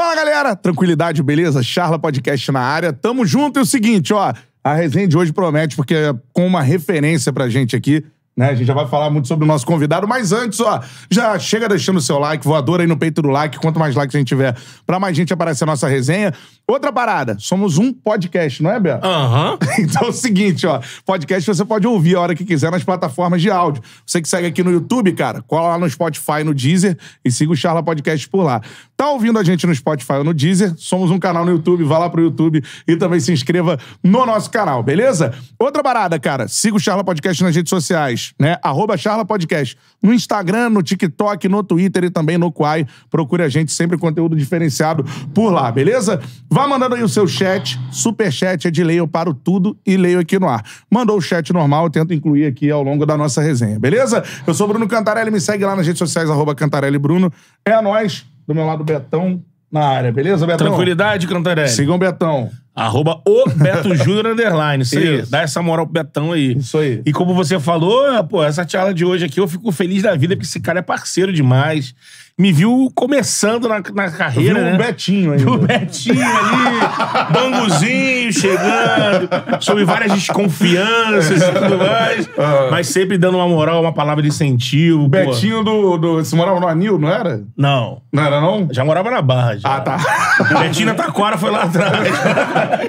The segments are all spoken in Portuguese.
Fala, galera! Tranquilidade, beleza? Charla Podcast na área. Tamo junto. E o seguinte, ó. A resenha de hoje promete, porque é com uma referência pra gente aqui. Né? A gente já vai falar muito sobre o nosso convidado, mas antes, ó, já chega deixando o seu like, voador aí no peito do like. Quanto mais likes a gente tiver, pra mais gente aparecer a nossa resenha. Outra parada, somos um podcast, não é, Bel? Aham. Uhum. Então é o seguinte, ó, podcast você pode ouvir a hora que quiser nas plataformas de áudio. Você que segue aqui no YouTube, cara, cola lá no Spotify, no Deezer e siga o Charla Podcast por lá. Tá ouvindo a gente no Spotify ou no Deezer? Somos um canal no YouTube, vá lá pro YouTube e também se inscreva no nosso canal, beleza? Outra parada, cara, siga o Charla Podcast nas redes sociais né? Arroba Charla Podcast. No Instagram, no TikTok, no Twitter e também no Quai. Procure a gente sempre conteúdo diferenciado por lá, beleza? Vá mandando aí o seu chat. Super chat é de leio, eu paro tudo e leio aqui no ar. Mandou o chat normal, eu tento incluir aqui ao longo da nossa resenha, beleza? Eu sou Bruno Cantarelli, me segue lá nas redes sociais, arroba Cantarelli Bruno. É nós, do meu lado Betão na área, beleza, Betão? Tranquilidade, Cantarelli. Sigam o Betão. Arroba o Beto Júnior Underline. Isso aí. Dá essa moral pro Betão aí. Isso aí. E como você falou, pô, essa charla de hoje aqui, eu fico feliz da vida, porque esse cara é parceiro demais me viu começando na, na carreira. Viu né? um Betinho aí. O Betinho ali, banguzinho chegando, sobre várias desconfianças e tudo mais. Ah. Mas sempre dando uma moral, uma palavra de incentivo. Betinho do, do. Você morava no Anil, não era? Não. Não era, não? Já morava na Barra. Já. Ah, tá. Betinho da Taquara foi lá atrás.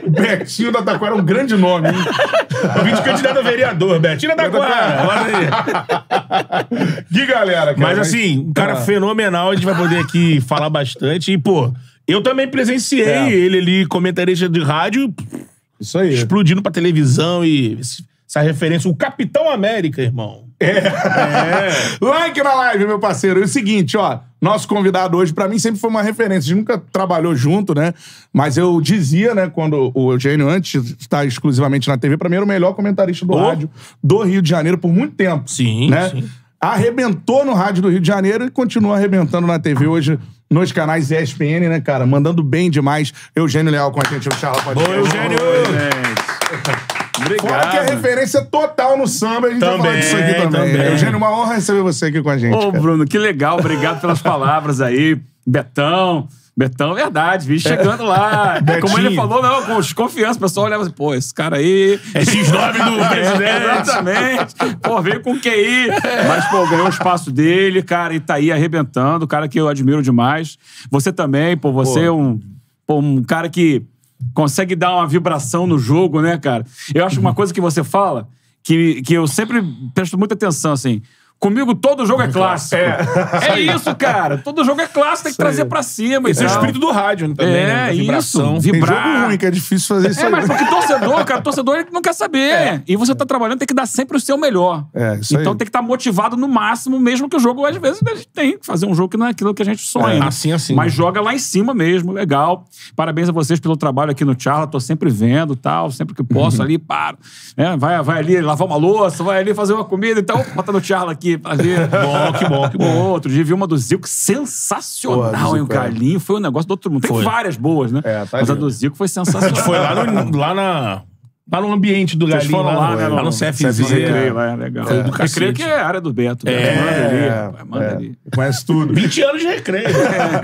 Betinho da Taquara é um grande nome, hein? Eu vim de candidato a vereador, Betinho da Taquara. Olha aí. Que galera, cara. Mas assim, um cara ah. fenomenal final a gente vai poder aqui falar bastante. E, pô, eu também presenciei é. ele ali, comentarista de rádio. Isso aí. Explodindo pra televisão e essa referência. O Capitão América, irmão. É. é. like na live, meu parceiro. E o seguinte, ó. Nosso convidado hoje, para mim, sempre foi uma referência. A gente nunca trabalhou junto, né? Mas eu dizia, né, quando o Eugênio, antes de estar exclusivamente na TV, pra mim era o melhor comentarista do oh. rádio do Rio de Janeiro por muito tempo. Sim, né? sim arrebentou no rádio do Rio de Janeiro e continua arrebentando na TV hoje nos canais ESPN, né, cara? Mandando bem demais. Eugênio Leal com a gente, o Charla Podcast. Eugênio! Obrigado. Fora que é referência total no samba, a gente também, vai falar disso aqui também. também. Eugênio, uma honra receber você aqui com a gente. Ô, cara. Bruno, que legal. Obrigado pelas palavras aí. Betão, Betão, é verdade, vi chegando lá. Como ele falou, não, com desconfiança. O pessoal olhava assim, pô, esse cara aí. É X9 do é, presidente. exatamente. Pô, veio com QI. É. Mas, pô, ganhou o espaço dele, cara, e tá aí arrebentando. Cara que eu admiro demais. Você também, pô, você pô. é um, pô, um cara que consegue dar uma vibração no jogo, né, cara? Eu acho uma uhum. coisa que você fala que, que eu sempre presto muita atenção, assim. Comigo todo jogo é clássico. É, é isso, cara. Todo jogo é clássico, tem que trazer pra cima. Esse é o espírito do rádio é, também, é, né? É, Isso, vibrar. Tem jogo ruim que é difícil fazer é, isso É, aí. mas porque torcedor, cara, torcedor ele não quer saber. É. E você tá trabalhando, tem que dar sempre o seu melhor. É, isso então aí. tem que estar tá motivado no máximo, mesmo que o jogo, às vezes, a gente tem que fazer um jogo que não é aquilo que a gente sonha. É, Assim, assim. Mas joga lá em cima mesmo, legal. Parabéns a vocês pelo trabalho aqui no Charla, tô sempre vendo tal, sempre que posso uhum. ali, paro. É, vai, vai ali lavar uma louça, vai ali fazer uma comida, então, bota no Charla aqui que bom, que bom, que bom. Outro dia vi uma do Zico sensacional, Pô, hein? O é- Carlinho foi um negócio do outro mundo. Tem foi. várias boas, né? É, tá Mas a do Zico foi sensacional. foi lá, no, lá na. Lá no ambiente do Galinho, lá, lá, né, lá no CFZ. É. Recreio, lá, é, legal. é. do Recreio que é a área do Beto. Né? É, né? manda ali, é, manda é. ali. Conhece tudo. 20 anos de recreio. É.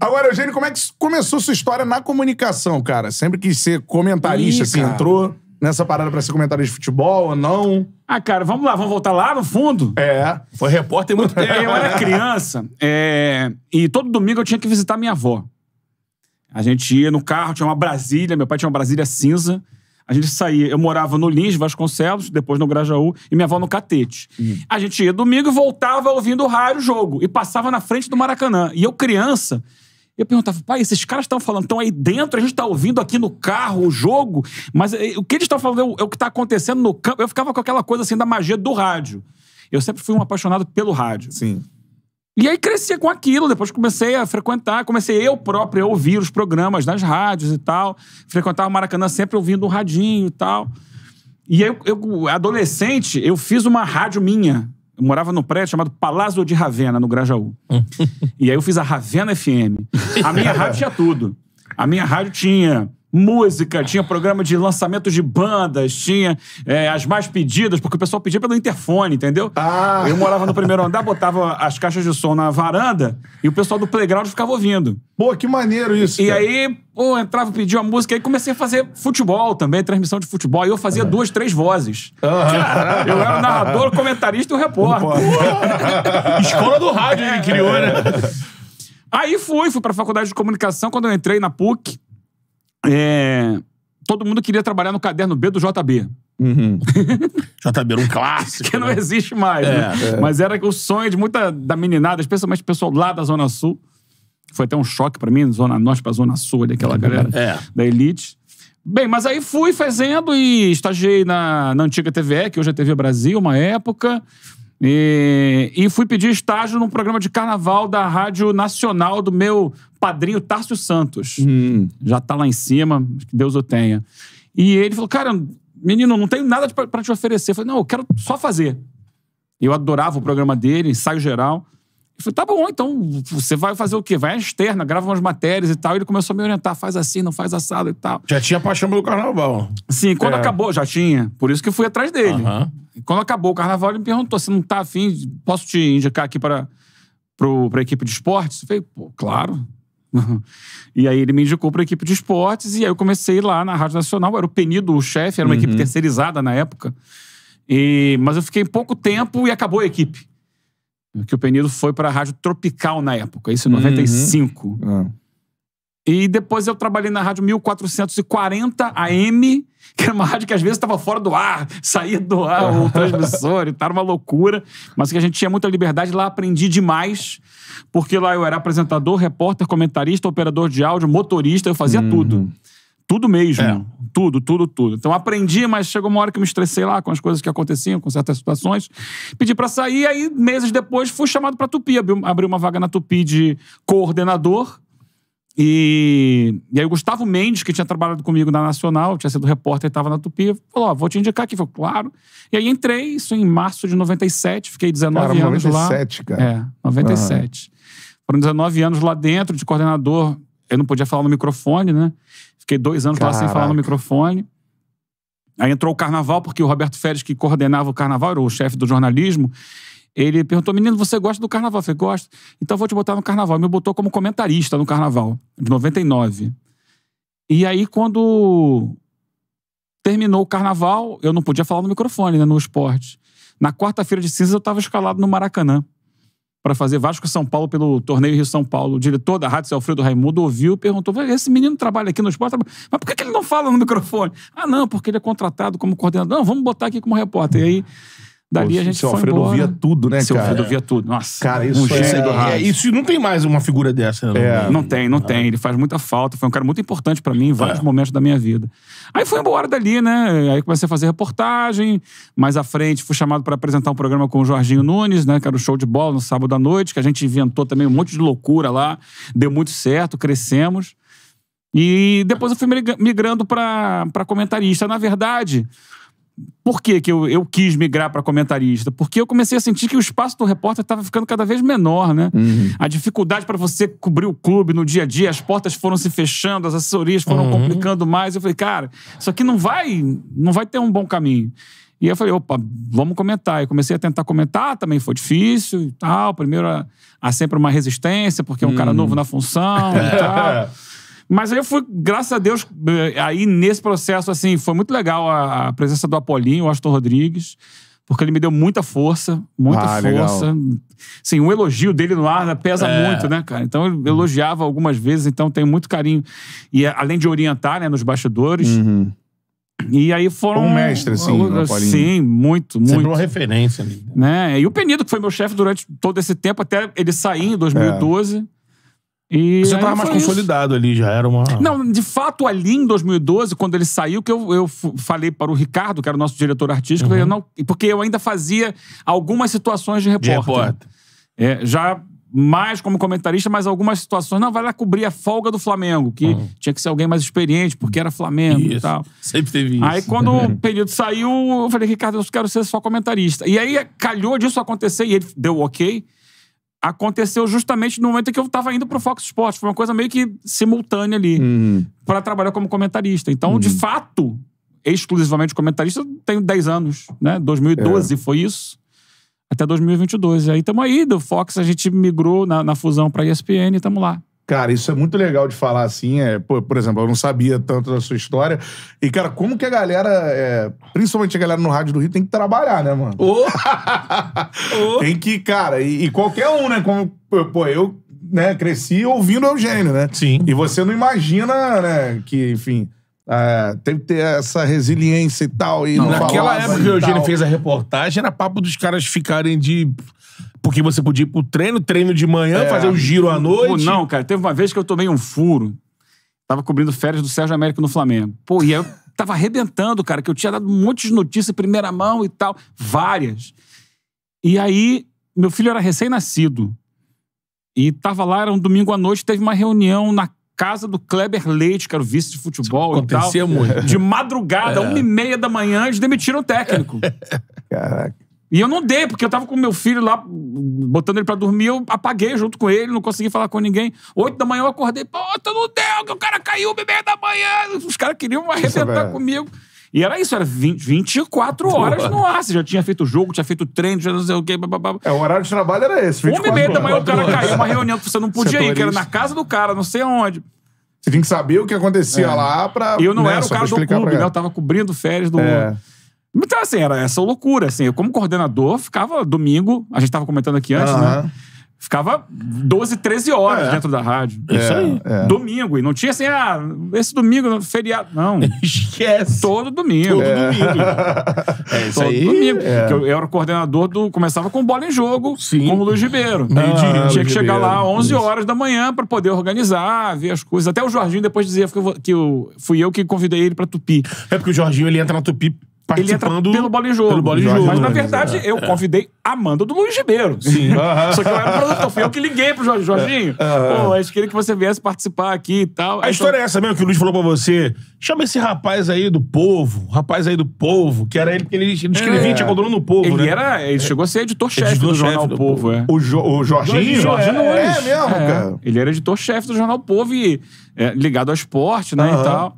Agora, Eugênio, como é que começou sua história na comunicação, cara? Sempre quis ser comentarista, Ih, assim, cara. entrou nessa parada pra ser comentarista de futebol ou não? Ah, cara, vamos lá, vamos voltar lá no fundo? É. Foi repórter muito tempo. É, eu era criança é, e todo domingo eu tinha que visitar minha avó. A gente ia no carro, tinha uma Brasília, meu pai tinha uma Brasília cinza. A gente saía, eu morava no Lins, Vasconcelos, depois no Grajaú, e minha avó no Catete. Uhum. A gente ia domingo e voltava ouvindo o rádio jogo, e passava na frente do Maracanã. E eu, criança, eu perguntava, pai, esses caras estão falando, estão aí dentro, a gente está ouvindo aqui no carro o jogo, mas eh, o que eles estão falando é o é que está acontecendo no campo. Eu ficava com aquela coisa assim da magia do rádio. Eu sempre fui um apaixonado pelo rádio. Sim. E aí crescia com aquilo, depois comecei a frequentar, comecei eu próprio a ouvir os programas nas rádios e tal. Frequentava o Maracanã sempre ouvindo o um radinho e tal. E aí, eu, adolescente, eu fiz uma rádio minha, eu morava num prédio chamado Palazzo de Ravena, no Grajaú. e aí eu fiz a Ravena FM. A minha rádio tinha tudo. A minha rádio tinha música, tinha programa de lançamento de bandas, tinha é, as mais pedidas, porque o pessoal pedia pelo interfone, entendeu? Ah. Eu morava no primeiro andar, botava as caixas de som na varanda e o pessoal do playground ficava ouvindo. Pô, que maneiro isso. E aí, pô, entrava, pedia uma música, aí comecei a fazer futebol também, transmissão de futebol. E eu fazia é. duas, três vozes. Eu era o narrador, o comentarista e o repórter. Escola do rádio ele criou, né? Aí fui, fui pra faculdade de comunicação quando eu entrei na PUC. É, todo mundo queria trabalhar no caderno B do JB. Uhum. JB era um clássico. que não né? existe mais, é, né? é. Mas era o sonho de muita da meninada, especialmente o pessoal lá da Zona Sul. Foi até um choque para mim, Zona Norte pra Zona Sul, ali, aquela uhum. galera é. da elite. Bem, mas aí fui fazendo e estagiei na, na antiga TVE, que hoje é TV Brasil, uma época. E, e fui pedir estágio num programa de carnaval da Rádio Nacional do meu padrinho Tárcio Santos. Hum. Já tá lá em cima, que Deus o tenha. E ele falou, cara, menino, não tenho nada para te oferecer. Eu falei, não, eu quero só fazer. Eu adorava o programa dele, ensaio geral. Eu falei, tá bom, então você vai fazer o quê? Vai à externa, grava umas matérias e tal. E ele começou a me orientar, faz assim, não faz assado e tal. Já tinha paixão pelo carnaval. Sim, quando é. acabou, já tinha. Por isso que fui atrás dele. Uhum. Quando acabou o carnaval, ele me perguntou, você não tá afim, posso te indicar aqui para para a equipe de esportes? Eu falei, pô, claro. Uhum. e aí ele me indicou para a equipe de esportes e aí eu comecei lá na Rádio Nacional. Era o Penido, o chefe, era uma uhum. equipe terceirizada na época. E, mas eu fiquei pouco tempo e acabou a equipe. Que o Penido foi para a Rádio Tropical na época, isso em 95. Uhum. uhum. E depois eu trabalhei na rádio 1440 AM, que era uma rádio que às vezes estava fora do ar, saía do ar o transmissor e tal, uma loucura. Mas que a gente tinha muita liberdade. Lá aprendi demais, porque lá eu era apresentador, repórter, comentarista, operador de áudio, motorista, eu fazia uhum. tudo. Tudo mesmo. É. Tudo, tudo, tudo. Então aprendi, mas chegou uma hora que me estressei lá com as coisas que aconteciam, com certas situações. Pedi para sair, aí meses depois fui chamado para Tupi. abri uma vaga na Tupi de coordenador e, e aí o Gustavo Mendes, que tinha trabalhado comigo na Nacional, tinha sido repórter e estava na Tupi, falou, ó, vou te indicar aqui. Eu falei, claro. E aí entrei, isso em março de 97, fiquei 19 cara, anos 97, lá. cara. É, 97. Uhum. Foram 19 anos lá dentro de coordenador. Eu não podia falar no microfone, né? Fiquei dois anos Caraca. lá sem falar no microfone. Aí entrou o carnaval, porque o Roberto Férez, que coordenava o carnaval, era o chefe do jornalismo, ele perguntou: Menino, você gosta do carnaval? Eu falei: Gosto. Então vou te botar no carnaval. Me botou como comentarista no carnaval, de 99. E aí, quando terminou o carnaval, eu não podia falar no microfone, né, no esporte. Na quarta-feira de cinzas, eu estava escalado no Maracanã para fazer Vasco São Paulo pelo torneio Rio São Paulo. O diretor da rádio, Alfredo Raimundo, ouviu e perguntou: esse menino trabalha aqui no esporte, mas por que ele não fala no microfone? Ah, não, porque ele é contratado como coordenador. Não, vamos botar aqui como repórter. E aí Dali a gente seu é Alfredo via tudo, né, seu cara? Alfredo via tudo. Nossa. Cara, isso um é, É, isso não tem mais uma figura dessa. Né? É. Não, é. não tem, não tem. Ele faz muita falta. Foi um cara muito importante para mim em vários é. momentos da minha vida. Aí foi embora dali, né? Aí comecei a fazer reportagem. Mais à frente fui chamado para apresentar um programa com o Jorginho Nunes, né? Que era o show de bola no sábado à noite, que a gente inventou também um monte de loucura lá. Deu muito certo, crescemos. E depois eu fui migrando para comentarista. Na verdade, por que, que eu, eu quis migrar para comentarista? Porque eu comecei a sentir que o espaço do repórter estava ficando cada vez menor, né? Uhum. A dificuldade para você cobrir o clube no dia a dia, as portas foram se fechando, as assessorias foram uhum. complicando mais. Eu falei, cara, isso aqui não vai, não vai ter um bom caminho. E eu falei, opa, vamos comentar. E comecei a tentar comentar, também foi difícil e tal. Primeiro há sempre uma resistência, porque é um cara uhum. novo na função e tal. Mas aí eu fui, graças a Deus, eh, aí nesse processo, assim, foi muito legal a, a presença do Apolinho, o Astor Rodrigues porque ele me deu muita força, muita ah, força. Legal. Sim, um elogio dele no ar né, pesa é. muito, né, cara? Então eu elogiava algumas vezes, então tenho muito carinho. E eh, além de orientar, né, nos bastidores. Uhum. E aí foram. Um mestre, assim, eh, Sim, muito, muito. Sempre uma referência ali. Né? né? E o Penido, que foi meu chefe durante todo esse tempo, até ele sair em 2012. É. E Você tava mais consolidado isso. ali, já era uma. Não, de fato, ali em 2012, quando ele saiu, que eu, eu falei para o Ricardo, que era o nosso diretor artístico, uhum. eu não, porque eu ainda fazia algumas situações de repórter. De repórter. É, já mais como comentarista, mas algumas situações. Não, vai lá cobrir a folga do Flamengo, que uhum. tinha que ser alguém mais experiente, porque era Flamengo isso. e tal. Sempre teve isso. Aí, quando o período saiu, eu falei, Ricardo, eu quero ser só comentarista. E aí calhou disso acontecer e ele deu ok aconteceu justamente no momento em que eu estava indo pro Fox Sports. Foi uma coisa meio que simultânea ali, uhum. para trabalhar como comentarista. Então, uhum. de fato, exclusivamente comentarista, tenho 10 anos, né? 2012 é. foi isso. Até 2022. E aí estamos aí, do Fox a gente migrou na, na fusão para ESPN e estamos lá. Cara, isso é muito legal de falar assim. É, por, por, exemplo, eu não sabia tanto da sua história. E, cara, como que a galera, é, principalmente a galera no rádio do Rio, tem que trabalhar, né, mano? Oh. oh. Tem que, cara, e, e, qualquer um, né? Como, pô, eu né, cresci ouvindo Eugênio, né? Sim. E você não imagina, né, que, enfim. É, tem que ter essa resiliência e tal. E não, não naquela época que o Eugênio fez a reportagem, era papo dos caras ficarem de porque você podia ir pro treino, treino de manhã, é. fazer o um giro à noite. Não, cara, teve uma vez que eu tomei um furo. Tava cobrindo férias do Sérgio Américo no Flamengo. Pô, e eu tava arrebentando, cara, que eu tinha dado um monte de notícias em primeira mão e tal. Várias. E aí, meu filho era recém-nascido. E tava lá, era um domingo à noite, teve uma reunião na casa do Kleber Leite, que era o vice de futebol Isso e tal. Acontecia muito. De madrugada, é. uma e meia da manhã, eles demitiram o técnico. Caraca. E eu não dei, porque eu tava com meu filho lá, botando ele pra dormir, eu apaguei junto com ele, não consegui falar com ninguém. Oito da manhã eu acordei, pô, tu não deu, que o cara caiu meia da manhã. Os caras queriam é arrebentar comigo. E era isso, era 20, 24 horas no ar. Você já tinha feito jogo, tinha feito treino, já não sei o quê. Blá, blá, blá. É, o horário de trabalho era esse. 24 Uma e meia da manhã o cara caiu, uma reunião que você não podia ir, que era na casa do cara, não sei onde. Você tinha que saber o que acontecia é. lá pra. Eu não né, era o cara do clube, né? Eu tava cobrindo férias do. É. Então, assim, era essa loucura, assim. Eu, como coordenador, ficava domingo, a gente tava comentando aqui antes, né? Ficava 12, 13 horas É. dentro da rádio. É, Isso aí. é. Domingo. E não tinha assim, ah, esse domingo, feriado. Não. Esquece. Todo domingo. Todo domingo. É isso Todo aí. domingo. É. Que Eu, eu era o coordenador do. Começava com bola em jogo, Sim. com o Luiz Ribeiro. Meio-dia. Ah, Luiz tinha que chegar Ribeiro. lá 11 horas da manhã pra poder organizar, ver as coisas. Até o Jorginho depois dizia que eu, que eu- fui eu que convidei ele pra Tupi. É porque o Jorginho ele entra na Tupi ele entra participando pelo bola em jogo. Pelo bola em jogo. Mas, na verdade, eu é. convidei a Amanda do Luiz Ribeiro. Sim. Só que eu era produtor. Foi eu que liguei pro Jorge, Jorginho. É. É. Pô, acho que ele que você viesse participar aqui e tal. A história é essa mesmo que o Luiz falou pra você. Chama esse rapaz aí do povo, rapaz aí do povo, que era ele, que ele, ele escrevia, É. tinha coluna no povo, Ele né? era. Ele chegou a ser editor-chefe do editor Jornal do Povo, Povo. é. O, Jo- o Jorginho? Jorginho Nunes. É mesmo, É, cara. Ele era editor-chefe do Jornal Povo e é, ligado ao esporte, né? E tal.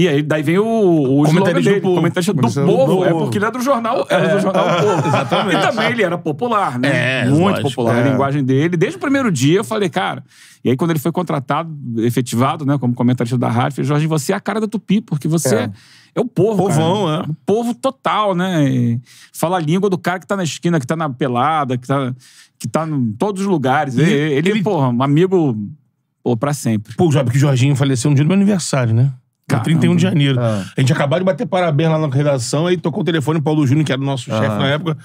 E aí, daí vem o, o comentarista dele, é do povo. comentarista do, povo. É porque ele era do jornal, era do jornal é. é. Povo. Exatamente. E também ele era popular, né? É, Muito lógico, popular é. a linguagem dele. Desde o primeiro dia eu falei, cara... E aí quando ele foi contratado, efetivado, né, como comentarista da rádio, eu falei, Jorge, você é a cara da Tupi, porque você é, é o povo, Povão, cara. é. O povo total, né? E fala a língua do cara que tá na esquina, que tá na pelada, que tá, que tá em todos os lugares. E, ele, ele, porra, um amigo... Pô, pra sempre. Pô, já porque o Jorginho faleceu no dia do meu aniversário, né? Caramba. Tá, 31 de janeiro. Ah. A gente acabou de bater parabéns lá na redação, aí tocou o telefone o Paulo Júnior, que era o nosso chefe na época.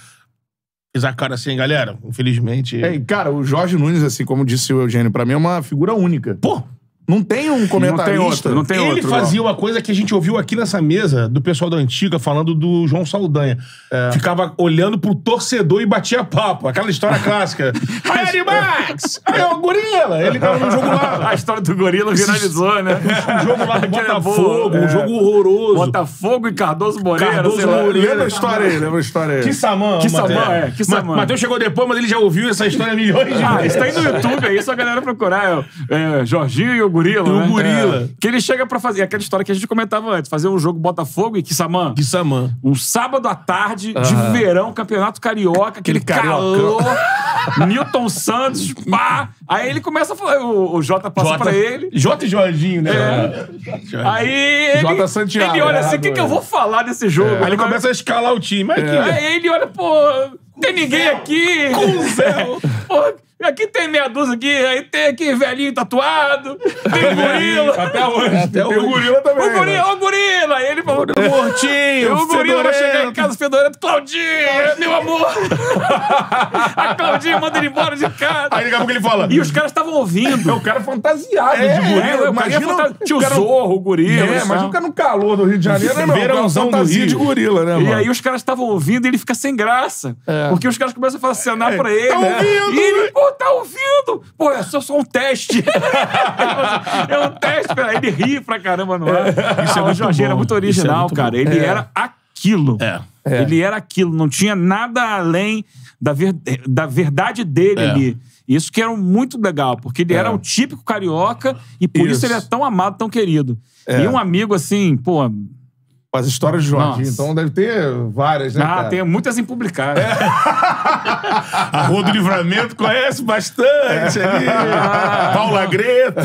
Fez a cara assim, galera. Infelizmente. É, cara, o Jorge Nunes, assim, como disse o Eugênio, pra mim é uma figura única. Pô! Não tem um comentarista. Não tem outro, não tem Ele outro, fazia não. uma coisa que a gente ouviu aqui nessa mesa do pessoal da antiga falando do João Saldanha. É. Ficava olhando pro torcedor e batia papo. Aquela história clássica. Aí, Max! Aí, é o gorila! Ele tava no jogo lá. A história do gorila viralizou, né? um jogo lá do é Botafogo, é. um jogo horroroso. Botafogo e Cardoso Moreira, Cardoso Moreira. Lembra a história aí, lembra a história aí. Que Saman. Que Saman, é. Que Saman. Matheus chegou depois, mas ele já ouviu essa história milhões de ah, vezes. Ah, isso tá aí no YouTube, é isso a galera procurar. É, é Jorginho e o gorila. E o né? gorila. É. Que ele chega pra fazer aquela história que a gente comentava antes: fazer um jogo Botafogo e Kissamã. Kissamã. Um sábado à tarde ah. de verão, campeonato carioca, aquele, calor. Newton Santos, pá. Aí ele começa a falar, o, o Jota passa Jota, pra ele. Jota e Jorginho, né? É. Aí ele, Jota Santiago. Ele olha assim: o que, que eu vou é. falar desse jogo? É. Aí ele começa a escalar o time. Aqui. É. Aí ele olha, pô, tem ninguém aqui. Com o Zé. Aqui tem meia dúzia aqui, aí tem aqui velhinho tatuado, tem gorila. Até hoje. Até tem o gorila também. O gorila, né? o gorila! Aí ele falou, mortinho, o gorila vai chegar em casa fedorento. Claudinho, é meu amor! a Claudinha manda ele embora de casa. Aí daqui a pouco ele fala. E os caras estavam ouvindo. É o cara fantasiado é, de gorila. É, imagina, o cara Tio é Zorro, gorila. É, mas o cara no calor do Rio de Janeiro, não. Né, Verãozão do Rio. de gorila, né, mano? E aí os caras estavam ouvindo e ele fica sem graça. É. Porque os caras começam a falar, cenar é. pra tá ele. Tá ouvindo! E ele, pô, tá ouvindo! Pô, é só, só um teste. é um teste, cara. Ele ri pra caramba no ar. Isso é ah, o Jorginho era muito é original, é muito cara. Ele é. era aquilo. É. é. Ele era aquilo. Não tinha nada além da, ver... da verdade dele é. ali. Isso que era muito legal, porque ele era um típico carioca e por isso, isso ele é tão amado, tão querido. E um amigo assim, pô, com as histórias de Jorginho, Nossa. então deve ter várias, né? Ah, cara? tem muitas impublicadas né? É. A Rua do Livramento conhece bastante ali. Ah, Paula Greta.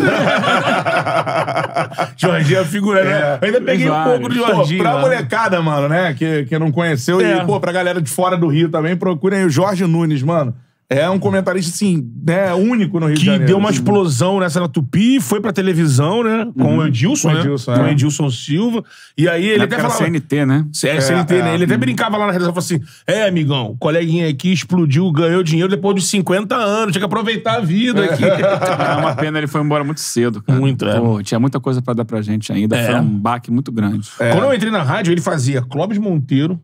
Jorginho é figura, né? Eu é. ainda peguei várias. um pouco de Jorginho. Pô, pra mano. Né? molecada, mano, né? Que, que não conheceu. E, é. pô, pra galera de fora do Rio também, procurem o Jorge Nunes, mano. É um comentarista, assim, né, único no Rio que de Janeiro. Que deu uma assim. explosão nessa na Tupi, foi pra televisão, né? Com uhum. o Edilson, com né? Edilson, com o é. Edilson Silva. E aí ele na até falava... CNT, né? É, CNT, é, né? Ele até é, é. brincava lá na redação, falava assim, é, amigão, o coleguinha aqui explodiu, ganhou dinheiro depois dos 50 anos, tinha que aproveitar a vida aqui. é uma pena, ele foi embora muito cedo, cara. Muito, é. Pô, tinha muita coisa pra dar pra gente ainda, é. foi um baque muito grande. Quando eu entrei na rádio, ele fazia Clóvis Monteiro,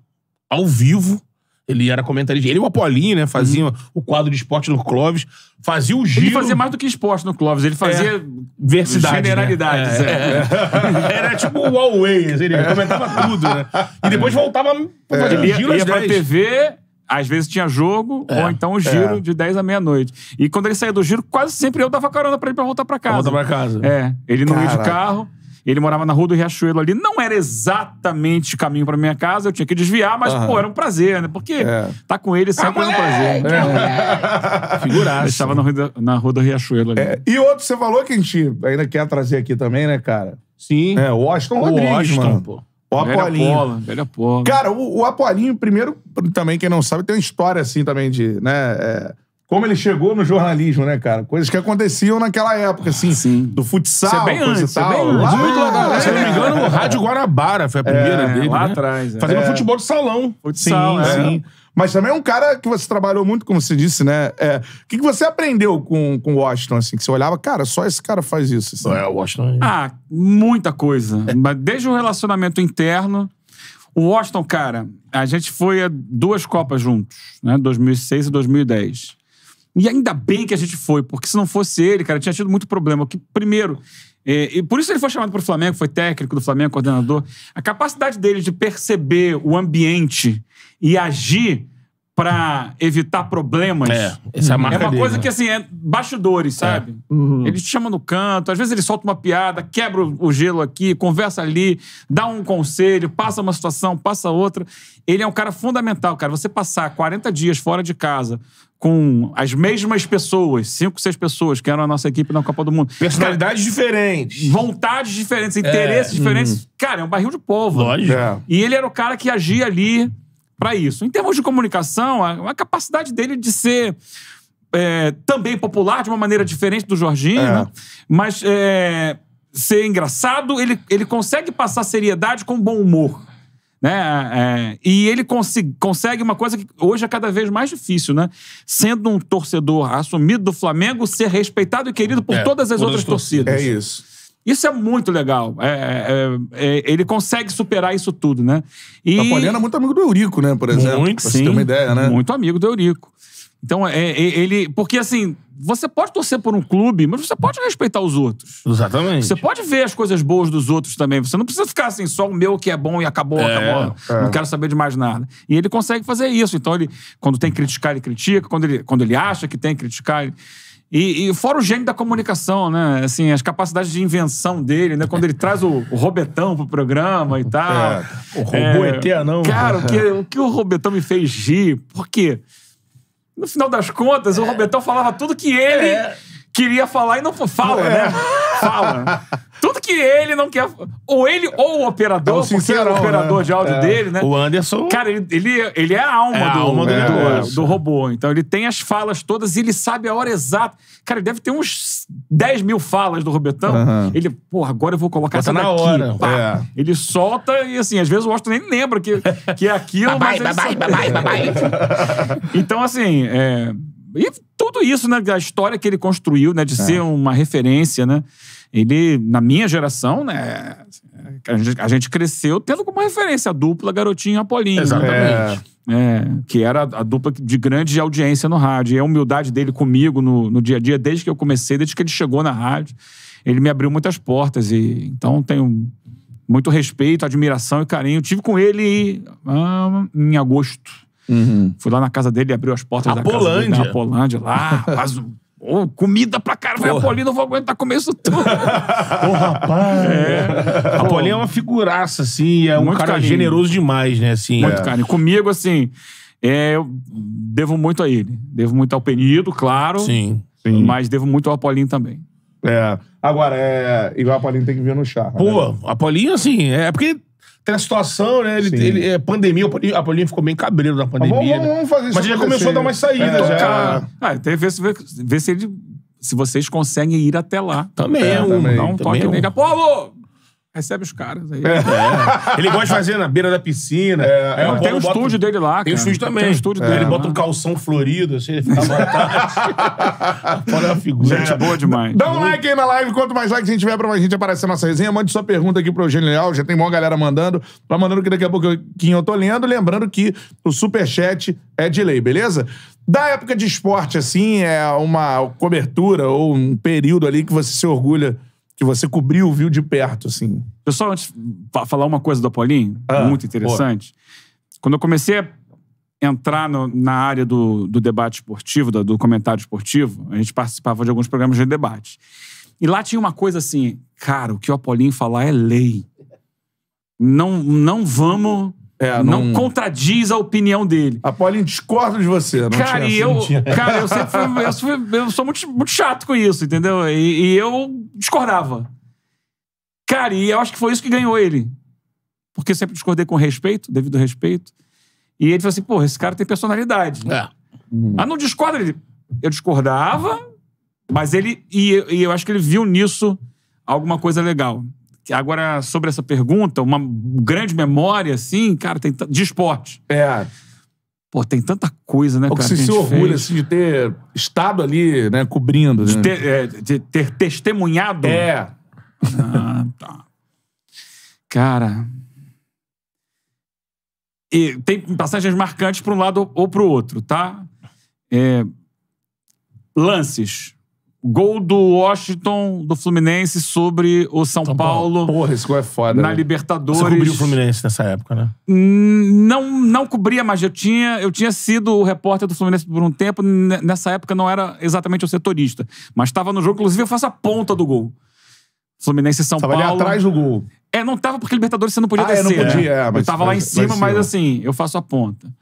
ao vivo, ele era comentarista. Ele e o Apolinho, né? Faziam o quadro de esporte no Clóvis. Fazia o giro. Ele fazia mais do que esporte no Clóvis. Ele fazia... É. Versidade, Generalidades, né? é. é. Era tipo o Always. Assim, ele comentava tudo, né? E depois voltava pra é. fazer giro ia pra 10. TV... Às vezes tinha jogo, ou então o giro de 10 à meia-noite. E quando ele saía do giro, quase sempre eu dava carona pra ele pra voltar pra casa. Volta pra casa. É. Ele não ia de carro. Ele morava na Rua do Riachuelo ali. Não era exatamente caminho para minha casa, eu tinha que desviar, mas, uhum. pô, era um prazer, né? Porque é. tá com ele sempre é um ah, prazer. É. Figuraço. Estava na Rua, do, na Rua do Riachuelo ali. É. E outro, você falou que a gente ainda quer trazer aqui também, né, cara? Sim. É, o Washington o Rodrigues, Washington, mano. pô. O Apolinho. Pola. Cara, o, o Apolinho, primeiro, também, quem não sabe, tem uma história assim também de, né... É como ele chegou no jornalismo, né, cara? Coisas que aconteciam naquela época, assim, Sim. do futsal, Isso é bem coisa antes, é tal. É bem antes. É, se não me engano, o Rádio Guarabara foi a é, primeira é, dele. Lá né? atrás. É. Fazendo é. futebol de salão. Futsal, sim, sim. Mas também é um cara que você trabalhou muito, como você disse, né? o que, que você aprendeu com o Washington, assim? Que você olhava, cara, só esse cara faz isso. Assim. É, o Washington... Ah, muita coisa. Desde o relacionamento interno... O Washington, cara, a gente foi a duas Copas juntos, né? 2006 e 2010. E ainda bem que a gente foi, porque se não fosse ele, cara, tinha tido muito problema. Que, primeiro, é, por isso ele foi chamado para o Flamengo, foi técnico do Flamengo, coordenador. A capacidade dele de perceber o ambiente e agir para evitar problemas. É, essa é a marca É uma dele, coisa né? que, assim, é bastidores, é. sabe? É. Uhum. te chama no canto, às vezes ele solta uma piada, quebra o gelo aqui, conversa ali, dá um conselho, passa uma situação, passa outra. Ele é um cara fundamental, cara. Você passar 40 dias fora de casa com as mesmas pessoas, cinco, seis pessoas que eram a nossa equipe na Copa do Mundo. Personalidades cara, diferentes. Vontades diferentes, interesses é. diferentes. Uhum. Cara, é um barril de povo. Lógico. E ele era o cara que agia ali para isso. Em termos de comunicação, a, a capacidade dele de ser é, também popular de uma maneira diferente do Jorginho, é. mas é, ser engraçado, ele, ele consegue passar seriedade com bom humor. Né? É, e ele consegue uma coisa que hoje é cada vez mais difícil, né? Sendo um torcedor assumido do Flamengo, ser respeitado e querido por é, todas as por outras torcidas. É isso. Isso é muito legal. É, é, é, é, ele consegue superar isso tudo, né? E... Tá Poliana é muito amigo do Eurico, né? Por exemplo. Muito, pra sim, você ter uma ideia, né? Muito amigo do Eurico. Então, é, é, ele. Porque assim, você pode torcer por um clube, mas você pode respeitar os outros. Exatamente. Você pode ver as coisas boas dos outros também. Você não precisa ficar assim, só o meu que é bom e acabou, é, acabou. É. Não quero saber de mais nada. E ele consegue fazer isso. Então, ele, quando tem que criticar, ele critica. Quando ele, quando ele acha que tem que criticar, ele e, e, fora o gênio da comunicação, né? Assim, as capacidades de invenção dele, né? Quando ele traz o, o Robetão pro programa e tal. É, o robô é, é ET, não. Cara, o que, o que o Robetão me fez rir? Por quê? No final das contas, é. o Robetão falava tudo que ele é. queria falar e não fala, é. né? fala. Tudo que ele não quer. Ou ele ou o operador, é o porque era o operador né? de áudio é. dele, né? O Anderson. Cara, ele, ele, ele é a alma, é a do, do, é, do, robô. Então ele tem as falas todas e ele sabe a hora exata. Cara, ele deve ter uns 10 mil falas do Robetão. Uhum. Ele, pô, agora eu vou colocar Bota essa daqui. Hora. É. Ele solta e assim, às vezes o Washington nem lembra que, que é aquilo. É então, assim. E tudo isso, né? A história que ele construiu, né? De ser uma referência, né? ele, na minha geração, né? A gente, a gente cresceu tendo como referência a dupla Garotinho e Apolinho. Exatamente. É. É, que era a dupla de grande audiência no rádio. E a humildade dele comigo no, no dia a dia, desde que eu comecei, desde que ele chegou na rádio, ele me abriu muitas portas. e Então, tenho muito respeito, admiração e carinho. tive com ele ah, em agosto. Uhum. Fui lá na casa dele, abriu as portas a da Polândia. casa dele, na Polândia, lá, quase um Oh, comida pra caramba. Porra. A Paulinha não vou aguentar comer isso tudo. Ô, oh, rapaz. É. A Paulinha é uma figuraça, assim. É um muito cara carinho. generoso demais, né? Assim, muito é. carinho. Comigo, assim, é, eu devo muito a ele. Devo muito ao Penido, claro. Sim. sim. Mas devo muito ao Apolinho também. É. Agora, é. Igual a Paulinha tem que vir no chá. Né? Pô, né? a Paulinha, assim, é porque tem a situação, né? Ele, ele é, pandemia, a Paulinho ficou bem cabreiro na pandemia. Vamos, né? vamos fazer isso. Mas já começou a dar mais saídas, é, já. Ah, até ver, ver, ver se ele se vocês conseguem ir até lá. Também é, um. Também, dá um toque nele. Paulo! Recebe os caras aí. É. É. é. Ele gosta de fazer na beira da piscina. É, é, tem o estúdio dele lá. Tem o estúdio também. Tem estúdio dele. Ele bota um calção florido, assim, ele fica Olha a figura. Gente, boa demais. Dá um uhum. like aí na live. Quanto mais likes a gente tiver pra mais gente aparecer na nossa resenha, mande sua pergunta aqui pro Eugênio Leal. Já tem uma galera mandando. Vai mandando que daqui a pouco quem eu tô lendo. Lembrando que o superchat é de lei, beleza? Da época de esporte, assim, é uma cobertura ou um período ali que você se orgulha que você cobriu, viu de perto, assim. pessoal antes antes falar uma coisa do Apolinho, ah, muito interessante. Quando eu comecei a entrar no, na área do, do debate esportivo, do, do, comentário esportivo, a gente participava de alguns programas de debate. E lá tinha uma coisa assim, cara, o que o Apolinho falar é lei. Não, não vamos é, não... não... contradiz a opinião dele. A Pauline discorda de você. Não cara, tinha, eu, tinha. cara, eu sempre fui, eu, fui, eu sou muito, muito, chato com isso, entendeu? E, e, eu discordava. Cara, e eu acho que foi isso que ganhou ele. Porque sempre discordei com respeito, devido respeito. E ele falou assim, pô, esse cara tem personalidade. É. Hum. Ah, não discorda ele. Eu discordava, mas ele... E, e eu acho que ele viu nisso alguma coisa legal. Agora, sobre essa pergunta, uma grande memória, assim, cara, tem de esporte. É. Pô, tem tanta coisa, né, o cara? Que se, que se orgulha, fez. assim, de ter estado ali, né, cobrindo. De, né? Ter, é, de ter testemunhado. É. Ah, tá. Cara. E tem passagens marcantes para um lado ou para o outro, tá? É... Lances. Gol do Washington, do Fluminense, sobre o São, São Paulo. Paulo. Porra, esse gol é foda. Na né? Libertadores. Você cobriu o Fluminense nessa época, né? Não, não cobria, mas eu tinha, eu tinha sido o repórter do Fluminense por um tempo. Nessa época não era exatamente o setorista. Mas estava no jogo, inclusive eu faço a ponta do gol. Fluminense e São tava Paulo. Estava ali atrás do gol. É, não tava porque Libertadores você não podia ah, descer. É, não né? podia, é, mas, eu estava lá em cima, mas, mas assim, eu faço a ponta.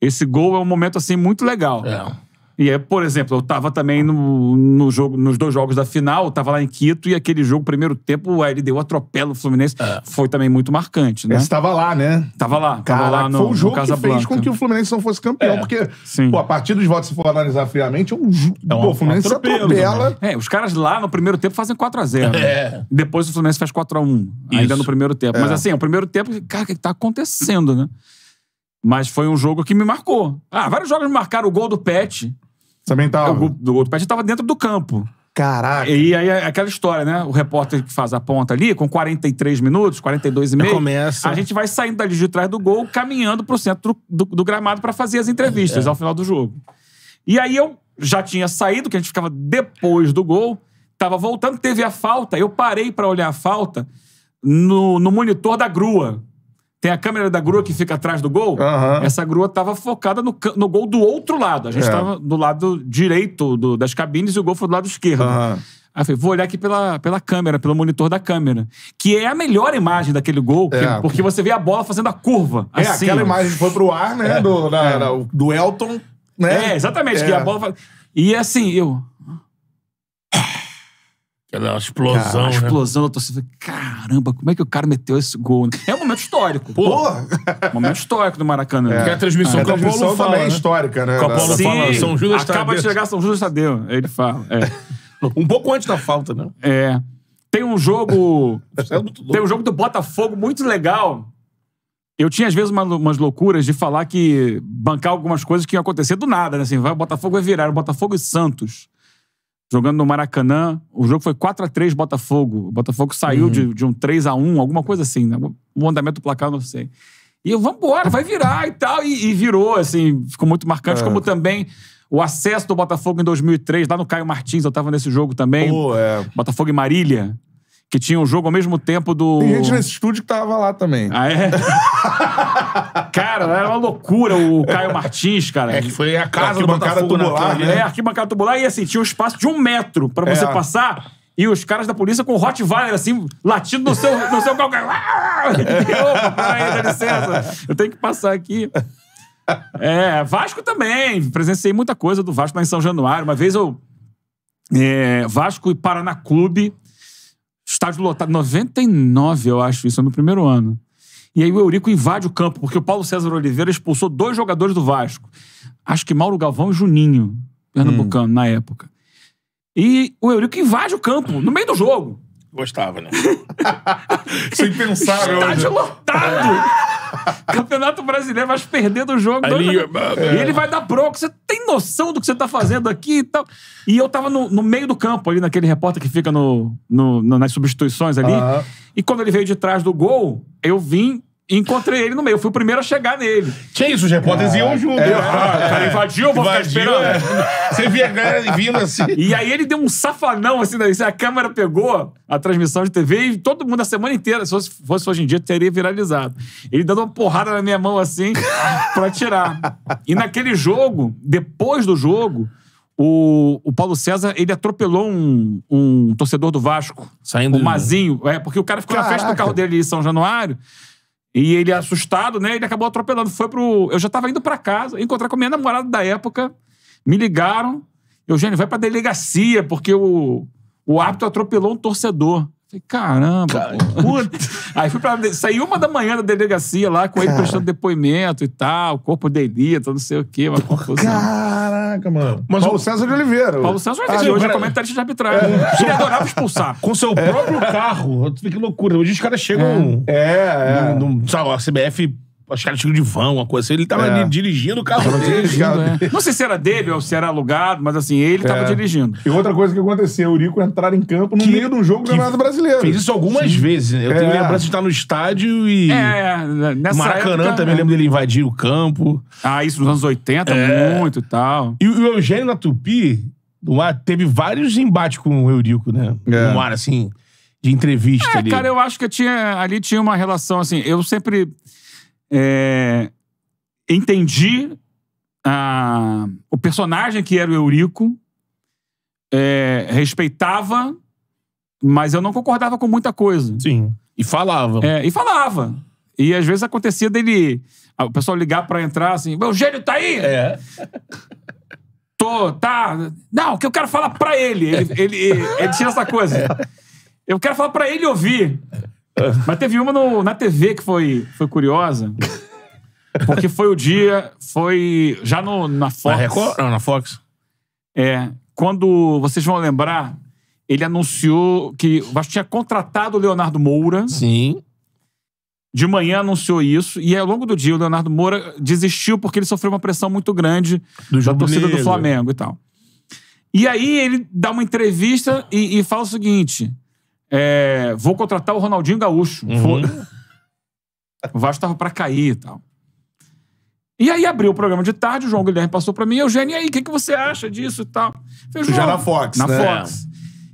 Esse gol é um momento assim muito legal. É. E, é, por exemplo, eu estava também no, no jogo, nos dois jogos da final, eu tava lá em Quito e aquele jogo, primeiro tempo, o LDU atropela o Fluminense. É. Foi também muito marcante, né? Você tava lá, né? Tava lá. Caraca, tava lá no, foi o jogo que fez com que o Fluminense não fosse campeão, é. porque, Sim. pô, a partir dos votos, se for analisar friamente, é um, é um, pô, o Fluminense atropela. atropela. Né? É, os caras lá no primeiro tempo fazem 4x0. Né? É. Né? Depois o Fluminense faz 4x1, ainda no primeiro tempo. Mas é. assim, o primeiro tempo, cara, o que tá acontecendo, né? Mas foi um jogo que me marcou. Ah, vários jogos me marcaram o gol do Pet. Também tava. É, o do gol Pet tava dentro do campo. Caraca. E aí, é aquela história, né? O repórter que faz a ponta ali, com 43 minutos, 42 e meio. Começa. A gente vai saindo dali de trás do gol, caminhando pro centro do, do, do gramado para fazer as entrevistas é. ao final do jogo. E aí eu já tinha saído, que a gente ficava depois do gol, tava voltando, teve a falta, eu parei para olhar a falta no, no monitor da grua. Tem a câmera da grua que fica atrás do gol. Uhum. Essa grua estava focada no, no gol do outro lado. A gente estava é. do lado direito do, das cabines e o gol foi do lado esquerdo. Uhum. Aí eu falei, vou olhar aqui pela, pela câmera, pelo monitor da câmera. Que é a melhor imagem daquele gol, é. que, porque você vê a bola fazendo a curva. É, assim, aquela imagem que foi pro ar, né? É. Do, da, é. da, do Elton, né? É, exatamente. Que a é. bola... E assim, eu... Aquela explosão. Cara, a explosão né? da torcida. Assim, Caramba, como é que o cara meteu esse gol? É um momento histórico. Porra! momento histórico do Maracanã. É. Porque a transmissão, é. que a transmissão fala, também é né? histórica, né? Capolo Paulo fala, São Judas Acaba Tadeu. de chegar São Judas Tadeu. Ele fala. É. um pouco antes da falta, né? É. Tem um jogo. É tem um jogo do Botafogo muito legal. Eu tinha, às vezes, uma, umas loucuras de falar que bancar algumas coisas que iam acontecer do nada, né? Assim, vai, o Botafogo vai virar, o Botafogo e Santos jogando no Maracanã. O jogo foi 4 a 3 Botafogo. O Botafogo saiu uhum. de, de, um 3 a 1 alguma coisa assim, né? O andamento do placar, não sei. E eu, vambora, vai virar e tal. E, e virou, assim, ficou muito marcante. É. Como também o acesso do Botafogo em 2003, lá no Caio Martins, eu tava nesse jogo também. Pô, é. Botafogo e Marília que tinha o um jogo ao mesmo tempo do. Tem gente nesse estúdio que tava lá também. Ah, é? cara, era uma loucura o Caio Martins, cara. É que foi a casa do bancada né? tubular, né? É, arquibancada tubular. E assim, tinha um espaço de um metro pra você é. passar. E os caras da polícia com o Rottweiler, assim, latindo no seu, no seu calcanhar. Opa, peraí, dá licença. Eu tenho que passar aqui. É, Vasco também. Presenciei muita coisa do Vasco lá em São Januário. Uma vez eu... É, Vasco e Paraná Clube Estádio lotado. 99, eu acho, isso é no primeiro ano. E aí o Eurico invade o campo, porque o Paulo César Oliveira expulsou dois jogadores do Vasco. Acho que Mauro Galvão e Juninho, pernambucano, hum. na época. E o Eurico invade o campo, no meio do jogo. Gostava, né? Sem pensar, Estádio lotado! Campeonato Brasileiro, vai perder do jogo. Ele, é. E ele vai dar bronca. Você tem noção do que você tá fazendo aqui e tal? E eu tava no, no meio do campo, ali naquele repórter que fica no, no, no nas substituições ali. E quando ele veio de trás do gol, eu vim Encontrei ele no meio, eu fui o primeiro a chegar nele. Que isso, os repórteres é. iam junto. Né? É, o ah, cara é. invadiu, eu vou ficar esperando. é. Você via a galera vindo assim. E aí ele deu um safanão assim, né? é, a câmera pegou a transmissão de TV e todo mundo a semana inteira, se fosse, fosse hoje em dia, teria viralizado. Ele dando uma porrada na minha mão assim pra tirar. E naquele jogo, depois do jogo, o, o Paulo César, ele atropelou um, um torcedor do Vasco. Saindo. O Mazinho. É, porque o cara ficou na festa do carro dele em São Januário. E ele, assustado, né? Ele acabou atropelando. Foi pro. Eu já tava indo para casa, encontrar com a minha namorada da época. Me ligaram. Eugênio, vai pra delegacia, porque o, o árbitro atropelou um torcedor. Falei, caramba, puta. Aí fui pra. Saí uma da manhã da delegacia lá com ele Cara. prestando depoimento e tal, corpo de Elita, não sei o quê, uma confusão. Caraca, mano. Mas Paulo o César de Oliveira. Paulo César de ah, Oliveira, ah, hoje é comentarista de arbitragem. É. Ele adorava expulsar. Com seu é. próprio carro. Que loucura. Hoje os caras chegam. É, é, é. No, no, sabe, a CBF Acho que era estilo de vão, uma coisa assim. Ele tava É. ali dirigindo o carro dele. dirigindo, é. Não sei se era dele ou se era alugado, mas assim, ele tava é. dirigindo. E outra coisa que aconteceu, o Eurico entrar em campo no meio de um jogo do Campeonato Brasileiro. Fez isso algumas vezes. né? Eu tenho é. lembrança de estar no estádio e. É, é nessa Maracanã época, também, lembro dele invadir o campo. Ah, isso nos anos 80, muito e tal. E o Eugênio na Tupi, no ar, teve vários embates com o Eurico, né? É. No ar, assim, de entrevista É, ali. cara, eu acho que tinha, ali tinha uma relação, assim, eu sempre... É, entendi a, o personagem que era o Eurico, é, respeitava, mas eu não concordava com muita coisa. Sim. E falava. É, e falava. E às vezes acontecia dele. O pessoal ligar pra entrar assim: meu gênio tá aí! É. Tô, tá. Não, o que eu quero falar pra ele. Ele, ele, ele, ele essa coisa. É. Eu quero falar pra ele ouvir. Mas teve uma no, na TV que foi, foi curiosa. Porque foi o dia, foi já no, na Fox. Na Record? Não, na Fox. É, quando, vocês vão lembrar, ele anunciou que o Vasco tinha contratado o Leonardo Moura. Sim. De manhã anunciou isso, e ao longo do dia o Leonardo Moura desistiu porque ele sofreu uma pressão muito grande do da torcida negro. do Flamengo e tal. E aí ele dá uma entrevista e, e fala o seguinte: é, vou contratar o Ronaldinho Gaúcho. Uhum. o Vasco tava pra cair e tal. E aí abriu o programa de tarde, o João Guilherme passou pra mim, Eugênio, e aí, o que, que você acha disso e tal? Falei, Já na Fox, Na né? Fox.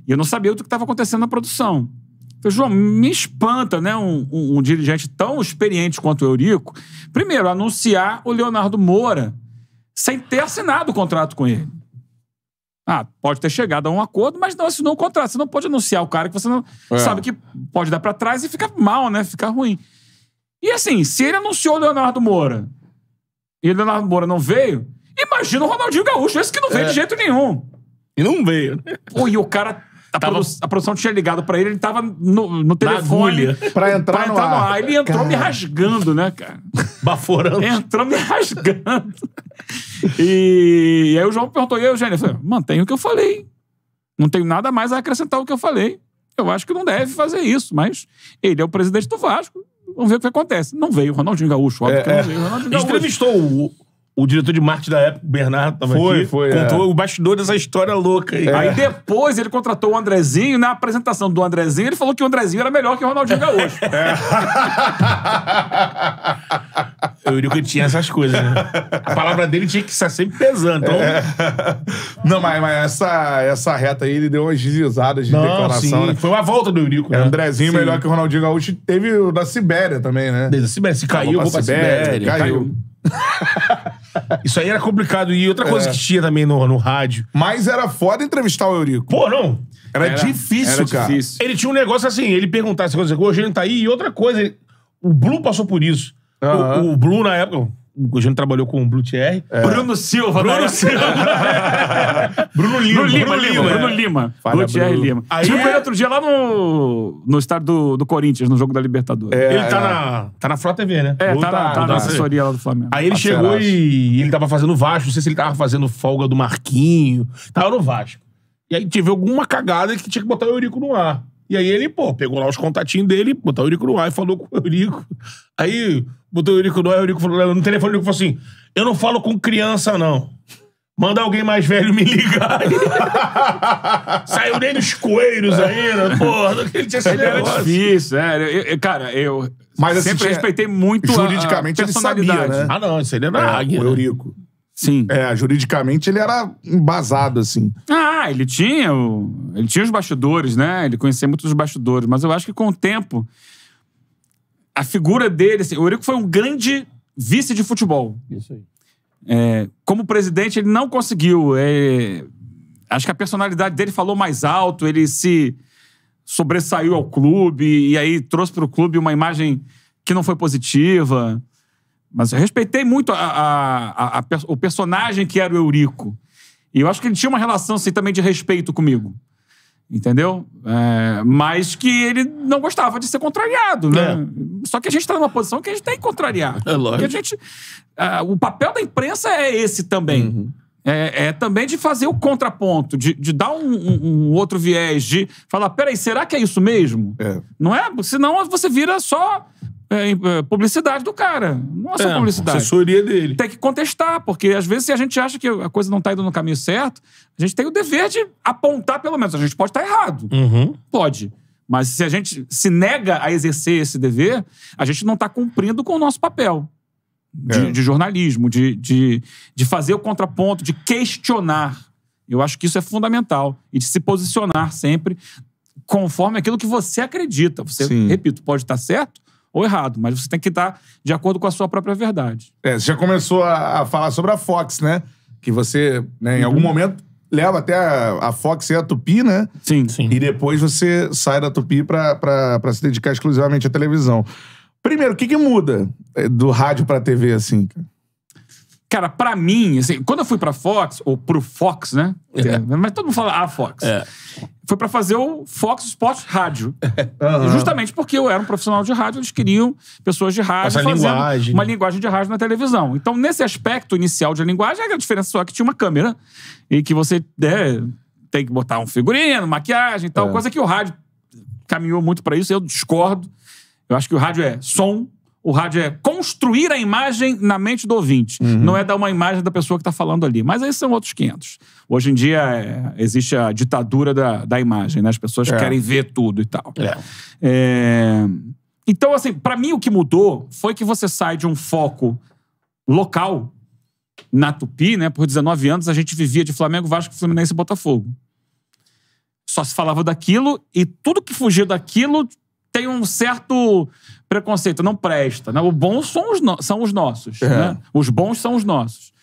E eu não sabia o que estava acontecendo na produção. Falei, João, me espanta, né, um, um, um dirigente tão experiente quanto o Eurico, primeiro, anunciar o Leonardo Moura sem ter assinado o contrato com ele. Ah, pode ter chegado a um acordo, mas não assinou o é contrato. Você não pode anunciar o cara que você não é. sabe que pode dar para trás e ficar mal, né? Ficar ruim. E assim, se ele anunciou o Leonardo Moura e o Leonardo Moura não veio, imagina o Ronaldinho Gaúcho, esse que não veio é. de jeito nenhum. E não veio. Pô, e o cara a, tava... produ a produção tinha ligado pra ele, ele tava no, no telefone. Pra entrar, pra entrar no, ar. no ar. Ele entrou cara. me rasgando, né, cara? Baforando. entrou me rasgando. E... e, aí o João perguntou, e aí, Eugênio? Eu falei, mantenho o que eu falei. Não tenho nada mais a acrescentar o que eu falei. Eu acho que não deve fazer isso, mas ele é o presidente do Vasco. Vamos ver o que acontece. Não veio o Ronaldinho Gaúcho, óbvio é, que não é. veio o Ronaldinho Gaúcho. Entrevistou o o diretor de marketing da época, o Bernardo, tava foi, aqui. Foi, Contou é. o bastidor dessa história louca aí. É. Aí depois ele contratou o Andrezinho. Na apresentação do Andrezinho, ele falou que o Andrezinho era melhor que o Ronaldinho Gaúcho. É. Eu diria que ele tinha essas coisas, né? A palavra dele tinha que estar sempre pesando. Então... É. Não, mas, mas, essa, essa reta aí, ele deu umas deslizadas de Não, declaração. Sim. Né? Foi uma volta do Eurico, né? Andrezinho sim. melhor que o Ronaldinho Gaúcho. Teve o da Sibéria também, né? Desde a Sibéria. Se caiu, vou pra, pra Sibéria. Sibéria. Caiu. caiu. Isso aí era complicado. E outra coisa é. que tinha também no, no rádio. Mas era foda entrevistar o Eurico. Pô, não. Era, era difícil, era cara. Difícil. Ele tinha um negócio assim, ele perguntava essa coisa, hoje ele tá aí, e outra coisa. Ele... o Blue passou por isso. Uh -huh. o, o Blue, na época, o Júnior trabalhou com o Blutier. É. Bruno Silva. Bruno né? Silva. Bruno Lima. Bruno Lima. Bruno Lima. É. Bruno Lima. Lima. Aí Tive é... ele outro dia lá no, no estádio do, do Corinthians, no jogo da Libertadores. É, ele tá, é. Na, tá na Frota TV, né? É, Ou tá, tá, tá na tá assessoria lá do Flamengo. Aí ele chegou e, e ele tava fazendo Vasco. Não sei se ele tava fazendo folga do Marquinho. Tava no Vasco. E aí teve alguma cagada que tinha que botar o Eurico no ar. E aí ele, pô, pegou lá os contatinhos dele, botou o Eurico no ar e falou com o Eurico. Aí botou o Eurico no ar, o Eurico falou, no telefone, o Eurico falou assim, eu não falo com criança, não. Manda alguém mais velho me ligar. Saiu nem dos coelhos ainda, porra. Ele tinha esse Era É difícil, é. Eu, eu, cara, eu Mas, assim, sempre assim, respeitei muito juridicamente a, a personalidade. Ele sabia, né? Ah, não, isso ele era é, águia. Ah, o né? Eurico. Sim. É, juridicamente ele era embasado, assim. Ah, ele tinha. O... Ele tinha os bastidores, né? Ele conhecia muito os bastidores. Mas eu acho que com o tempo, a figura dele, assim, o Eurico foi um grande vice de futebol. Isso aí. É, como presidente, ele não conseguiu. É, acho que a personalidade dele falou mais alto, ele se sobressaiu ao clube, e aí trouxe para o clube uma imagem que não foi positiva. Mas eu respeitei muito a, a, a, o personagem que era o Eurico. E eu acho que ele tinha uma relação assim, também de respeito comigo. Entendeu? É, mas que ele não gostava de ser contrariado, né? É. Só que a gente está numa posição que a gente tem que contrariar. É lógico. a gente, uh, o papel da imprensa é esse também. Uhum. É, é, também de fazer o contraponto, de, de dar um, um, um, outro viés, de falar: peraí, será que é isso mesmo? É. Não é? Senão você vira só é, é, publicidade do cara. Nossa é, publicidade. Assessoria dele. Tem que contestar, porque às vezes se a gente acha que a coisa não está indo no caminho certo, a gente tem o dever de apontar pelo menos. A gente pode estar tá errado. Uhum. Pode. Mas se a gente se nega a exercer esse dever, a gente não está cumprindo com o nosso papel. De, é. de jornalismo, de, de, de fazer o contraponto, de questionar. Eu acho que isso é fundamental. E de se posicionar sempre conforme aquilo que você acredita. Você, Sim. repito, pode estar tá certo, ou errado, mas você tem que estar de acordo com a sua própria verdade. É, você já começou a, a falar sobre a Fox, né? Que você, né, em algum uhum. momento, leva até a, a Fox e a Tupi, né? Sim, sim. E depois você sai da Tupi para se dedicar exclusivamente à televisão. Primeiro, o que, que muda é, do rádio para a TV, assim? Cara? Cara, pra mim, assim, quando eu fui pra Fox, ou pro Fox, né? É. é mas todo mundo fala a ah, Fox. É. Foi pra fazer o Fox Sports Rádio. Uhum. Justamente porque eu era um profissional de rádio, eles queriam pessoas de rádio Essa fazendo linguagem. uma né? linguagem de rádio na televisão. Então, nesse aspecto inicial de linguagem, a diferença só é que tinha uma câmera e que você é, tem que botar um figurino, maquiagem e tal, é. coisa que o rádio caminhou muito pra isso, eu discordo. Eu acho que o rádio é som, o rádio é construir a imagem na mente do ouvinte. Uhum. Não é dar uma imagem da pessoa que está falando ali. Mas aí são outros 500. Hoje em dia é, existe a ditadura da, da imagem, né? As pessoas é. querem ver tudo e tal. É. é... Então, assim, para mim o que mudou foi que você sai de um foco local na Tupi, né? Por 19 anos a gente vivia de Flamengo, Vasco, Fluminense e Botafogo. Só se falava daquilo e tudo que fugia daquilo tem um certo preconceito não presta. Né? O bom são os, no... são os nossos. É. Né? Os bons são os nossos.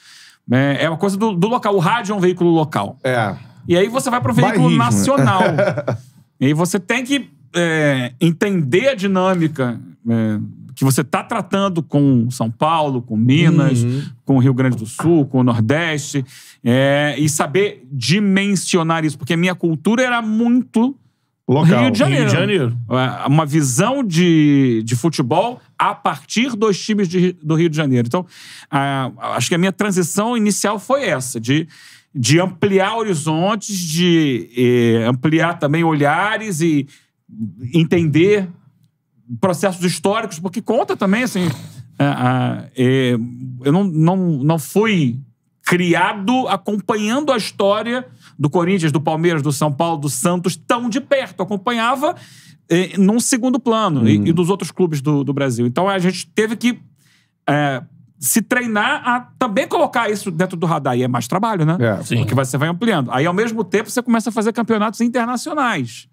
É, é uma coisa do, do local. O rádio é um veículo local. É. E aí você vai para o veículo né? nacional. e aí você tem que é, entender a dinâmica é, que você está tratando com São Paulo, com Minas, uhum. com o Rio Grande do Sul, com o Nordeste, é, e saber dimensionar isso, porque a minha cultura era muito Local. Rio de Janeiro. Rio de Janeiro. É, uma visão de, de futebol a partir dos times de, do Rio de Janeiro. Então, a, acho que a minha transição inicial foi essa, de, de ampliar horizontes, de eh, ampliar também olhares e entender processos históricos, porque conta também, assim... A, a, eh, eu não, não, não fui criado acompanhando a história do Corinthians, do Palmeiras, do São Paulo, do Santos, tão de perto. Acompanhava eh, num segundo plano e, uhum. e, dos outros clubes do, do, Brasil. Então a gente teve que é, se treinar a também colocar isso dentro do radar. E é mais trabalho, né? É, Porque você vai ampliando. Aí, ao mesmo tempo, você começa a fazer campeonatos internacionais.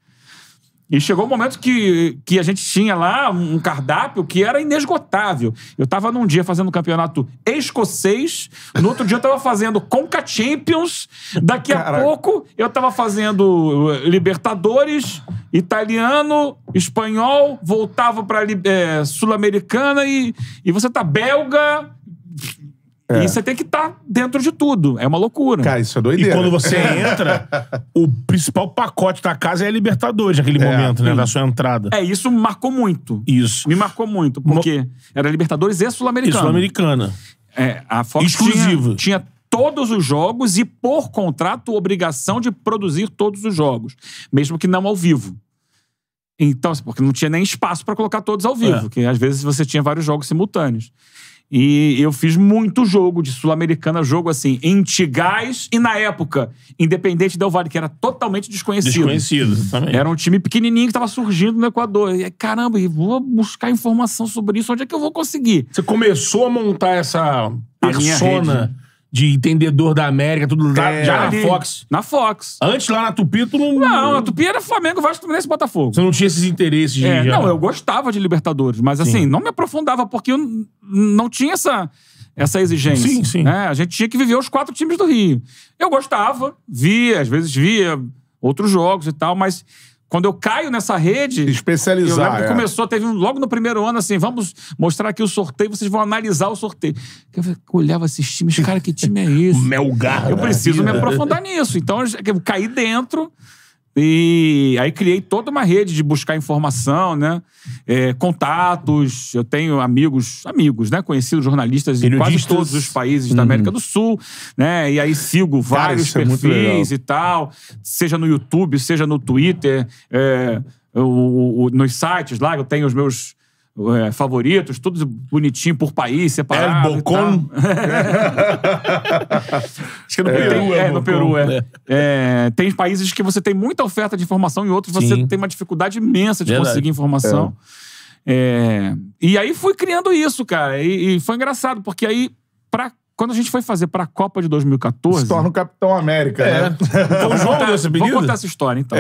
E chegou um momento que, que a gente tinha lá um cardápio que era inesgotável. Eu estava num dia fazendo campeonato escocês, no outro dia eu estava fazendo Conca Champions, daqui Caraca. a pouco eu estava fazendo eh, Libertadores, italiano, espanhol, voltava para é, eh, Sul-Americana e, e você tá belga é. E você tem que estar tá dentro de tudo. É uma loucura. Cara, isso é doideira. E quando você entra, o principal pacote da casa é a Libertadores, naquele é, momento, né? Da sua entrada. É, isso marcou muito. Isso. Me marcou muito, porque Mo... era Libertadores e Sul-Americana. Sul-Americana. É, a Fox Exclusivo. tinha, tinha todos os jogos e, por contrato, obrigação de produzir todos os jogos, mesmo que não ao vivo. Então, assim, porque não tinha nem espaço para colocar todos ao vivo, é. que às vezes você tinha vários jogos simultâneos. E eu fiz muito jogo de Sul-Americana, jogo assim, em Tigás e na época, Independente Del Vale, que era totalmente desconhecido. Desconhecido, também. Era um time pequenininho que estava surgindo no Equador. E caramba, e vou buscar informação sobre isso, onde é que eu vou conseguir? Você começou a montar essa persona de entendedor da América, tudo lá, é, já ali, na Fox. Na Fox. Antes lá na Tupi, tu não. Não, a Tupi era Flamengo, Vasco, Fluminense e Botafogo. Você não tinha esses interesses de. É, já... Não, eu gostava de Libertadores, mas assim, não me aprofundava, porque eu não tinha essa. Essa exigência. Sim, sim. Né? A gente tinha que viver os quatro times do Rio. Eu gostava, via, às vezes via outros jogos e tal, mas quando eu caio nessa rede. especializar. Eu é. começou, teve um, logo no primeiro ano, assim, vamos mostrar aqui o sorteio, vocês vão analisar o sorteio. Eu olhava esses times, cara, que time é esse? Melgar. Eu né? preciso me aprofundar nisso. Então, eu caí dentro. E aí criei toda uma rede de buscar informação, né? É, contatos. Eu tenho amigos, amigos, né? Conhecidos jornalistas de quase todos os países da uhum. América do Sul, né? E aí sigo vários é perfis é e tal, seja no YouTube, seja no Twitter, é, o, o, nos sites lá, eu tenho os meus é, favoritos, tudo bonitinho por país, separado. El Bocon? Acho que é no é. Peru. é, é, no Peru, é. É. é. Tem países que você tem muita oferta de informação e outros Sim. você tem uma dificuldade imensa de Verdade. conseguir informação. e aí fui criando isso, cara. E, e foi engraçado, porque aí, pra quando a gente foi fazer para a Copa de 2014. Se torna o Capitão América, é. né? Então, João, vamos contar essa história, então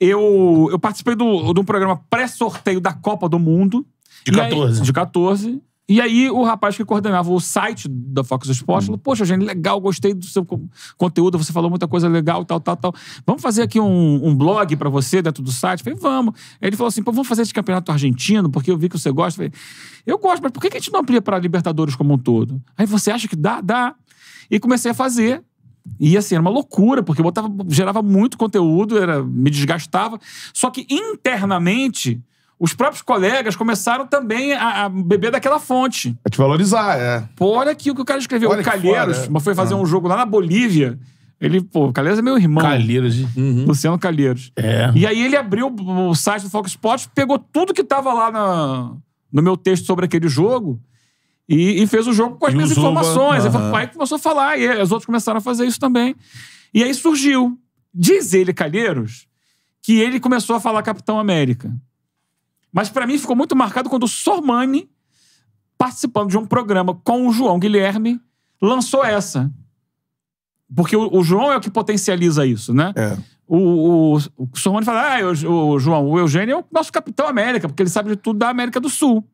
eu, eu participei de um programa pré-sorteio da Copa do Mundo. De 14. Aí, de 14. E aí o rapaz que coordenava o site da Fox Sports uhum. falou: Poxa, gente, legal, gostei do seu conteúdo, você falou muita coisa legal, tal, tal, tal. Vamos fazer aqui um, um blog para você dentro do site? Eu falei, vamos. Aí ele falou assim: Pô, vamos fazer esse campeonato argentino, porque eu vi que você gosta. Eu, falei, eu gosto, mas por que a gente não amplia para Libertadores como um todo? Aí você acha que dá? Dá. E comecei a fazer. E assim, era uma loucura, porque eu botava, gerava muito conteúdo, era, me desgastava. Só que internamente, os próprios colegas começaram também a, a beber daquela fonte. A te valorizar, é. Pô, olha aqui o que o cara escreveu. Olha o Calheiros fora, é. foi fazer ah. um jogo lá na Bolívia. Ele, pô, o Calheiros é meu irmão. Calheiros. Uhum. Luciano Calheiros. É. E aí ele abriu o site do Fox Sports, pegou tudo que tava lá na, no meu texto sobre aquele jogo e, e fez o jogo com as e minhas informações. Uhum. Aí o pai começou a falar, e os outros começaram a fazer isso também. E aí surgiu. Diz ele, Calheiros, que ele começou a falar Capitão América. Mas para mim ficou muito marcado quando o Sormani, participando de um programa com o João Guilherme, lançou essa. Porque o, o João é o que potencializa isso, né? É. O, o, o Sormani fala, ah, o, o João, o Eugênio é o nosso Capitão América, porque ele sabe de tudo da América do Sul.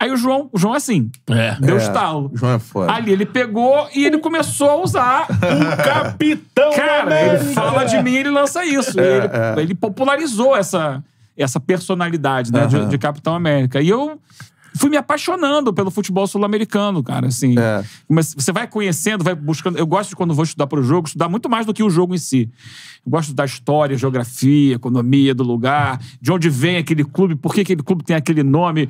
Aí o João, o João é assim, é. deu é. estalo. João é foda. Ali ele pegou e ele começou a usar. o capitão Cara, ele fala de mim e ele lança isso. É, ele, é. ele popularizou essa, essa personalidade né, uhum. de, de Capitão América. E eu fui me apaixonando pelo futebol sul-americano, cara, assim. É. Mas você vai conhecendo, vai buscando. Eu gosto de quando vou estudar para o jogo, estudar muito mais do que o jogo em si. Eu gosto da história, geografia, economia do lugar, de onde vem aquele clube, por que aquele clube tem aquele nome,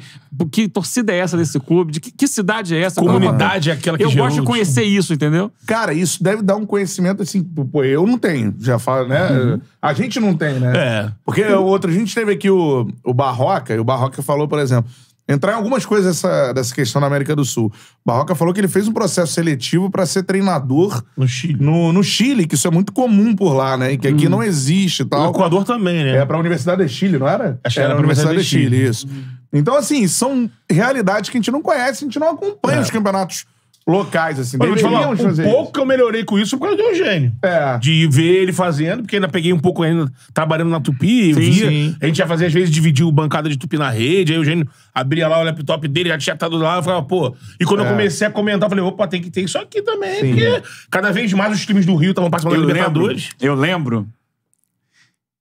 que torcida é essa desse clube, de que, que cidade é essa? Comunidade é aquela que Eu gerou, gosto de conhecer tipo... isso, entendeu? Cara, isso deve dar um conhecimento assim, pô, eu não tenho, já falo, né? Uhum. A gente não tem, né? É. Porque o outro, a gente teve aqui o, o Barroca, e o Barroca falou, por exemplo, entrar em algumas coisas dessa questão na América do Sul. Barroca falou que ele fez um processo seletivo para ser treinador no Chile. No, no, Chile, que isso é muito comum por lá, né? E que aqui hum. não existe tal. O Equador também, né? É para a Universidade do Chile, não era? Acho era, a Universidade, de do Chile, Chile isso. Hum. Então, assim, são realidades que a gente não conhece, a gente não acompanha é. os campeonatos locais, assim. Eu falar, um pouco isso. que eu melhorei com isso por causa do Eugênio. É. De ver ele fazendo, porque ainda peguei um pouco ainda trabalhando na Tupi, sim, via. Sim. A gente ia fazer às vezes, dividir o bancada de Tupi na rede, aí o Eugênio abria lá o laptop dele, já tinha estado lá, eu falava, pô... E quando é. eu comecei a comentar, eu falei, opa, tem que ter isso aqui também, sim. porque cada vez mais os times do Rio estavam participando eu da Libertadores. Lembro, eu lembro,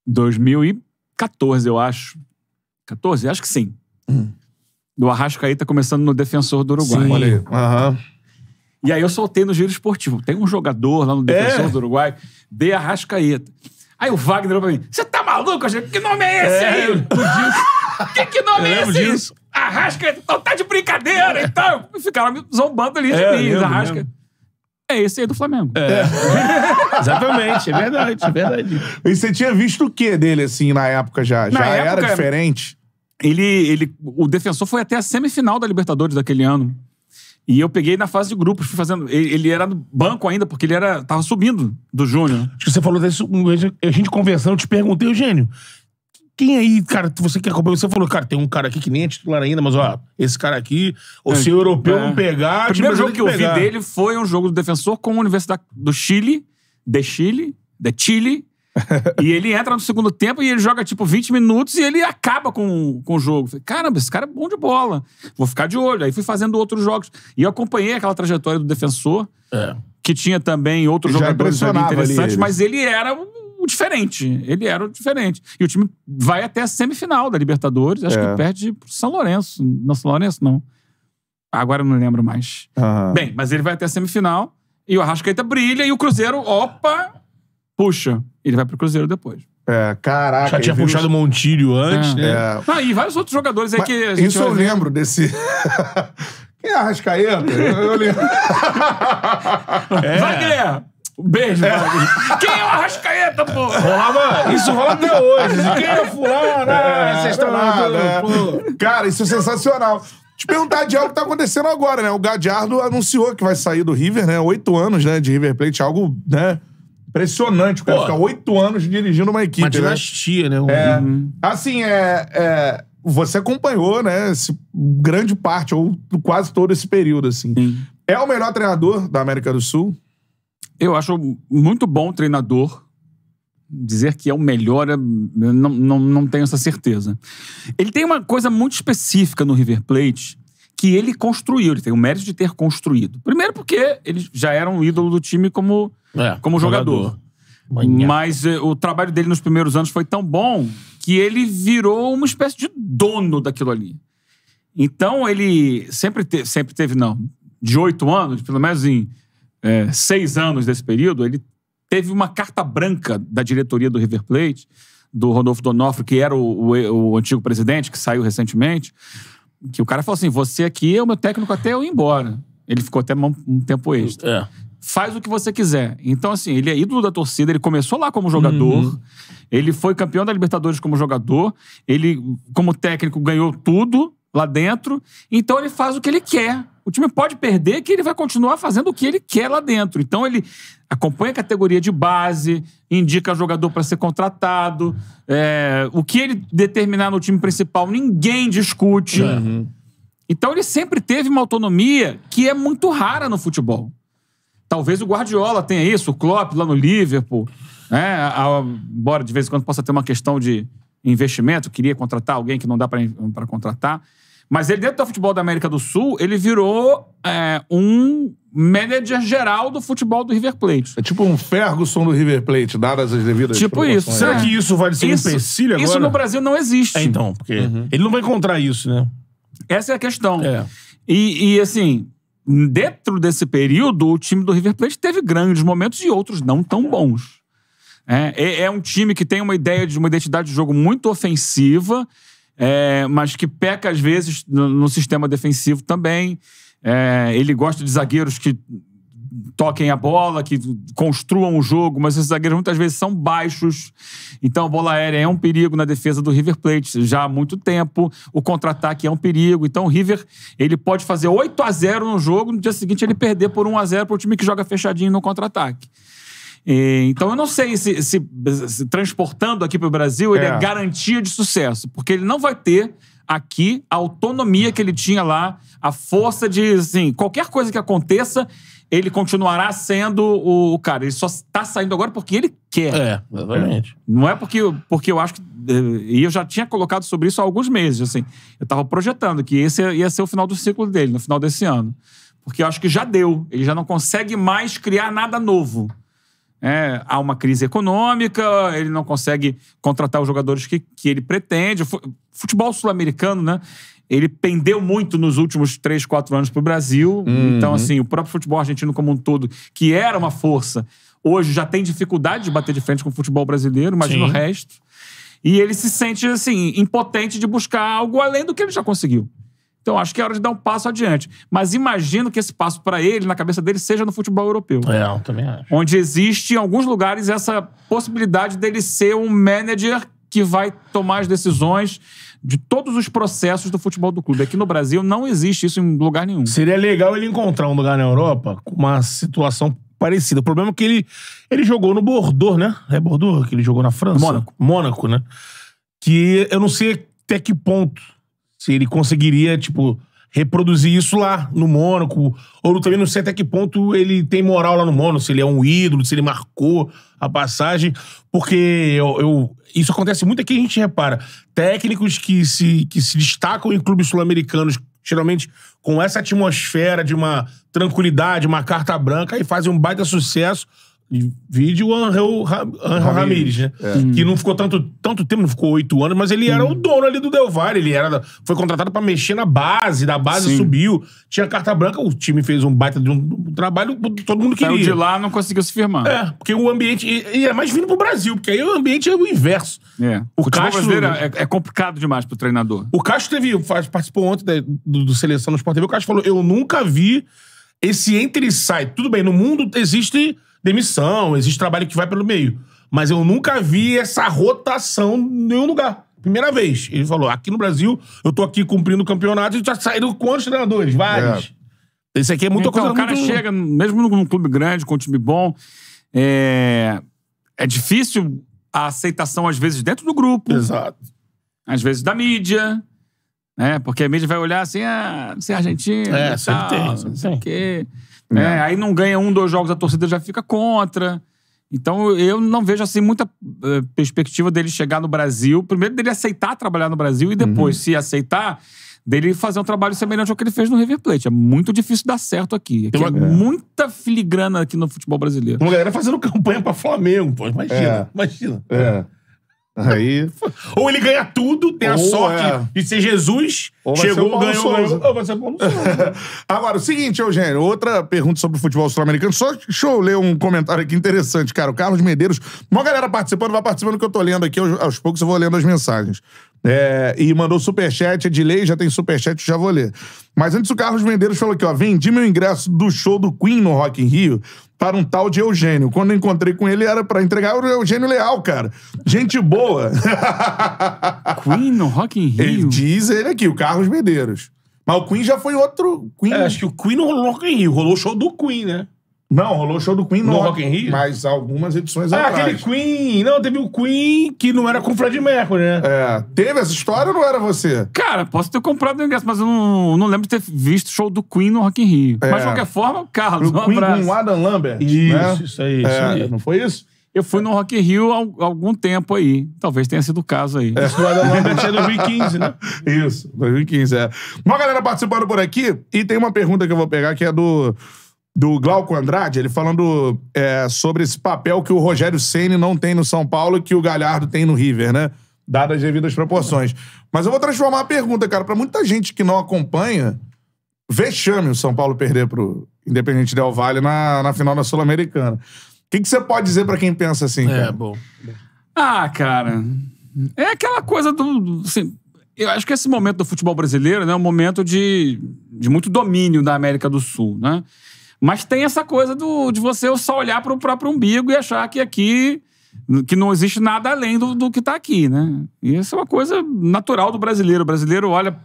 2014, eu acho. 14? Acho que sim. Hum. Do Arrascaeta começando no Defensor do Uruguai. Sim. Olha aí. Aham. Uhum. E aí eu soltei no giro esportivo. Tem um jogador lá no Defensor é. do Uruguai, de Arrascaeta. Aí o Wagner falou pra mim: Você tá maluco? Gente? Que nome é esse é, aí? que, que nome é esse? Disso. Arrascaeta, então tá de brincadeira então e tal. E ficaram zombando ali de é, mim, Arrascaeta. É esse aí do Flamengo. É. Exatamente, é verdade, é verdade. E você tinha visto o que dele, assim, na época já? Na já época, era diferente? Ele, ele, o defensor foi até a semifinal da Libertadores daquele ano. E eu peguei na fase de grupos, fui fazendo. Ele era no banco ainda, porque ele era tava subindo do Júnior. Acho que você falou desse. A gente conversando, eu te perguntei, Eugênio. Quem aí, cara, você quer acompanhar? Você falou, cara, tem um cara aqui que nem é titular ainda, mas ó, esse cara aqui, ou se o europeu é. não é. pegar. O primeiro jogo que, que eu vi dele foi um jogo do defensor com a Universidade do Chile, de Chile, de Chile, e ele entra no segundo tempo e ele joga tipo 20 minutos e ele acaba com, com o jogo. Falei, caramba, esse cara é bom de bola. Vou ficar de olho. Aí fui fazendo outros jogos. E eu acompanhei aquela trajetória do defensor, é. que tinha também outros jogadores ali interessantes, ali mas ele era o diferente. Ele era o diferente. E o time vai até a semifinal da Libertadores. Acho é. que perde pro São Lourenço. Não, São Lourenço não. Agora eu não lembro mais. Uhum. Bem, mas ele vai até a semifinal. E o Arrascaeta brilha e o Cruzeiro, opa, puxa. Ele vai pro Cruzeiro depois. É, caraca. Já tinha puxado o Montílio antes, é. né? É. Ah, e vários outros jogadores aí Mas que. isso eu lembro desse. Quem é Arrascaeta? eu lembro. É. Guilherme! Beijo, é. Quem é o Arrascaeta, pô? Rola, isso rola até hoje. Quem é fulano? É, ah, vocês estão lá, pô. É. Cara, isso é sensacional. Te perguntar de algo que tá acontecendo agora, né? O Gadiardo anunciou que vai sair do River, né? Oito anos, né, de River Plate, algo, né? Impressionante, o cara fica oito anos dirigindo uma equipe. Uma né? dinastia, né? né? É, Assim, é, é, você acompanhou, né, esse, grande parte, ou quase todo esse período, assim. Sim. É o melhor treinador da América do Sul? Eu acho muito bom treinador. Dizer que é o melhor, é, não, não, não tenho essa certeza. Ele tem uma coisa muito específica no River Plate, que ele construiu, ele tem o mérito de ter construído. Primeiro porque ele já era um ídolo do time como, é, como jogador. jogador. Mas eh, o trabalho dele nos primeiros anos foi tão bom que ele virou uma espécie de dono daquilo ali. Então ele sempre, te, sempre teve, não, de oito anos, pelo menos em é, seis anos desse período, ele teve uma carta branca da diretoria do River Plate, do Rodolfo Donofrio, que era o, o, o antigo presidente, que saiu recentemente que o cara falou assim: você aqui é o meu técnico até eu ir embora. Ele ficou até um tempo extra. É. Faz o que você quiser. Então, assim, ele é ídolo da torcida, ele começou lá como jogador, uhum. ele foi campeão da Libertadores como jogador, ele, como técnico, ganhou tudo lá dentro. Então, ele faz o que ele quer o time pode perder que ele vai continuar fazendo o que ele quer lá dentro. Então ele acompanha a categoria de base, indica jogador para ser contratado. É, o que ele determinar no time principal, ninguém discute. É. Uhum. Então ele sempre teve uma autonomia que é muito rara no futebol. Talvez o Guardiola tenha isso, o Klopp lá no Liverpool. Né? embora de vez em quando possa ter uma questão de investimento, queria contratar alguém que não dá para contratar. Mas ele, dentro do futebol da América do Sul, ele virou é, um manager geral do futebol do River Plate. É tipo um Ferguson do River Plate, dadas as devidas Tipo isso. É. Será é. que isso vai ser isso, um empecilho agora? Isso no Brasil não existe. É, então, porque uhum. ele não vai encontrar isso, né? Essa é a questão. É. E, e, assim, dentro desse período, o time do River Plate teve grandes momentos e outros não tão bons. É, é, é um time que tem uma ideia de uma identidade de jogo muito ofensiva é, mas que peca às vezes no, no sistema defensivo também. É, ele gosta de zagueiros que toquem a bola, que construam o jogo, mas esses zagueiros muitas vezes são baixos. Então a bola aérea é um perigo na defesa do River Plate já há muito tempo. O contra-ataque é um perigo. Então o River, ele pode fazer 8 a 0 no jogo, no dia seguinte ele perder por 1 a 0 para o time que joga fechadinho no contra-ataque. E, então eu não sei se, se, se transportando aqui para o Brasil ele é. é garantia de sucesso, porque ele não vai ter aqui a autonomia que ele tinha lá, a força de, assim, qualquer coisa que aconteça, ele continuará sendo o, cara. Ele só está saindo agora porque ele quer. É, exatamente. É. Não é porque, porque eu acho que. Eh, e eu já tinha colocado sobre isso há alguns meses, assim. Eu estava projetando que esse ia ser o final do ciclo dele, no final desse ano. Porque eu acho que já deu. Ele já não consegue mais criar nada novo. É, há uma crise econômica, ele não consegue contratar os jogadores que, que ele pretende. O futebol sul-americano, né? Ele pendeu muito nos últimos três, quatro anos para o Brasil. Uhum. Então, assim, o próprio futebol argentino como um todo, que era uma força, hoje já tem dificuldade de bater de frente com o futebol brasileiro, imagina Sim. o resto. E ele se sente, assim, impotente de buscar algo além do que ele já conseguiu. Então acho que é hora de dar um passo adiante. Mas imagino que esse passo para ele, na cabeça dele, seja no futebol europeu. É, eu também acho. Onde existe, em alguns lugares, essa possibilidade dele ser um manager que vai tomar as decisões de todos os processos do futebol do clube. Aqui no Brasil não existe isso em lugar nenhum. Seria legal ele encontrar um lugar na Europa com uma situação parecida. O problema é que ele, ele jogou no Bordeaux, né? É Bordeaux que ele jogou na França? Mônaco. Mônaco, né? Que eu não sei até que ponto se ele conseguiria, tipo, reproduzir isso lá no Mônaco. Ou também não sei até que ponto ele tem moral lá no Mônaco, se ele é um ídolo, se ele marcou a passagem. Porque eu, eu isso acontece muito aqui, a gente repara. Técnicos que se, que se destacam em clubes sul-americanos, geralmente com essa atmosfera de uma tranquilidade, uma carta branca, e fazem um baita sucesso Vídeo Angel, Angel Ramirez, né? É. Hum. Que não ficou tanto, tanto tempo, não ficou oito anos, mas ele era hum. o dono ali do Del Valle. Ele era, foi contratado para mexer na base, da base Sim. subiu. Tinha carta branca, o time fez um baita de um trabalho, todo mundo Saiu queria. de lá, não conseguiu se firmar. É, porque o ambiente. E, é mais vindo pro Brasil, porque aí o ambiente é o inverso. É. O, o Castro. É, é, é, complicado demais pro treinador. O Castro teve, participou ontem da, do, do seleção no Sport TV. O Castro falou: Eu nunca vi esse entre e sai. Tudo bem, no mundo existe demissão, existe trabalho que vai pelo meio. Mas eu nunca vi essa rotação em nenhum lugar. Primeira vez. Ele falou: aqui no Brasil, eu tô aqui cumprindo o campeonato e já saíram quantos treinadores? Vários. É. Isso aqui é muita então, coisa. O cara muito... chega, mesmo num clube grande, com um time bom, é, é difícil a aceitação, às vezes, dentro do grupo. Exato. Às vezes da mídia. Né? Porque a mídia vai olhar assim, ah, você é argentino. É, sempre tal, tem. Sempre né? É. Aí não ganha um, dois jogos, a torcida já fica contra. Então eu não vejo assim muita uh, perspectiva dele chegar no Brasil. Primeiro dele aceitar trabalhar no Brasil e uhum. depois, uhum. se aceitar, dele fazer um trabalho semelhante ao que ele fez no River Plate. É muito difícil dar certo aqui. aqui é muita filigrana aqui no futebol brasileiro. Uma galera fazendo campanha para Flamengo, pô. Imagina, é. imagina. É. Aí. Ou ele ganha tudo, tem a sorte é. de ser Jesus, Ou chegou, ser ganhou, ganhou. Ou vai ser o Agora, o seguinte, Eugênio, outra pergunta sobre o futebol sul-americano. Só deixa eu ler um comentário aqui interessante, cara. O Carlos Medeiros. Uma galera participando, vai participando que eu tô lendo aqui, aos poucos eu vou lendo as mensagens. É, e mandou superchat, é de lei, já tem superchat, já vou ler. Mas antes o Carlos Medeiros falou aqui, ó, vendi meu ingresso do show do Queen no Rock in Rio para um tal de Eugênio. Quando encontrei com ele, era para entregar o Eugênio Leal, cara. Gente boa. Queen no Rock in Rio? Ele diz ele aqui, o Carlos Medeiros. Mas o Queen já foi outro... Queen... É, né? acho que o Queen não rolou no Rock in Rio, rolou o show do Queen, né? Não, rolou show do Queen no, no Rock, in Rio. Mas algumas edições ah, atrás. aquele Queen. Não, teve o Queen que não era com o Fred Mercury, né? É. Teve essa história ou não era você? Cara, posso ter comprado o ingresso, mas eu não, não lembro de ter visto show do Queen no Rock in Rio. É. Mas de qualquer forma, Carlos, o um Queen abraço. com o Adam Lambert. Isso, né? isso aí, é. aí. Não foi isso? Eu fui no Rock in Rio há algum tempo aí. Talvez tenha sido o caso aí. Isso é. do Adam Lambert é 2015, né? Isso, 2015, é. Uma galera participando por aqui e tem uma pergunta que eu vou pegar que é do do Glauco Andrade, ele falando é, sobre esse papel que o Rogério Ceni não tem no São Paulo e que o Galhardo tem no River, né? Dadas as devidas proporções. Mas eu vou transformar a pergunta, cara, para muita gente que não acompanha, vexame o São Paulo perder pro Independente Del Valle na, na final da Sul-Americana. O que, você pode dizer para quem pensa assim, é, cara? É, bom. Ah, cara, é aquela coisa do... Assim, eu acho que esse momento do futebol brasileiro né, é um momento de, de muito domínio da América do Sul, né? Mas tem essa coisa do, de você só olhar para o próprio umbigo e achar que aqui que não existe nada além do, do que está aqui, né? E isso é uma coisa natural do brasileiro. O brasileiro olha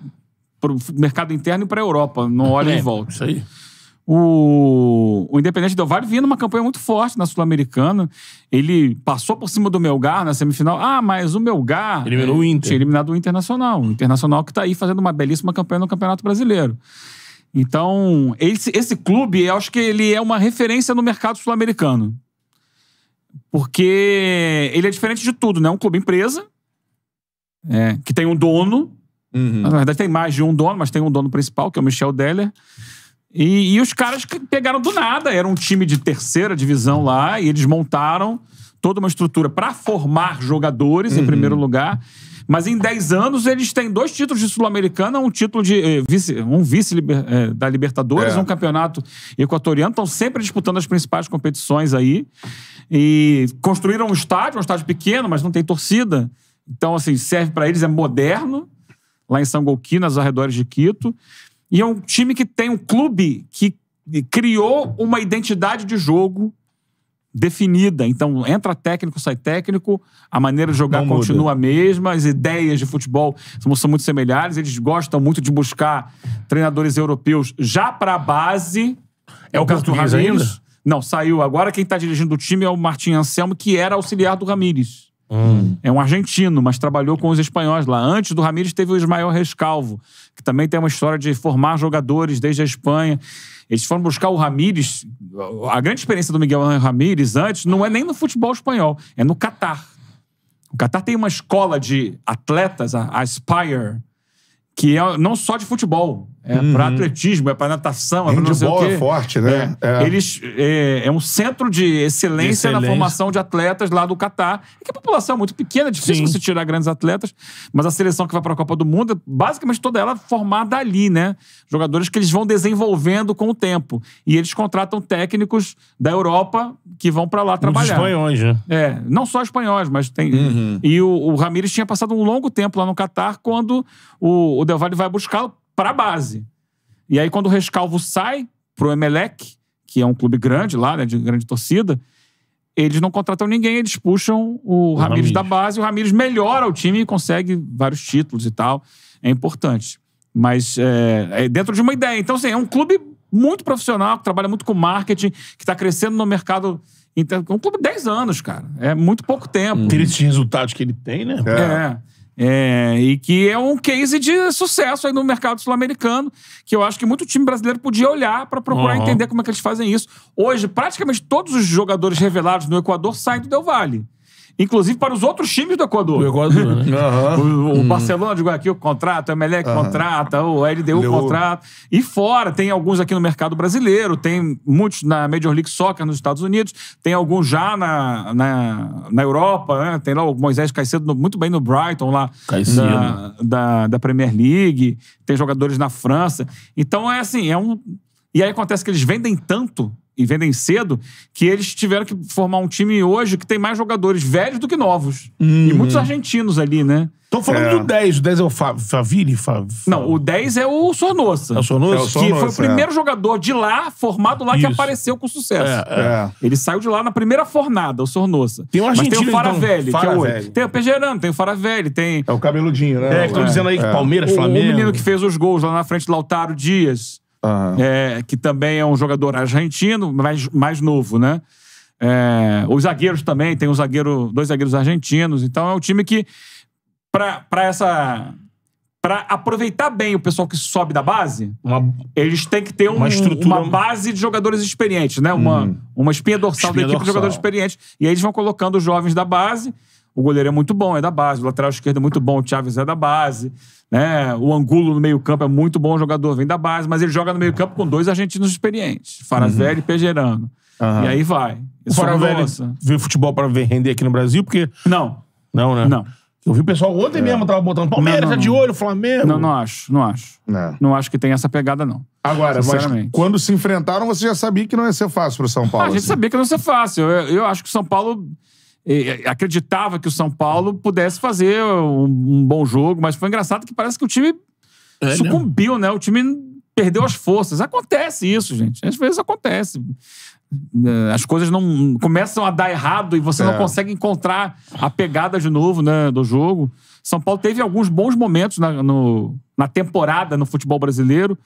para o mercado interno e para a Europa, não olha é, em volta. Isso aí. O, o Independente Del Vale vindo uma campanha muito forte na Sul-Americana. Ele passou por cima do Melgar na semifinal. Ah, mas o Melgar. Eliminou o é, Inter. Tinha eliminado o Internacional. O Internacional que está aí fazendo uma belíssima campanha no Campeonato Brasileiro. Então, esse, esse clube, eu acho que ele é uma referência no mercado sul-americano. Porque ele é diferente de tudo, né? É um clube empresa, é, que tem um dono. Uhum. Na verdade, tem mais de um dono, mas tem um dono principal, que é o Michel Deller. E, e os caras que pegaram do nada. Era um time de terceira divisão lá, e eles montaram toda uma estrutura para formar jogadores, uhum. em primeiro lugar. Mas em 10 anos eles têm dois títulos de Sul-Americana, um título de eh, vice, um vice liber, eh, da Libertadores, é. um campeonato equatoriano, estão sempre disputando as principais competições aí. E construíram um estádio, um estádio pequeno, mas não tem torcida. Então, assim, serve para eles, é moderno, lá em São Golqui, nos arredores de Quito. E é um time que tem um clube que criou uma identidade de jogo definida. Então, entra técnico, sai técnico, a maneira de jogar Não continua muda. a mesma, as ideias de futebol são, são muito semelhantes, eles gostam muito de buscar treinadores europeus já para a base. É, é o, caso do Ramires. Ainda? Não, saiu. Agora quem está dirigindo o time é o Martin Anselmo, que era auxiliar do Ramires. Hum. É um argentino, mas trabalhou com os espanhóis lá. Antes do Ramírez teve o Ismael Rescalvo, que também tem uma história de formar jogadores desde a Espanha. Eles foram buscar o Ramírez. A grande experiência do Miguel Ramírez antes não é nem no futebol espanhol, é no Catar. O Catar tem uma escola de atletas, a Aspire, que é não só de futebol. É uhum. para atletismo, é para natação, é para não sei o é quê. é forte, né? É, é. Eles, é, é, um centro de excelência, excelência, na formação de atletas lá do Catar. É que a população é muito pequena, é difícil Sim. você tirar grandes atletas, mas a seleção que vai para a Copa do Mundo, basicamente toda ela formada ali, né? Jogadores que eles vão desenvolvendo com o tempo. E eles contratam técnicos da Europa que vão para lá trabalhar. Os espanhóis, né? É, não só espanhóis, mas tem... Uhum. E o, o Ramires tinha passado um longo tempo lá no Catar quando o, o Del Valle vai buscá-lo para a base. E aí, quando o Rescalvo sai pro Emelec, que é um clube grande lá, né, de grande torcida, eles não contratam ninguém, eles puxam o, o Ramires, da base, o Ramires melhora o time e consegue vários títulos e tal. É importante. Mas é, é dentro de uma ideia. Então, assim, é um clube muito profissional, que trabalha muito com marketing, que está crescendo no mercado inter... É um clube de 10 anos, cara. É muito pouco tempo. Hum. Ele resultados que ele tem, né? É. é. É, e que é um case de sucesso aí no mercado sul-americano, que eu acho que muito time brasileiro podia olhar para procurar uhum. entender como é que eles fazem isso. Hoje, praticamente todos os jogadores revelados no Equador saem do Del Valle inclusive para os outros times do Equador. Do Equador, né? uhum. o, o, hum. Barcelona de Guayaquil contrata, o Emelec uhum. contrata, o LDU Leu. contrata. E fora, tem alguns aqui no mercado brasileiro, tem muitos na Major League Soccer nos Estados Unidos, tem alguns já na, na, na Europa, né? tem lá o Moisés Caicedo no, muito bem no Brighton, lá da, da Premier League, tem jogadores na França. Então é assim, é um... E aí acontece que eles vendem tanto e vendem cedo, que eles tiveram que formar um time hoje que tem mais jogadores velhos do que novos. Uhum. E hum. muitos argentinos ali, né? Estão falando é. do 10. O 10 é o Fa Favini? Fa Não, o 10 é, é o Sornosa. É o Sornosa? que foi o é. primeiro é. jogador de lá, formado lá, Isso. que apareceu com sucesso. É, é, Ele saiu de lá na primeira fornada, o Sornosa. Tem o Argentino, Mas tem o Faravelli, então, que é o... Velho. Tem o Pejerano, tem o Faravelli, tem... É o cabeludinho, né? É, que estão dizendo aí que Palmeiras, o, Flamengo... O menino que fez os gols lá na frente, do Lautaro Dias. É, que também é um jogador argentino, mais, mais novo, né? É, os zagueiros também, tem um zagueiro, dois zagueiros argentinos. Então é um time que, para essa para aproveitar bem o pessoal que sobe da base, uma, eles têm que ter um, uma, estrutura... uma base de jogadores experientes, né? Uma, hum. uma espinha dorsal espinha da equipe dorsal. de jogadores experientes. E aí eles vão colocando os jovens da base o goleiro é muito bom, é da base. O lateral esquerdo é muito bom, o Chaves é da base. Né? O Angulo no meio-campo é muito bom jogador, vem da base, mas ele joga no meio-campo com dois argentinos experientes, Faravelli uhum. e Pejerano. Uhum. E aí vai. Isso o Faravelli viu futebol para render aqui no Brasil? Porque... Não. Não, né? Não. Eu vi o pessoal ontem é. mesmo tava botando Palmeiras, tá de olho, Flamengo. Não, não acho, não acho. Não, não acho que tem essa pegada, não. Agora, mas quando se enfrentaram, você já sabia que não ia ser fácil pro São Paulo. Ah, a gente assim. sabia que não ia ser fácil. Eu, eu acho que o São Paulo acreditava que o São Paulo pudesse fazer um, um bom jogo, mas foi engraçado que parece que o time é, sucumbiu, não. né? O time perdeu as forças. Acontece isso, gente. Às vezes acontece. É, as coisas não começam a dar errado e você é. não consegue encontrar a pegada de novo, né, do jogo. São Paulo teve alguns bons momentos na, no, na temporada no futebol brasileiro,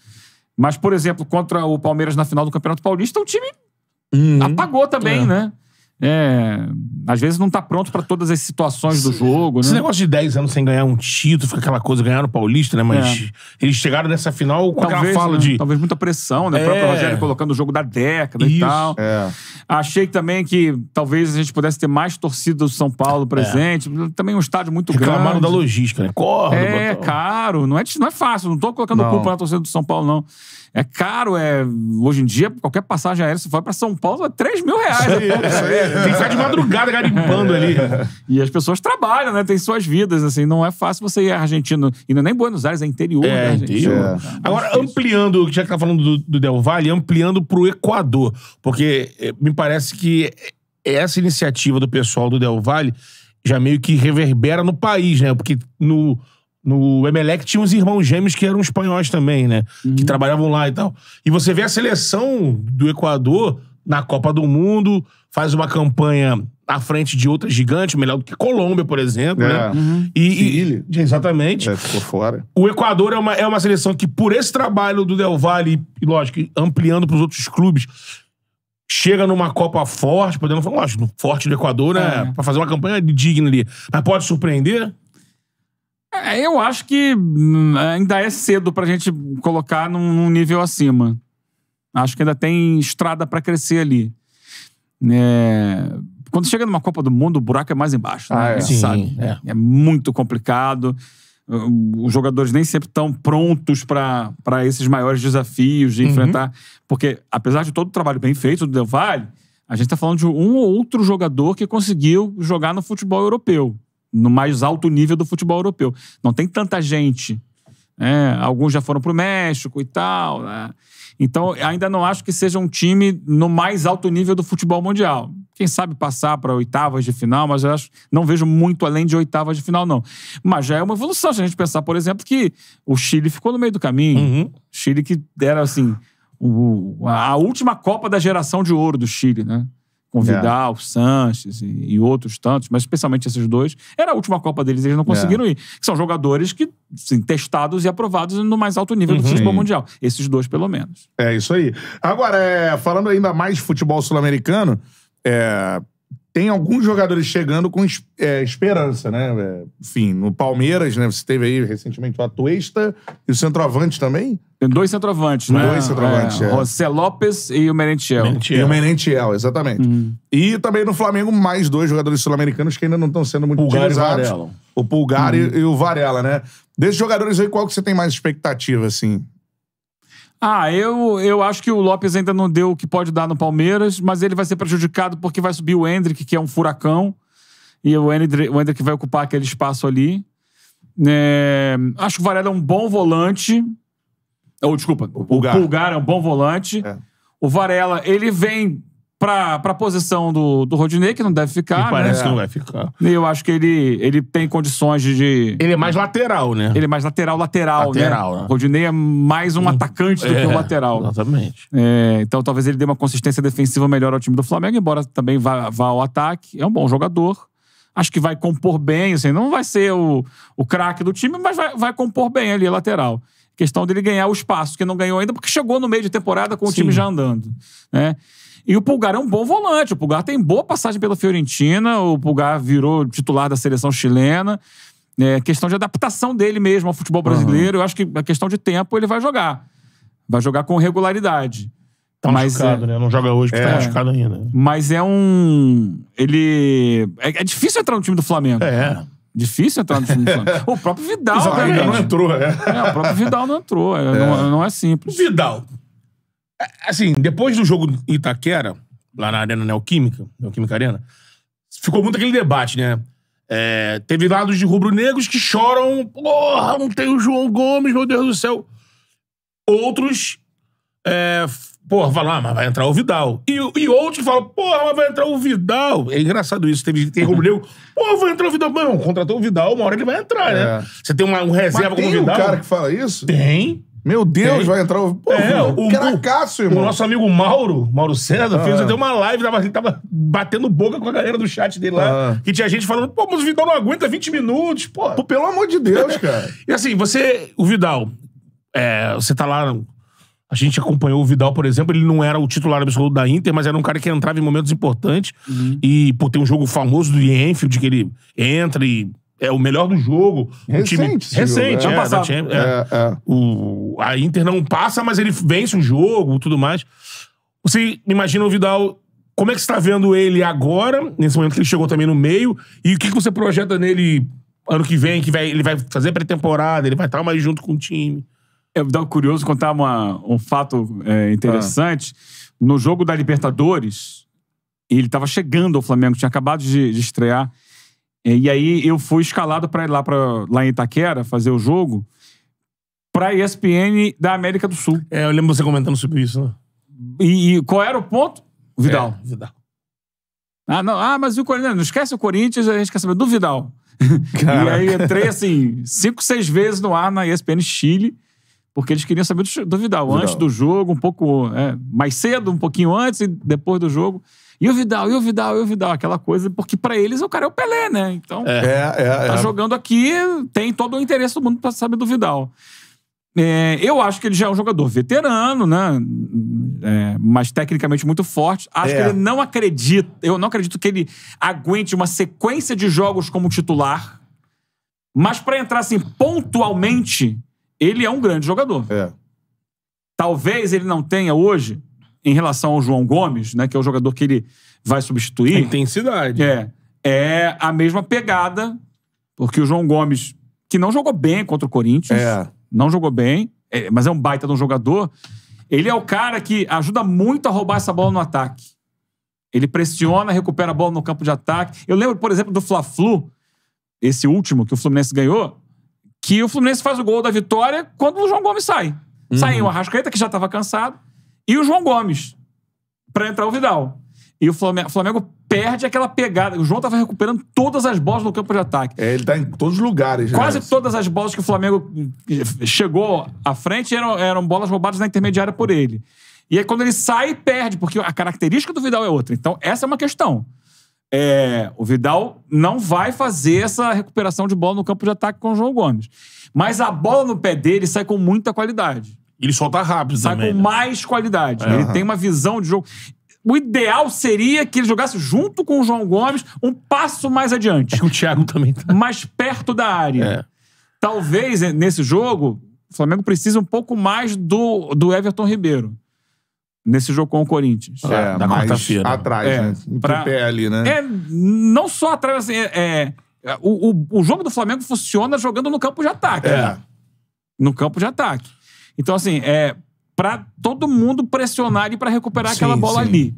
mas por exemplo contra o Palmeiras na final do Campeonato Paulista, o time uhum. apagou também, é. né? É, às vezes não tá pronto para todas as situações do jogo, né? Esse negócio de 10 anos sem ganhar um título, fica aquela coisa, ganhar o Paulista, né? Mas é. eles chegaram nessa final com Talvez, aquela fala né? de. Talvez muita pressão, né? É. O próprio Rogério colocando o jogo da década Isso. e tal. É. Achei também que talvez a gente pudesse ter mais torcida do São Paulo é. presente. Também um estádio muito Reclamaram grande. Reclamaram da logística, né? Corre, É, botão. caro. Não é, não é fácil. Não tô colocando não. culpa na torcida do São Paulo, não. É caro, é. Hoje em dia, qualquer passagem aérea, você vai pra São Paulo, é 3 mil reais. Isso aí, né? isso aí. É, tem que ficar de madrugada garimpando ali. E as pessoas trabalham, né? Tem suas vidas, assim. Não é fácil você ir à Argentina. E não é nem Buenos Aires, é interior, é, né? Argentina. É. Agora, ampliando, já que tá falando do, do Del Valle, ampliando pro Equador. Porque eh, me parece que essa iniciativa do pessoal do Del Valle já meio que reverbera no país, né? Porque no no Emelec tinha uns irmãos gêmeos que eram espanhóis também, né? Uhum. Que trabalhavam lá e tal. E você vê a seleção do Equador na Copa do Mundo, faz uma campanha à frente de outras gigantes, melhor do que Colômbia, por exemplo, é. né? Uhum. uhum. E, Chile. E, exatamente. É, ficou fora. O Equador é uma, é uma seleção que, por esse trabalho do Del Valle, e lógico, ampliando para os outros clubes, chega numa Copa forte, podendo falar, lógico, forte do Equador, né? É. fazer uma campanha digna ali. Mas pode surpreender? É, eu acho que hum, ainda é cedo pra gente colocar num, num nível acima. Acho que ainda tem estrada para crescer ali. É, quando chega numa Copa do Mundo, o buraco é mais embaixo, né? Ah, é. Sim, sabe? É. é. muito complicado. Os jogadores nem sempre estão prontos para esses maiores desafios de uhum. enfrentar. Porque, apesar de todo o trabalho bem feito do Del Valle, a gente está falando de um ou outro jogador que conseguiu jogar no futebol europeu no mais alto nível do futebol europeu. Não tem tanta gente. Né? Alguns já foram para o México e tal. Né? Então, ainda não acho que seja um time no mais alto nível do futebol mundial. Quem sabe passar para oitavas de final, mas eu acho, não vejo muito além de oitavas de final, não. Mas já é uma evolução. Se a gente pensar, por exemplo, que o Chile ficou no meio do caminho. Uhum. Chile que era, assim, o, a última Copa da geração de ouro do Chile, né? com é. Vidal, é. Sanches e, e, outros tantos, mas especialmente esses dois, era a última Copa deles, eles não é. conseguiram é. ir. são jogadores que, sim, testados e aprovados no mais alto nível uhum. do futebol mundial. Esses dois, pelo menos. É isso aí. Agora, é, falando ainda mais de futebol sul-americano, é, tem alguns jogadores chegando com é, esperança, né? É, enfim, no Palmeiras, né? Você teve aí recentemente o Atuesta e o centroavante também? Tem dois centroavantes, né? Dois centroavantes, é. é. José Lopes e o Merentiel. Merentiel. E o Merentiel, exatamente. Uhum. E também no Flamengo, mais dois jogadores sul-americanos que ainda não estão sendo muito Pulgar utilizados. O Pulgar e, uhum. e o Varela, né? Desses jogadores aí, qual que você tem mais expectativa, assim? Ah, eu, eu acho que o Lopes ainda não deu o que pode dar no Palmeiras, mas ele vai ser prejudicado porque vai subir o Hendrick, que é um furacão. E o Hendrick, o Hendrick vai ocupar aquele espaço ali. É, acho que o Varela é um bom volante. Ou, oh, desculpa, o Pulgar. o Pulgar. é um bom volante. É. O Varela, ele vem pra, pra posição do, do Rodinei, que não deve ficar. E parece né? que não vai ficar. E eu acho que ele, ele tem condições de. Ele é mais lateral, né? Ele é mais lateral, lateral, né? lateral né? né? Rodinei é mais um hum. atacante do é, que um lateral. Exatamente. É, então talvez ele dê uma consistência defensiva melhor ao time do Flamengo, embora também vá, vá ao ataque. É um bom jogador. Acho que vai compor bem, assim, não vai ser o, o craque do time, mas vai, vai compor bem ali, lateral questão dele ganhar o espaço que não ganhou ainda, porque chegou no meio de temporada com o Sim. time já andando. Né? E o Pulgar é um bom volante. O Pulgar tem boa passagem pela Fiorentina. O Pulgar virou titular da seleção chilena. É questão de adaptação dele mesmo ao futebol brasileiro. Uhum. Eu acho que a é questão de tempo ele vai jogar. Vai jogar com regularidade. Tá mas machucado, é... né? Não joga hoje porque tá é. tá machucado ainda. Mas é um. Ele. É, é difícil entrar no time do Flamengo. É. Difícil entrar no time do Flamengo. o próprio Vidal. Ainda Não né? entrou, é. é. O próprio Vidal não entrou. É, não, é. não é simples. Vidal. É, assim, depois do jogo Itaquera, lá na Arena Neoquímica, Neoquímica Arena, ficou muito aquele debate, né? É, teve lados de rubro-negros que choram, porra, não tem o João Gomes, meu Deus do céu. Outros, é, porra, falam, ah, mas vai entrar o Vidal. E, e outros falam, porra, mas vai entrar o Vidal. É engraçado isso, teve tem rubro-negro, porra, vai entrar o Vidal. Mano, contratou o Vidal, uma hora ele vai entrar, né? é. né? Você tem uma, um reserva mas o Vidal. tem um cara que fala isso? Tem. Meu Deus, Tem. vai entrar o. Pô, é, o cracaço, irmão. O nosso amigo Mauro, Mauro César, ah, fez até uma live, tava, ele tava batendo boca com a galera do chat dele lá. Ah. Que tinha gente falando, pô, mas o Vidal não aguenta 20 minutos, pô. pô pelo amor de Deus, cara. e assim, você, o Vidal, é, você tá lá. A gente acompanhou o Vidal, por exemplo, ele não era o titular absoluto da Inter, mas era um cara que entrava em momentos importantes. Uhum. E, pô, tem um jogo famoso do Enfield, que ele entra e é o melhor do jogo. Recente, time, recente, jogo, né? é. é, é, é. O, a Inter não passa, mas ele vence o jogo, tudo mais. Você imagina o Vidal? Como é que você está vendo ele agora, nesse momento que ele chegou também no meio, e o que, que você projeta nele ano que vem, que vai, ele vai fazer pré-temporada, ele vai estar mais junto com o time? É curioso contar uma, um fato é, interessante. Ah. No jogo da Libertadores, ele estava chegando ao Flamengo, tinha acabado de, de estrear e aí eu fui escalado para ir lá, pra, lá em Itaquera fazer o jogo pra ESPN da América do Sul. É, eu lembro você comentando sobre isso, né? E, e qual era o ponto? Vidal. É, Vidal. Ah, não, ah, mas e o Corinthians? Não esquece o Corinthians, a gente quer saber do Vidal. e aí entrei, assim, cinco, seis vezes no ar na ESPN Chile, porque eles queriam saber do, do Vidal, Vidal, antes do jogo, um pouco é, mais cedo, um pouquinho antes e depois do jogo. E o Vidal, e o Vidal, e o Vidal, aquela coisa, porque para eles o cara é o Pelé, né? Então, é, é, é tá é. jogando aqui, tem todo o interesse do mundo para saber do Vidal. É, eu acho que ele já é um jogador veterano, né? É, mas tecnicamente muito forte. Acho é. que ele não acredita. Eu não acredito que ele aguente uma sequência de jogos como titular. Mas para entrar assim pontualmente, ele é um grande jogador. Talvez ele não tenha hoje em relação ao João Gomes, né, que é o jogador que ele vai substituir. A intensidade. É. É a mesma pegada, porque o João Gomes, que não jogou bem contra o Corinthians, é. não jogou bem, é, mas é um baita de um jogador. Ele é o cara que ajuda muito a roubar essa bola no ataque. Ele pressiona, recupera a bola no campo de ataque. Eu lembro, por exemplo, do Fla-Flu, esse último que o Fluminense ganhou, que o Fluminense faz o gol da vitória quando o João Gomes sai. Uhum. Saiu o Arrascaeta, que já estava cansado e o João Gomes para entrar o Vidal. E o Flamengo, o Flamengo, perde aquela pegada. O João estava recuperando todas as bolas no campo de ataque. É, ele tá em todos os lugares. Né? Quase né? todas as bolas que o Flamengo eh, chegou à frente eram, eram bolas roubadas na intermediária por ele. E aí, quando ele sai, perde, porque a característica do Vidal é outra. Então, essa é uma questão. É, o Vidal não vai fazer essa recuperação de bola no campo de ataque com o João Gomes. Mas a bola no pé dele sai com muita qualidade. Ele solta rápido Sai também. com né? mais qualidade. É, ele tem uma visão de jogo. O ideal seria que ele jogasse junto com o João Gomes um passo mais adiante. É que o Thiago também tá. Mais perto da área. É. Talvez, é, nesse jogo, o Flamengo precise um pouco mais do, do Everton Ribeiro. Nesse jogo com o Corinthians. É, da é, quarta-feira. Né? Atrás, é, né? Em pra, pé ali, né? É, não só atrás, assim, é, é o, o, o, jogo do Flamengo funciona jogando no campo de ataque. É. Né? No campo de ataque. Então, assim, é para todo mundo pressionar ali para recuperar sim, aquela bola sim. ali.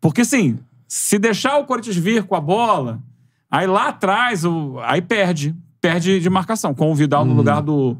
Porque, assim, se deixar o Corinthians vir com a bola, aí lá atrás, o, aí perde. Perde de marcação. Com o Vidal hum. no lugar do,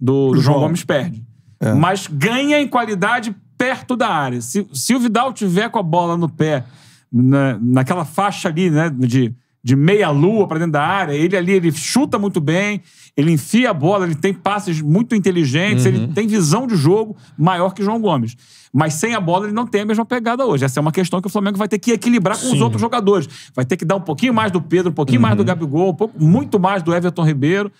do, do João Gomes, perde. É. Mas ganha em qualidade perto da área. Se, se o Vidal tiver com a bola no pé, na, naquela faixa ali, né, de, de meia lua para dentro da área, ele ali ele chuta muito bem, ele enfia a bola, ele tem passes muito inteligentes, uhum. ele tem visão de jogo maior que João Gomes. Mas sem a bola ele não tem a mesma pegada hoje. Essa é uma questão que o Flamengo vai ter que equilibrar com Sim. os outros jogadores. Vai ter que dar um pouquinho mais do Pedro, um pouquinho uhum. mais do uhum. Gabigol, um pouco, muito mais do Everton Ribeiro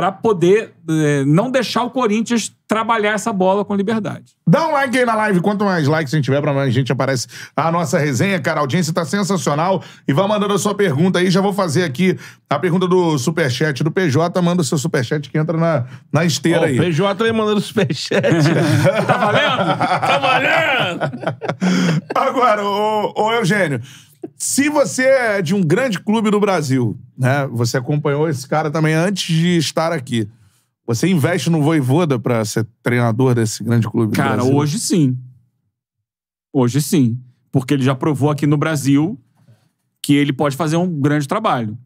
para poder é, não deixar o Corinthians trabalhar essa bola com liberdade. Dá um like aí na live. Quanto mais likes a gente tiver, para mais gente aparece a nossa resenha, cara. A audiência tá sensacional. E vai mandando a sua pergunta aí. Já vou fazer aqui a pergunta do superchat do PJ. Manda o seu superchat que entra na, na esteira oh, aí. O PJ aí mandando superchat. tá valendo? tá valendo! Agora, ô, ô Eugênio. Se você é de um grande clube do Brasil, né? Você acompanhou esse cara também antes de estar aqui. Você investe no Voivoda para ser treinador desse grande clube cara, do Brasil? Cara, hoje sim. Hoje sim. Porque ele já provou aqui no Brasil que ele pode fazer um grande trabalho.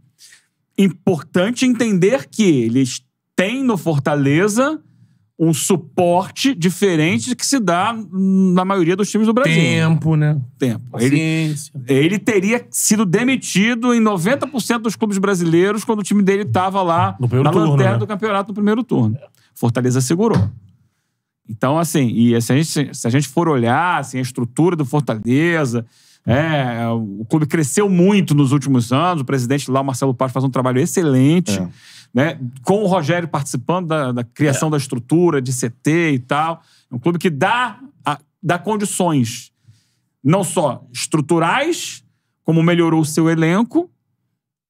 Importante entender que eles têm no Fortaleza um suporte diferente que se dá na maioria dos times do Brasil. Tempo, né? Tempo. Ele, ele, teria sido demitido em 90% dos clubes brasileiros quando o time dele estava lá na turno, lanterna né? do campeonato no primeiro turno. Fortaleza segurou. Então, assim, e se a gente, se a gente for olhar assim, a estrutura do Fortaleza, é, o clube cresceu muito nos últimos anos, o presidente lá, o Marcelo Paz, faz um trabalho excelente. É né? Com o Rogério participando da, da criação é. da estrutura, de CT e tal. É um clube que dá, a, dá condições, não só estruturais, como melhorou o seu elenco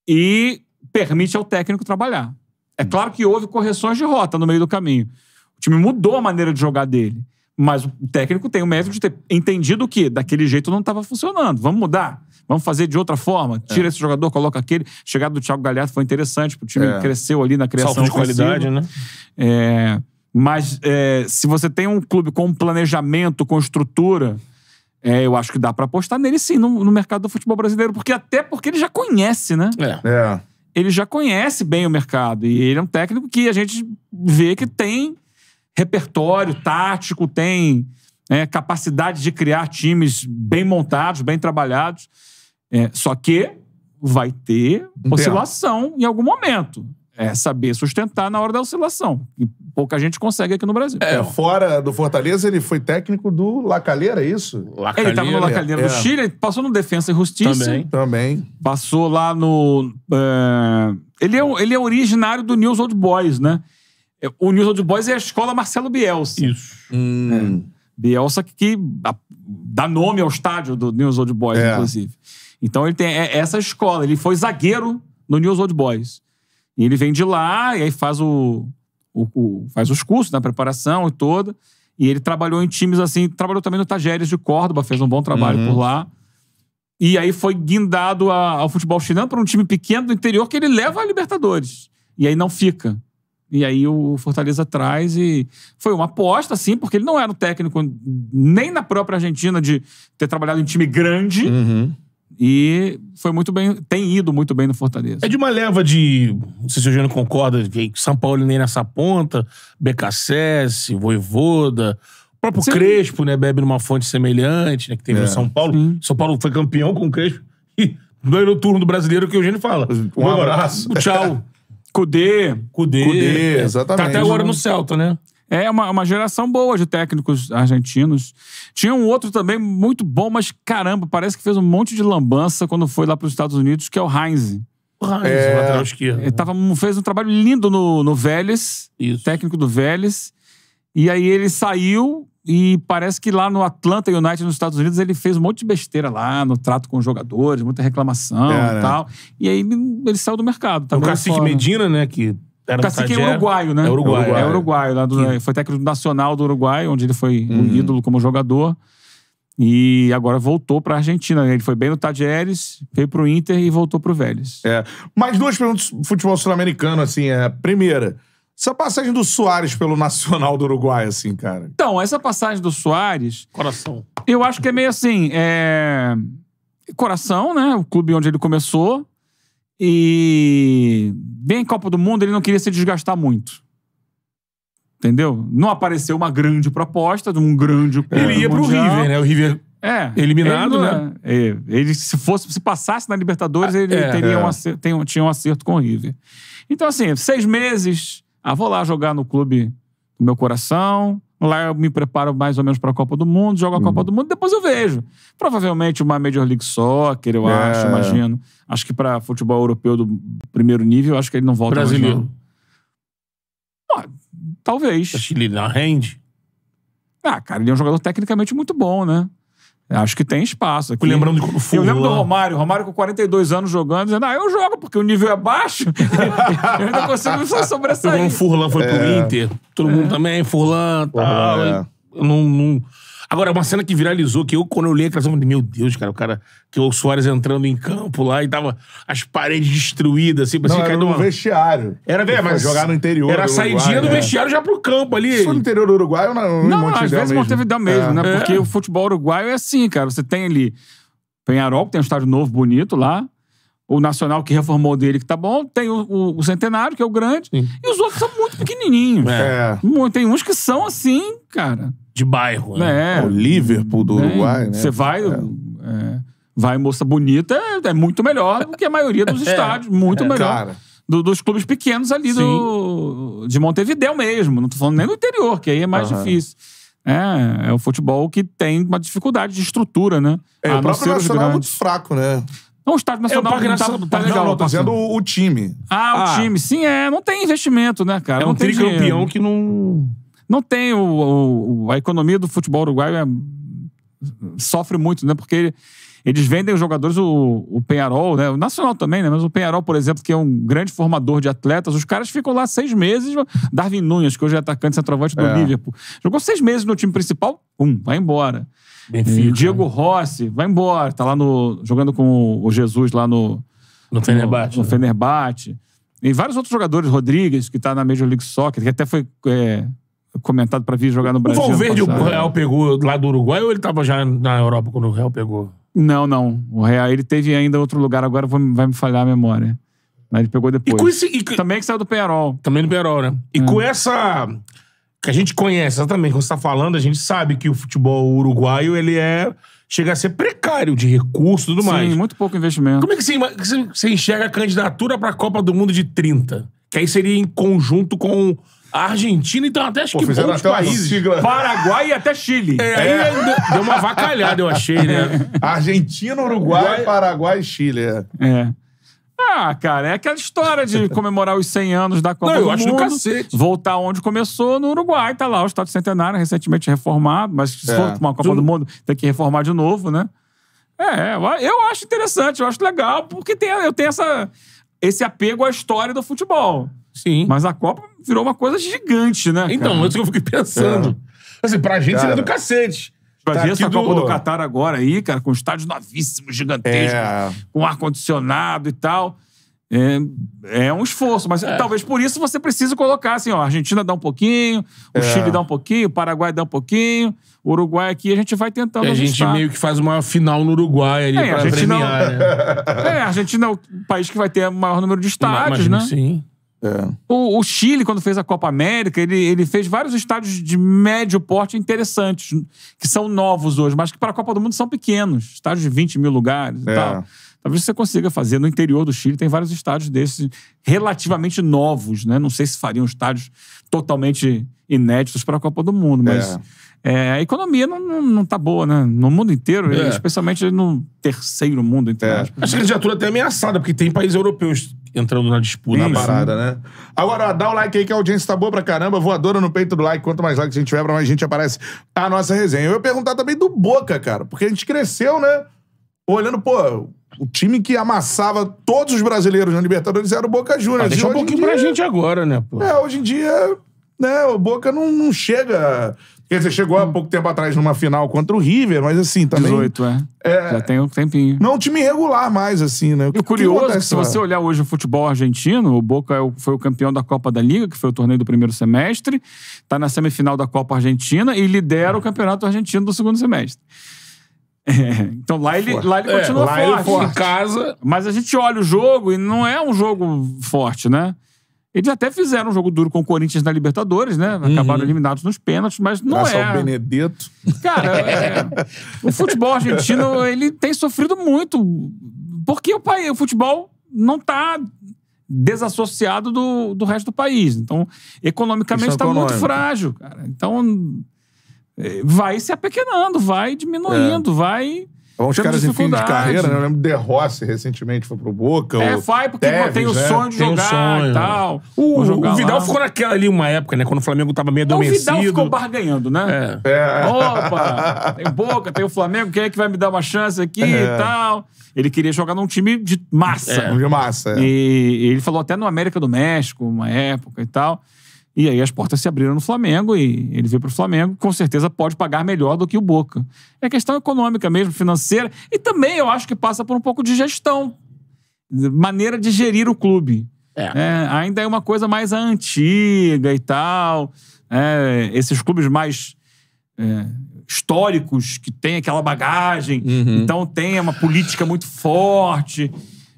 e permite ao técnico trabalhar. É uhum. claro que houve correções de rota no meio do caminho. O time mudou a maneira de jogar dele. Mas o técnico tem o mérito de ter entendido que daquele jeito não estava funcionando. Vamos mudar. Vamos fazer de outra forma. É. Tira é. esse jogador, coloca aquele. Chegada do Thiago Galhardo foi interessante, o time é. cresceu ali na criação. Salto de qualidade, né? É, mas é, se você tem um clube com um planejamento, com estrutura, é, eu acho que dá para apostar nele sim, no, no, mercado do futebol brasileiro. porque Até porque ele já conhece, né? é ele já conhece bem o mercado. E ele é um técnico que a gente vê que tem repertório tático, tem é, capacidade de criar times bem montados, bem trabalhados. É, só que vai ter oscilação em algum momento. É saber sustentar na hora da oscilação. E pouca gente consegue aqui no Brasil. É, é, fora do Fortaleza, ele foi técnico do Lacalheira, é isso? Lacalheira, ele estava no Lacalheira é. do é. Chile, passou no Defensa e Justiça. Também. Também. Passou lá no... É... Ele, é, ele é originário do News Old Boys, né? É, o News Old Boys é a escola Marcelo Bielsa. Isso. Hum. É. Bielsa que, que dá nome ao estádio do News Old Boys, inclusive. Então ele tem é, essa escola. Ele foi zagueiro no News Old Boys. E ele vem de lá e aí faz o, o, o faz os cursos na né, preparação e toda. E ele trabalhou em times assim, trabalhou também no Tajeres de Córdoba, fez um bom trabalho uhum. por lá. E aí foi guindado a, ao futebol chileno para um time pequeno do interior que ele leva a Libertadores. E aí não fica. E aí o Fortaleza traz e foi uma aposta, assim, porque ele não era um técnico nem na própria Argentina de ter trabalhado em time grande. Uhum. E foi muito bem, tem ido muito bem no Fortaleza. É de uma leva de. Não sei se o Eugênio concorda, que São Paulo nem nessa ponta, BKSS, Voivoda, o próprio Sim. Crespo, né? Bebe numa fonte semelhante, né? Que teve é. no São Paulo. São Paulo foi campeão com o Crespo. E ganhou o turno do brasileiro que o Eugênio fala. Um abraço. Tchau. Cudê. Cudê. Cudê. Exatamente. Tá até agora no Celta, né? É uma, uma geração boa de técnicos argentinos. Tinha um outro também muito bom, mas caramba, parece que fez um monte de lambança quando foi lá para os Estados Unidos, que é o Heinz. O Heinz, é... lateral Ele né? tava, fez um trabalho lindo no, no Vélez, Isso. técnico do Vélez. E aí ele saiu e parece que lá no Atlanta United, nos Estados Unidos, ele fez um monte de besteira lá no trato com os jogadores, muita reclamação é, e tal. Né? E aí ele, saiu do mercado. Tá o Cacique Medina, né, que era Cacique Tadjer, é uruguaio, né? É uruguaio. É uruguaio, é uruguaio lá do, foi técnico nacional do Uruguai, onde ele foi uhum. um ídolo como jogador. E agora voltou para a Argentina. Né? Ele foi bem no Tadieres, veio para o Inter e voltou para o Vélez. É. Mais duas perguntas futebol sul-americano, assim. É. Primeira, essa passagem do Soares pelo Nacional do Uruguai, assim, cara. Então, essa passagem do Soares. Coração. Eu acho que é meio assim. É... Coração, né? O clube onde ele começou. E bem Copa do Mundo, ele não queria se desgastar muito. Entendeu? Não apareceu uma grande proposta de um grande. É, ele ia mundial. pro River, né? O River é, eliminado, ele, né? É. é, ele, se fosse, se passasse na Libertadores, ele é, teria é. Um acerto, tem, tinha um acerto com o River. Então, assim, seis meses. Ah, vou lá jogar no clube do meu coração. Lá eu me preparo mais ou menos para a Copa do Mundo, jogo a Copa uhum. do Mundo, depois eu vejo. Provavelmente uma Major League Soccer, eu é. acho, imagino. Acho que para futebol europeu do primeiro nível, acho que ele não volta Brasileiro. Ah, talvez. Acho que ele não rende. Ah, cara, ele é um jogador tecnicamente muito bom, né? Acho que tem espaço. Aqui. Lembrando de quando Eu lembro lá. do Romário. Romário com 42 anos jogando, dizendo, ah, eu jogo porque o nível é baixo. eu ainda consigo só sobressair. o Furlan foi é. pro Inter, todo mundo é. também, Furlan, tal. Tá, é. não, não Agora, uma cena que viralizou, que eu, quando eu li aquela cena, meu Deus, cara, o cara, que o Soares entrando em campo lá e tava as paredes destruídas, assim, não, assim, era no vestiário. Era, velho, é, mas. Jogar no interior. Era a saidinha do, do né? vestiário já pro campo ali. Se no interior do Uruguai ou não? Não, às vezes mesmo. Montevideo mesmo, né? é. né? Porque é. o futebol uruguaio é assim, cara. Você tem ali Penharol, que tem um estádio novo, bonito lá o Nacional que reformou dele, que tá bom. Tem o, o, o Centenário, que é o grande. Sim. E os outros são muito pequenininhos. É. Tem uns que são assim, cara. De bairro, né? É. é o Liverpool do é. Uruguai, né? Você vai... É. é vai Moça Bonita é, é, muito melhor do que a maioria dos estádios. Muito melhor. Cara. Do, dos clubes pequenos ali do, de Montevideo mesmo. Não tô falando nem do interior, que aí é mais uhum. difícil. É, é o futebol que tem uma dificuldade de estrutura, né? É, o próprio Nacional é muito fraco, né? Então é o Estádio Nacional é, não tá, tá legal. Não, não dizendo o, o time. Ah, ah, o time. Sim, é. Não tem investimento, né, cara? É um tricampeão que não... Não tem o, o, A economia do futebol uruguaio é, sofre muito, né? Porque eles vendem os jogadores, o, o Penharol, né? O Nacional também, né? Mas o Penharol, por exemplo, que é um grande formador de atletas, os caras ficam lá seis meses. Darwin Nunes, que hoje é atacante centroavante do é. Liverpool. Jogou seis meses no time principal, um, vai embora. Benfica. E né? Diego Rossi vai embora, tá lá no, jogando com o Jesus lá no. No Fenerbahçe. No, no né? Fenerbahçe. E vários outros jogadores, Rodrigues, que tá na Major League Soccer, que até foi é, comentado para vir jogar no Brasil. O Valverde o Real pegou lá do Uruguai ou ele tava já na Europa quando o Real pegou? Não, não. O Real, ele teve ainda outro lugar, agora vai me falhar a memória. Mas ele pegou depois. E com esse, e, Também que saiu do Penarol. Também do Penarol, né? E é. com essa que a gente conhece exatamente o que você está falando, a gente sabe que o futebol uruguaio ele é chega a ser precário de recurso e tudo Sim, mais. Sim, muito pouco investimento. Como é que você, você enxerga a candidatura para a Copa do Mundo de 30? Que aí seria em conjunto com a Argentina, então até acho Pô, que até países. Paraguai e até Chile. É, é. Aí deu uma vacalhada, eu achei, né? Argentina, Uruguai, Uruguai... Paraguai e Chile. é. é. Ah, cara, é aquela história de comemorar os 100 anos da Copa não, eu do acho Mundo. Do cacete. Voltar onde começou, no Uruguai. Tá lá o Estado Centenário, recentemente reformado, mas se é. for uma Copa do Mundo, tem que reformar de novo, né? É, eu acho interessante, eu acho legal, porque tem, eu tenho essa, esse apego à história do futebol. Sim. Mas a Copa virou uma coisa gigante, né? Então, cara? é isso que eu fiquei pensando. É. Assim, pra gente cara. seria do cacete. Tá vai tá ver essa Copa do Catar agora aí, cara, com estádio novíssimos, gigantescos, é... com ar-condicionado e tal. É, é, um esforço, mas é. talvez por isso você precise colocar assim, ó, a Argentina dá um pouquinho, o é. Chile dá um pouquinho, o Paraguai dá um pouquinho, o Uruguai aqui a gente vai tentando. E a gente ajustar. meio que faz uma final no Uruguai ali é, pra Argentina, premiar, né? É, a Argentina é o país que vai ter o maior número de estádios, Imagino né? Sim. O, o, Chile, quando fez a Copa América, ele, ele fez vários estádios de médio porte interessantes, que são novos hoje, mas que para a Copa do Mundo são pequenos estádios de 20 mil lugares é. e tal. Talvez você consiga fazer. No interior do Chile tem vários estádios desses relativamente novos, né? Não sei se fariam estádios totalmente inéditos para a Copa do Mundo, mas. É é, a economia não, não, não, tá boa, né? No mundo inteiro, é. especialmente no terceiro mundo inteiro. É. Acho que a candidatura até é ameaçada, porque tem países europeus entrando na disputa, na parada, né? Agora, ó, dá o like aí que a audiência tá boa pra caramba, voadora no peito do like. Quanto mais like a gente tiver, pra mais gente aparece a nossa resenha. Eu ia perguntar também do Boca, cara, porque a gente cresceu, né? Olhando, pô, o time que amassava todos os brasileiros na Libertadores era o Boca Juniors. Ah, deixa um pouquinho dia, pra gente agora, né, pô? É, hoje em dia, né, o Boca não, não chega Quer dizer, chegou há hum. pouco tempo atrás numa final contra o River, mas assim, também. 18, é. é Já tem um tempinho. Não um time regular mais, assim, né? O que, e curioso, é que se você olhar hoje o futebol argentino, o Boca é foi o campeão da Copa da Liga, que foi o torneio do primeiro semestre, tá na semifinal da Copa Argentina e lidera o campeonato argentino do segundo semestre. É. Então lá ele, lá ele continua é, lá é forte. Ele forte. Em casa. Mas a gente olha o jogo e não é um jogo forte, né? Eles até fizeram um jogo duro com o Corinthians na Libertadores, né? Uhum. Acabaram uhum. eliminados nos pênaltis, mas não Graças é. Ao Benedetto. Cara, é... o futebol argentino ele tem sofrido muito. Porque o, país, o futebol não está desassociado do, do resto do país. Então, economicamente está é muito frágil, cara. Então, eh, vai se apequenando, vai diminuindo, é. vai vão Temos caras em fim de carreira, né? Eu lembro de Rossi recentemente foi pro Boca. É, vai porque Teves, tem o né? sonho de jogar sonho. e tal. O, jogar o Vidal lá. ficou naquela ali uma época, né? Quando o Flamengo tava meio adormecido. O Vidal ficou barganhando, né? É. é. é. Opa, tem Boca, tem o Flamengo, quem é que vai me dar uma chance aqui é. e tal? Ele queria jogar num time de massa. É, de massa, é. E ele falou até no América do México, uma época e tal. E aí as portas se abriram no Flamengo e ele veio para o Flamengo, com certeza pode pagar melhor do que o Boca. É questão econômica mesmo, financeira, e também eu acho que passa por um pouco de gestão, maneira de gerir o clube. É. É, ainda é uma coisa mais antiga e tal. É, esses clubes mais é, históricos, que tem aquela bagagem, uhum. então tem uma política muito forte.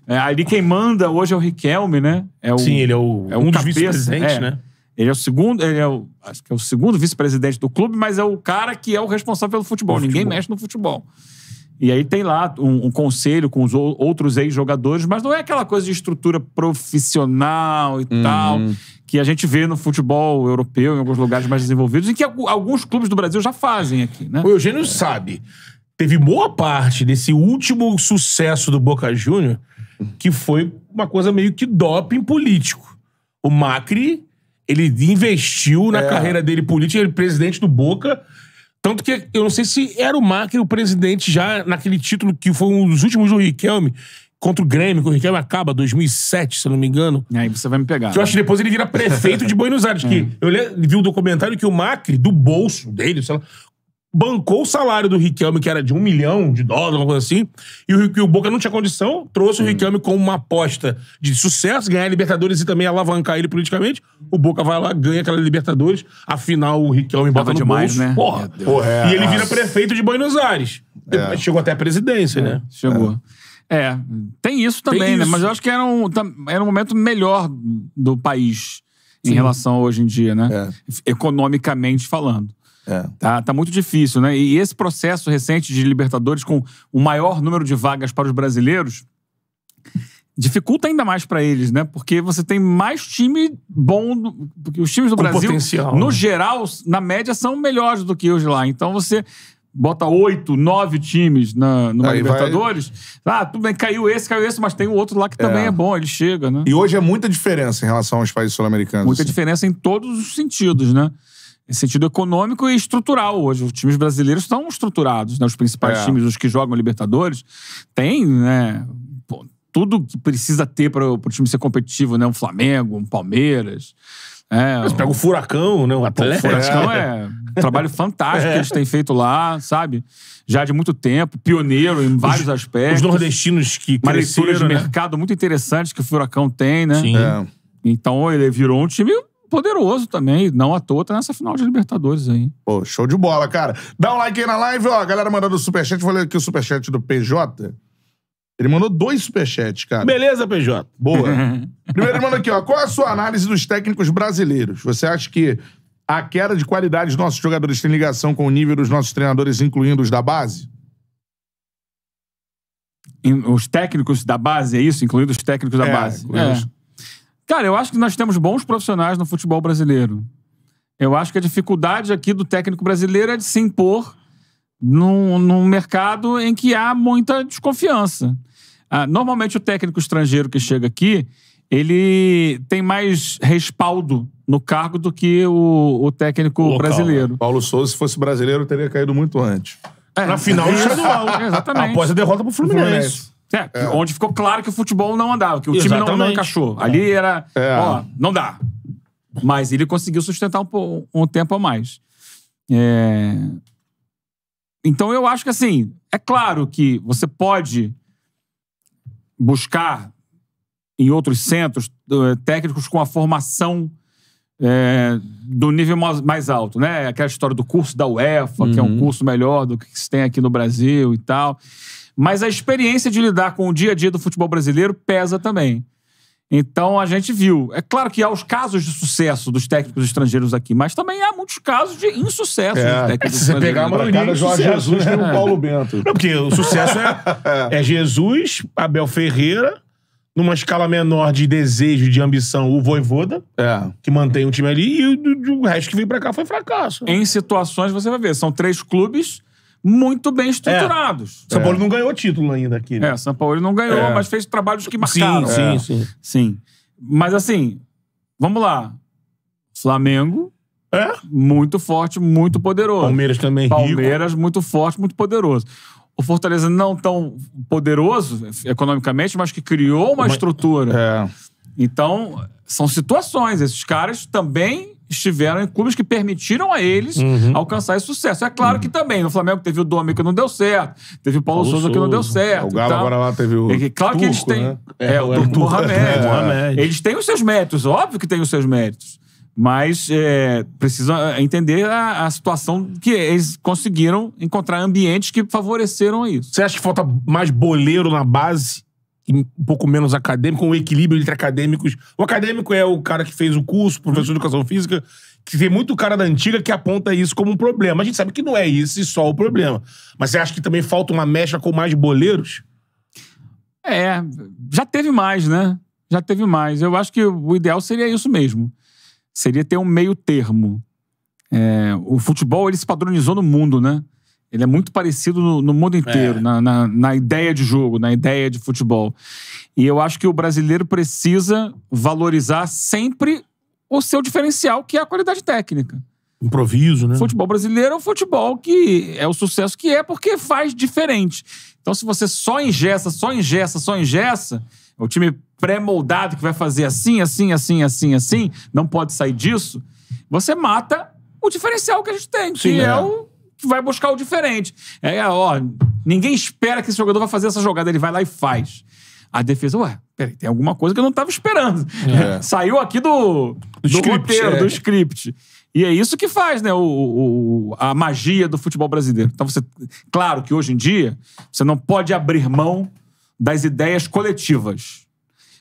É, ali quem manda hoje é o Riquelme, né? É o, Sim, ele é, o, um dos vice-presidentes, né? Ele é o segundo, ele é o, acho que é o segundo vice-presidente do clube, mas é o cara que é o responsável pelo futebol. Ninguém mexe no futebol. E aí tem lá um, um conselho com os outros ex-jogadores, mas não é aquela coisa de estrutura profissional e uhum. tal que a gente vê no futebol europeu, em alguns lugares mais desenvolvidos, e que alguns clubes do Brasil já fazem aqui, né? O Eugênio é. sabe. Teve boa parte desse último sucesso do Boca Júnior que foi uma coisa meio que doping político. O Macri ele investiu na é. carreira dele política, ele é presidente do Boca. Tanto que eu não sei se era o Macri o presidente já naquele título que foi um dos últimos do Riquelme contra o Grêmio, que o Riquelme acaba 2007, se eu não me engano. Aí você vai me pegar. Que eu né? acho que depois ele vira prefeito de Buenos Aires. que é. eu li, vi o um documentário que o Macri, do bolso dele, sei lá, bancou o salário do Riquelme, que era de um milhão de dólares, alguma coisa assim, e o, e o Boca não tinha condição, trouxe o hum. Riquelme como uma aposta de sucesso, ganhar a Libertadores e também alavancar ele politicamente. O Boca vai lá, ganha aquela Libertadores, afinal o Riquelme bota no demais, bolso. Né? Porra. Porra é, e ele vira é. prefeito de Buenos Aires. É. Chegou até a presidência, é, né? Chegou. É, é tem isso também, tem né? isso. né? Mas eu acho que era um, era um momento melhor do país em relação a hoje em dia, né? É. Economicamente falando. É. Tá, tá muito difícil, né? E esse processo recente de Libertadores com o maior número de vagas para os brasileiros dificulta ainda mais para eles, né? Porque você tem mais time bom, do, porque os times do com Brasil, potencial. no né? geral, na média, são melhores do que os lá. Então você bota oito, nove times na, numa Libertadores. Vai... Ah, tudo bem, caiu esse, caiu esse, mas tem o outro lá que também é, é bom, ele chega, né? E hoje é muita diferença em relação aos países sul-americanos. Muita assim. diferença em todos os sentidos, né? em sentido econômico e estrutural hoje. Os times brasileiros estão estruturados, né? Os principais é. times, os que jogam Libertadores, têm, né? Pô, tudo que precisa ter para o time ser competitivo, né? Um Flamengo, um Palmeiras. É, Mas pega o Furacão, né? Atlético. O Furacão é. é um trabalho fantástico é. que eles têm feito lá, sabe? Já de muito tempo, pioneiro em vários os, aspectos. Os nordestinos que Uma leitura de né? mercado muito interessante que o Furacão tem, né? Sim. É. Então ele virou um time poderoso também, não à toa, tá nessa final de Libertadores aí. Pô, show de bola, cara. Dá um like aí na live, ó. A galera mandando superchat, vou ler aqui o superchat do PJ. Ele mandou dois superchats, cara. Beleza, PJ. Boa. Primeiro ele manda aqui, ó. Qual a sua análise dos técnicos brasileiros? Você acha que a queda de qualidade dos nossos jogadores tem ligação com o nível dos nossos treinadores, incluindo os da base? Os técnicos da base, é isso? Incluindo os técnicos da é, base. É. Os... Cara, eu acho que nós temos bons profissionais no futebol brasileiro. Eu acho que a dificuldade aqui do técnico brasileiro é de se impor num, num mercado em que há muita desconfiança. Ah, normalmente o técnico estrangeiro que chega aqui, ele tem mais respaldo no cargo do que o, o técnico Local, né? brasileiro. Né? Paulo Souza, se fosse brasileiro, teria caído muito antes. É, na final do estadual. Exatamente. Após a derrota pro Fluminense. Fluminense. É, é, onde ficou claro que o futebol não andava, que o Exatamente. time não, não encaixou. Ali é. era, é. ó, não dá. Mas ele conseguiu sustentar um, um tempo a mais. É... Então eu acho que assim, é claro que você pode buscar em outros centros eh, técnicos com a formação é, do nível mais alto, né? Aquela história do curso da UEFA, uhum. que é um uhum. curso melhor do que se tem aqui no Brasil e tal. Mas a experiência de lidar com o dia a dia do futebol brasileiro pesa também. Então a gente viu. É claro que há os casos de sucesso dos técnicos estrangeiros aqui, mas também há muitos casos de insucesso é. dos técnicos estrangeiros. você pegar a maioria cada Jorge Jesus né? tem Paulo Bento. Não, porque o sucesso é, é Jesus, Abel Ferreira, numa escala menor de desejo, de ambição, o Voivoda, é. que mantém o time ali, e o, o resto que veio pra cá foi fracasso. Em situações, você vai ver, são três clubes muito bem estruturados. É. São Paulo não ganhou título ainda aqui. Né? É, São Paulo não ganhou, é. mas fez trabalhos que marcaram. Sim, é. sim, sim. Sim. Mas assim, vamos lá. Flamengo. É? Muito forte, muito poderoso. Palmeiras também. É Palmeiras, rico. muito forte, muito poderoso. O Fortaleza não tão poderoso economicamente, mas que criou uma, uma... estrutura. É. Então, são situações. Esses caras também estiveram em clubes que permitiram a eles uhum. alcançar esse sucesso. É claro uhum. que também no Flamengo teve o Domi que não deu certo, teve o Paulo, Paulo Souza, que não deu certo. O Galo então, agora lá teve o é, Claro Turco, que eles têm... Né? É, é, o, o, o Mohamed. É. é. Eles têm os seus méritos, óbvio que têm os seus méritos. Mas é, precisa é, entender a, a, situação que eles conseguiram encontrar ambientes que favoreceram isso. Você acha que falta mais boleiro na base? um pouco menos acadêmico, um equilíbrio entre acadêmicos. O acadêmico é o cara que fez o curso, professor de educação física, que tem muito cara da antiga que aponta isso como um problema. A gente sabe que não é esse só o problema. Mas você acha que também falta uma mecha com mais boleiros? É, já teve mais, né? Já teve mais. Eu acho que o ideal seria isso mesmo. Seria ter um meio termo. É, o futebol, ele se padronizou no mundo, né? Ele é muito parecido no, no mundo inteiro, é. na, na, na, ideia de jogo, na ideia de futebol. E eu acho que o brasileiro precisa valorizar sempre o seu diferencial, que é a qualidade técnica. Improviso, né? Futebol brasileiro é um futebol que é o sucesso que é porque faz diferente. Então, se você só ingessa, só ingessa, só ingessa, é o time pré-moldado que vai fazer assim, assim, assim, assim, assim, não pode sair disso, você mata o diferencial que a gente tem, Sim, que é, é o vai buscar o diferente. É, ó, ninguém espera que esse jogador vai fazer essa jogada, ele vai lá e faz. A defesa, ué, peraí, tem alguma coisa que eu não estava esperando. É. Saiu aqui do, do, do script, roteiro, é. do script. E é isso que faz, né, o, o, a magia do futebol brasileiro. Então você, claro que hoje em dia você não pode abrir mão das ideias coletivas,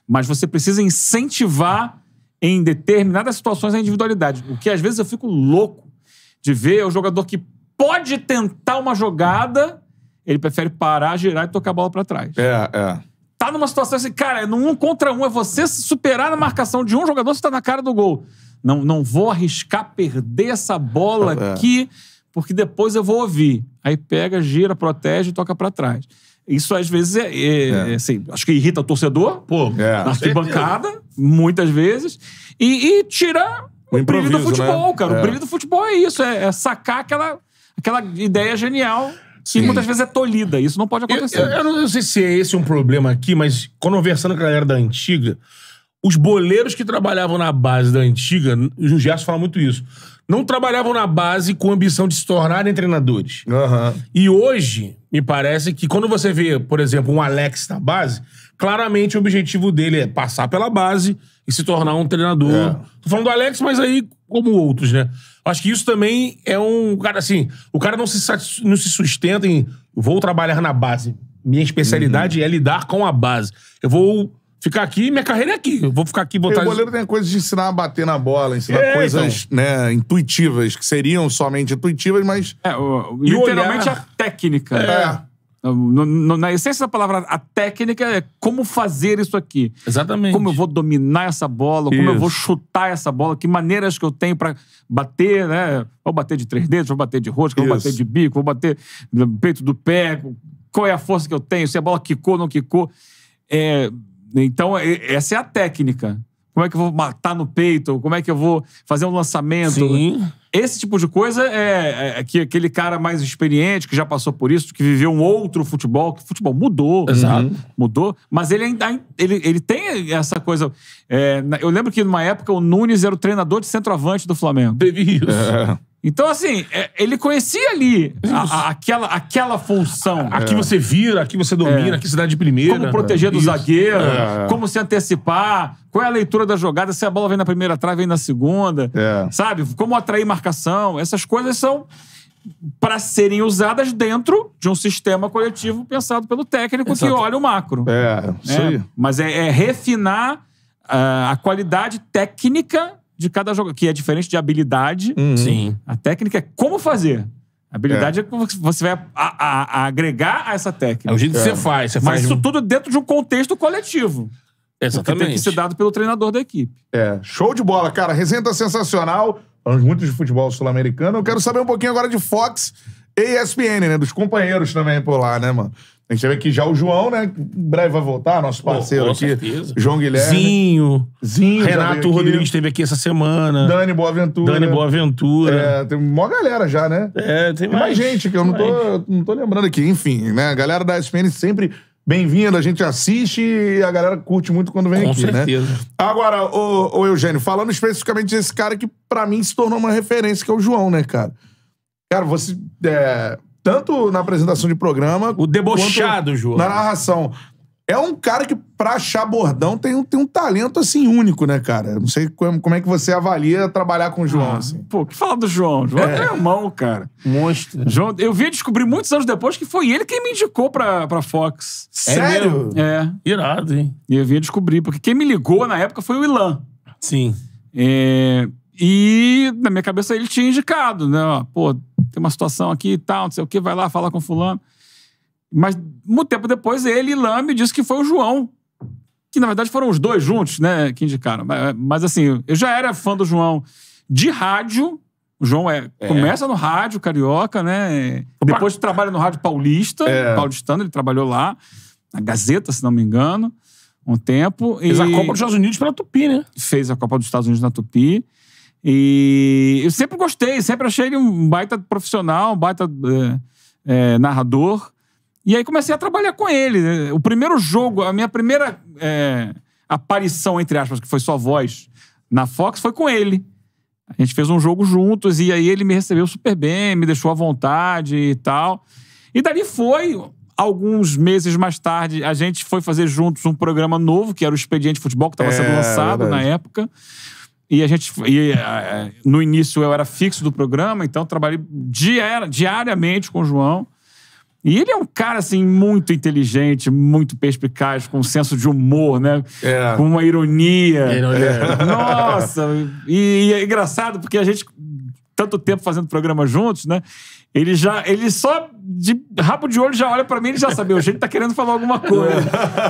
mas você precisa incentivar em determinadas situações a individualidade. O que às vezes eu fico louco de ver o jogador que pode tentar uma jogada, ele prefere parar, girar e tocar a bola para trás. É, é. Tá numa situação assim, cara, é no um contra um, é você superar na marcação de um jogador, você tá na cara do gol. Não, não vou arriscar perder essa bola é. aqui, porque depois eu vou ouvir. Aí pega, gira, protege e toca para trás. Isso às vezes é, é, é, é, Assim, acho que irrita o torcedor, pô, é. na arquibancada, muitas vezes, e, e tira o, o brilho do né? futebol, né? cara. O é. brilho do futebol é isso, é, sacar aquela aquela ideia genial que muitas vezes é tolhida. Isso não pode acontecer. Eu, eu, eu não sei se é esse um problema aqui, mas conversando com a galera da antiga, os boleiros que trabalhavam na base da antiga, o Gerson fala muito isso, não trabalhavam na base com a ambição de se tornarem treinadores. Uhum. E hoje, me parece que quando você vê, por exemplo, um Alex na base, claramente o objetivo dele é passar pela base e se tornar um treinador. É. Tô falando do Alex, mas aí como outros, né? Acho que isso também é um. Cara, assim, o cara não se, não se sustenta em. Vou trabalhar na base. Minha especialidade uhum. é lidar com a base. Eu vou ficar aqui, minha carreira é aqui. Eu vou ficar aqui botar. O goleiro tem coisas de ensinar a bater na bola, ensinar é, coisas então. né, intuitivas, que seriam somente intuitivas, mas. É, o, literalmente a técnica. Né? É. Na essência da palavra, a técnica é como fazer isso aqui. Exatamente. Como eu vou dominar essa bola, como isso. eu vou chutar essa bola, que maneiras que eu tenho para bater, né? Vou bater de três dedos, vou bater de rosca, vou bater de bico, vou bater no peito do pé, qual é a força que eu tenho, se a bola quicou, não quicou. É, então, é, essa é a técnica. Como é que eu vou matar no peito? Como é que eu vou fazer um lançamento? Sim. Esse tipo de coisa é, é, é, que aquele cara mais experiente, que já passou por isso, que viveu um outro futebol, que o futebol mudou, uhum. Exato. mudou, mas ele ainda ele, ele tem essa coisa. É, eu lembro que numa época o Nunes era o treinador de centroavante do Flamengo. Teve isso. É. Então, assim, é, ele conhecia ali a, a, aquela, aquela função. Aqui é. você vira, aqui você domina, é. aqui você dá de primeira. Como né? proteger do Isso. zagueiro, é. como se antecipar, qual é a leitura da jogada, se a bola vem na primeira trave, vem na segunda. É. Sabe? Como atrair marcação. Essas coisas são para serem usadas dentro de um sistema coletivo pensado pelo técnico Exato. que olha o macro. É, isso né? aí. Mas é, refinar uh, a qualidade técnica de cada jogo, que é diferente de habilidade. Uhum. Sim. A técnica é como fazer. A habilidade é, que é você vai a, a, a agregar a essa técnica. É o jeito que é. você faz. Você Mas faz... isso tudo dentro de um contexto coletivo. Exatamente. Porque tem que ser dado pelo treinador da equipe. É. Show de bola, cara. Resenha sensacional. Falamos muito de futebol sul-americano. Eu quero saber um pouquinho agora de Fox e ESPN, né? Dos companheiros também por lá, né, mano? A gente teve que já o João, né? Em breve vai voltar, nosso parceiro oh, aqui. Certeza. João Guilherme. Zinho. Zinho. Renato Rodrigues esteve aqui essa semana. Dani Boaventura. Dani Boaventura. É, tem uma galera já, né? É, tem, tem mais, mais. gente que eu não tô, não tô lembrando aqui. Enfim, né? A galera da SPN sempre bem-vinda, a gente assiste e a galera curte muito quando vem Com aqui, né? certeza. né? Agora, ô, Eugênio, falando especificamente desse cara que para mim se tornou uma referência, que é o João, né, cara? Cara, você... É tanto na apresentação de programa. O debochado, João. Na narração. É um cara que, pra achar bordão, tem um, tem um talento, assim, único, né, cara? Não sei como, como é que você avalia trabalhar com o João, ah, assim. Pô, que fala do João. João é, é irmão, cara. Monstro. João, eu vim descobrir muitos anos depois que foi ele quem me indicou pra, pra Fox. É Sério? É. Irado, hein? E eu vim descobrir, porque quem me ligou na época foi o Ilan. Sim. É, e na minha cabeça ele tinha indicado, né? Pô, tem uma situação aqui e tal, não sei o que vai lá falar com fulano. Mas muito tempo depois, ele e Lame disse que foi o João. Que na verdade foram os dois juntos, né, que indicaram. Mas assim, eu já era fã do João de rádio. O João é, é. começa no rádio carioca, né? Depois trabalha no rádio paulista, é. paulistano, ele trabalhou lá, na Gazeta, se não me engano, um tempo. Fez e... a Copa dos Estados Unidos pela Tupi, né? Fez a Copa dos Estados Unidos na Tupi. E eu sempre gostei, sempre achei ele um baita profissional, um baita é, é, narrador. E aí comecei a trabalhar com ele. Né? O primeiro jogo, a minha primeira é, aparição, entre aspas, que foi só voz na Fox, foi com ele. A gente fez um jogo juntos e aí ele me recebeu super bem, me deixou à vontade e tal. E dali foi. Alguns meses mais tarde, a gente foi fazer juntos um programa novo, que era o Expediente Futebol, que estava é, sendo lançado verdade. na época. E a gente. E, é, é, no início eu era fixo do programa, então trabalhei diária diariamente com o João. E ele é um cara, assim, muito inteligente, muito perspicaz, com um senso de humor, né? É. Com uma ironia. ironia. É. Nossa! E, e, é engraçado porque a gente, tanto tempo fazendo programa juntos, né? Ele já, ele só de rabo de olho já olha para mim e já sabe, o gênio tá querendo falar alguma coisa. É.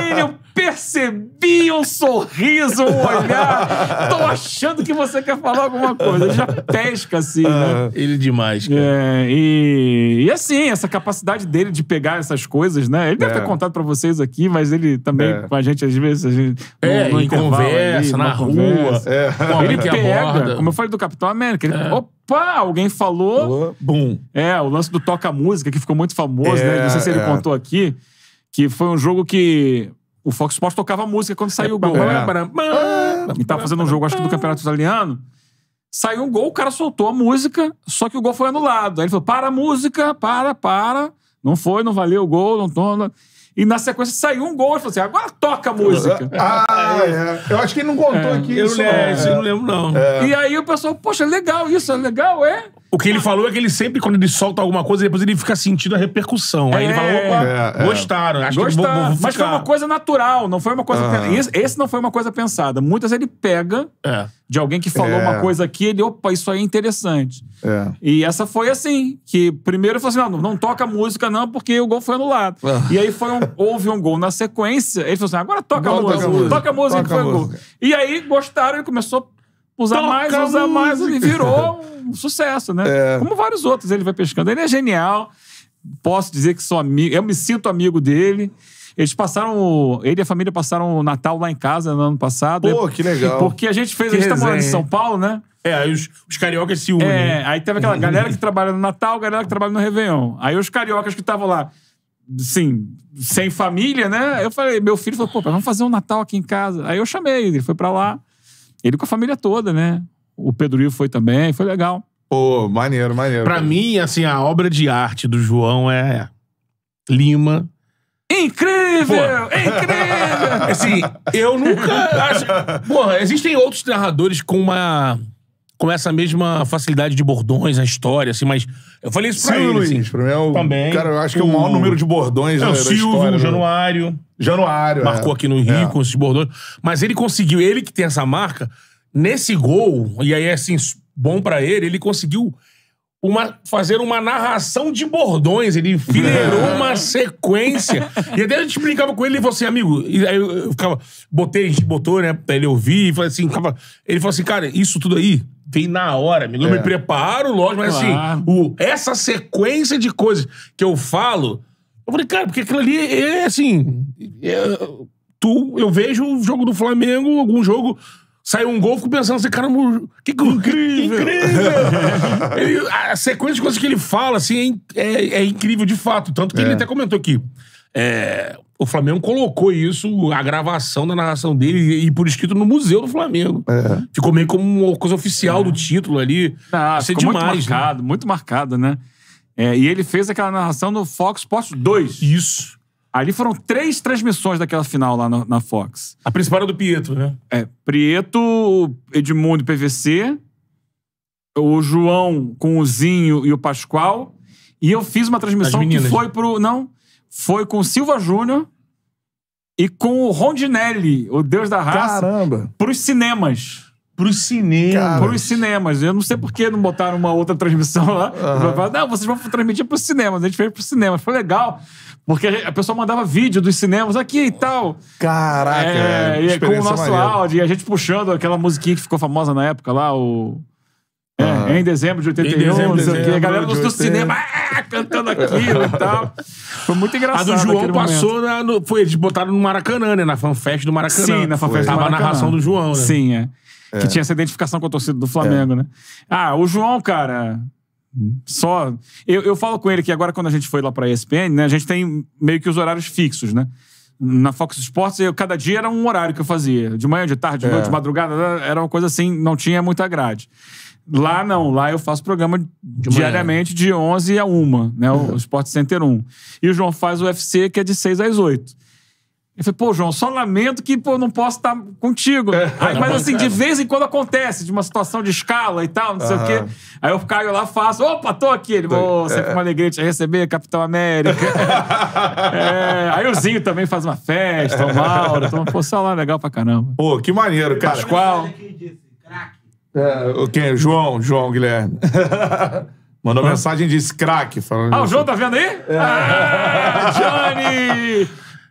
Eugênio, percebi um sorriso, um olhar. Tô achando que você quer falar alguma coisa. Ele já pesca assim, né? Ah. Ele é demais, cara. É, e, e assim, essa capacidade dele de pegar essas coisas, né? Ele deve é. ter contado para vocês aqui, mas ele também é. com a gente às vezes, a gente é, no, no conversa, ali, na rua, conversa. É. ele pega, como eu falei do Capitão América, ele, é. opa, pá, alguém falou. Falou, bum. É, o lance do Toca Música, que ficou muito famoso, né? É, né? Não sei se ele é. contou aqui, que foi um jogo que o Fox Sports tocava música quando saiu o gol. É. E tava tá fazendo um jogo, acho que do Campeonato Italiano. Saiu um gol, o cara soltou a música, só que o gol foi anulado. Aí ele falou: para a música, para, para. Não foi, não valeu o gol, não toma. E na sequência saiu um gol e falou assim: agora toca a música. ah, é. Eu acho que ele não contou é, aqui eu isso. Não, é, eu não lembro, não. É. E aí o pessoal, poxa, legal isso, legal, é? que ele falou é que ele sempre, quando ele solta alguma coisa, depois ele fica sentindo a repercussão. Aí ele é. fala, opa, é, é. gostaram. Acho gostaram. Que vou, vou Mas foi uma coisa natural, não foi uma coisa... Uhum. Esse, esse, não foi uma coisa pensada. Muitas ele pega de alguém que falou uma coisa aqui, ele, opa, isso aí é interessante. E essa foi assim, que primeiro ele falou assim, não, não toca música não, porque o gol foi anulado. Ah. E aí foi um, houve um gol na sequência, ele falou assim, agora toca, agora música, toca música. Toca música, toca música. E aí gostaram e começou Usa Toca mais, usa mais, ele virou um sucesso, né? É. Como vários outros, ele vai pescando. Ele é genial. Posso dizer que sou amigo, eu me sinto amigo dele. Eles passaram. Ele e a família passaram o Natal lá em casa no ano passado. Pô, que legal. Porque a gente fez. Que a gente resenha. tá morando em São Paulo, né? É, aí os, os cariocas se unem. É, aí teve aquela galera que trabalha no Natal, galera que trabalha no Réveillon. Aí os cariocas que estavam lá, sim, sem família, né? Eu falei, meu filho falou, pô, vamos fazer um Natal aqui em casa. Aí eu chamei, ele foi pra lá. Ele com a família toda, né? O Pedro Ivo foi também, foi legal. Pô, maneiro, maneiro. Pra cara. mim, assim, a obra de arte do João é Lima. Incrível! Pô. Incrível! assim, eu nunca acho. Porra, existem outros narradores com uma com essa mesma facilidade de bordões a história, assim, mas. Eu falei isso pra Sim, ele. Luiz, assim. pra mim é o, Também. Cara, eu acho que é o maior número de bordões é, né, da, o Silvio, da história. O né? Januário. Né? Januário. Marcou é. aqui no Rio é. com esses bordões. Mas ele conseguiu, ele que tem essa marca, nesse gol, e aí é assim, bom para ele, ele conseguiu uma, fazer uma narração de bordões. Ele enfileirou uma sequência. E até a gente brincava com ele e falou assim, amigo. E aí eu, eu ficava, botei, a gente botou, né, pra ele ouvir. E falei assim, ficava, ele falou assim, cara, isso tudo aí vem na hora, amigo. Eu é. me preparo, lógico, mas assim, claro. assim, o, essa sequência de coisas que eu falo. Eu falei, cara, porque aquilo ali é assim. É, tu, eu vejo o jogo do Flamengo, algum jogo Saiu um gol, fico pensando assim, cara, que, que incrível! incrível! ele, a sequência de coisas que ele fala, assim, é, é, é incrível de fato. Tanto que é. ele até comentou aqui. É, o Flamengo colocou isso, a gravação da narração dele, e, e por escrito no Museu do Flamengo. É. Ficou meio como uma coisa oficial é. do título ali. Ah, ficou demais, muito né? marcado, né? muito marcado, né? e ele fez aquela narração no Fox Sports 2. Isso. Ali foram três transmissões daquela final lá na, na Fox. A principal era do Pietro, né? É, Prieto, Edmundo e PVC, o João com o Zinho e o Pascoal. E eu fiz uma transmissão que foi pro. Não, foi com o Silva Júnior e com o Rondinelli, o deus da raça. Caramba! Pros cinemas. Pros cinemas. Pros cinemas. Eu não sei por que não botaram uma outra transmissão lá. Uhum. Não, vocês vão transmitir pros cinemas. A gente fez pros cinemas. Foi legal. Porque a pessoa mandava vídeo dos cinemas aqui e tal. Caraca, é, é, com o nosso maneira. áudio, e a gente puxando aquela musiquinha que ficou famosa na época lá, o. É, Em dezembro de 81, em dezembro, dezembro, a galera do cinema é, cantando aquilo e tal. Foi muito engraçado. A do João passou, na, no, foi, eles botaram no Maracanã, né? Na fanfest do Maracanã. Sim, na fanfest do Maracanã. Tava a narração do João, né? Sim, é. é. Que tinha essa identificação com a torcida do é. Flamengo, né? Ah, o João, cara, só. Eu, eu falo com ele que agora, quando a gente foi lá pra ESPN, né, a gente tem meio que os horários fixos, né? Na Fox Sports, eu, cada dia era um horário que eu fazia. De manhã, de tarde, de é. noite, de madrugada, era uma coisa assim, não tinha muita grade. Lá não, lá eu faço programa de diariamente de 11 a 1, né? O uhum. Sport Center 1. E o João faz o UFC, que é de 6 às 8. Eu falei, pô, João, só lamento que pô, não posso estar contigo. É. Aí, mas assim, de vez em quando acontece, de uma situação de escala e tal, não sei o quê. Aí eu caio lá faço, opa, tô aqui. Ele, oh, sempre é. uma alegria te receber, Capitão América. é. Aí o Zinho também faz uma festa, o Mauro. Então, pô, só lá legal pra caramba. Pô, que maneiro, cara. Pascoal. É, quem? João, João Guilherme. Mandou ah. mensagem e disse craque. Ah, o João tá vendo aí? É. Ah, Johnny!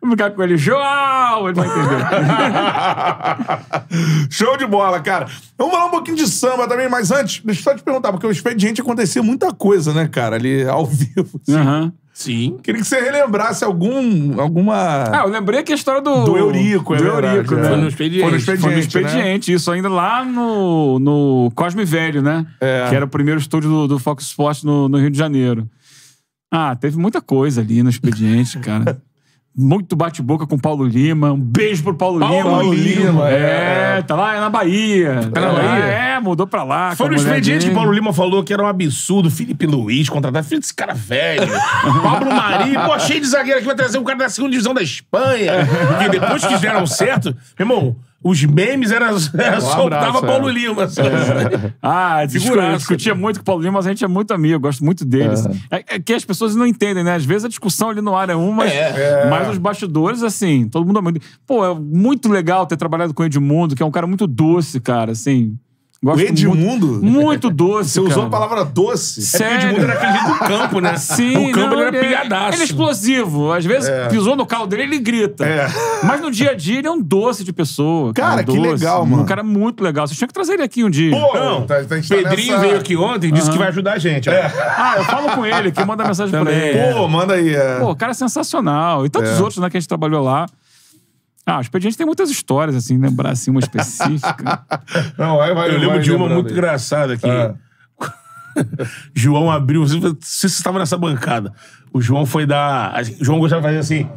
brincar com ele, João! Ele vai entender. Show de bola, cara. Vamos falar um pouquinho de samba também, mas antes, deixa eu só te perguntar, porque o expediente acontecia muita coisa, né, cara, ali ao vivo. Assim. Uhum. Sim. Queria que você relembrasse algum, alguma. Ah, eu lembrei que a história do. Do Eurico, é do Eurico, é. né? Foi no expediente. Foi no expediente, Foi no expediente né? isso ainda lá no, no Cosme Velho, né? É. Que era o primeiro estúdio do, do Fox Sports no, no Rio de Janeiro. Ah, teve muita coisa ali no expediente, cara. muito bate-boca com o Paulo Lima. Um beijo pro Paulo, Paulo Lima. Paulo Lima, é, é. Tá lá é na Bahia. Tá na é, Bahia? É, mudou pra lá. Foi no expediente que Paulo Lima falou que era um absurdo. Felipe Luiz contratar. Filho desse cara velho. Pablo Mari. Pô, cheio de zagueiro aqui. Vai trazer um cara da segunda divisão da Espanha. E depois que deram certo... Meu irmão... Os memes era, era é, um soltava abraço, é. Paulo assim. é. Lima. ah, discutia, discutia muito com o Paulo Lima, mas a gente é muito amigo, gosto muito dele é. é. é. que as pessoas não entendem, né? Às vezes a discussão ali no ar é uma, mas, é. mas os bastidores, assim, todo mundo é muito. Pô, é muito legal ter trabalhado com o Edmundo, que é um cara muito doce, cara, assim. Gosto o Edmundo? Muito, muito doce. Você cara. usou a palavra doce. É Sério? É o Edmundo era aquele do campo, né? Sim. O campo não, ele era é- pilhadaço. Ele é explosivo. Às vezes é. pisou no caldo dele, ele grita. É. Mas no dia a dia ele é um doce de pessoa. Cara, cara um que doce. legal, mano. Um cara muito legal. Você tinha que trazer ele aqui um dia. Pô, não. Tá, tá Pedrinho nessa... veio aqui ontem e disse uhum. que vai ajudar a gente. É. Ah, eu falo com ele aqui, manda mensagem Também. pra ele. Pô, manda aí. É. Pô, cara sensacional. E tantos outros, né, que a gente trabalhou lá. Ah, o expediente tem muitas histórias, assim, lembrar assim uma específica. Não, vai, vai, Eu lembro vai de uma muito aí. engraçada que. Ah. João abriu. Não sei se você estava nessa bancada. O João foi dar. João gostava de fazer assim.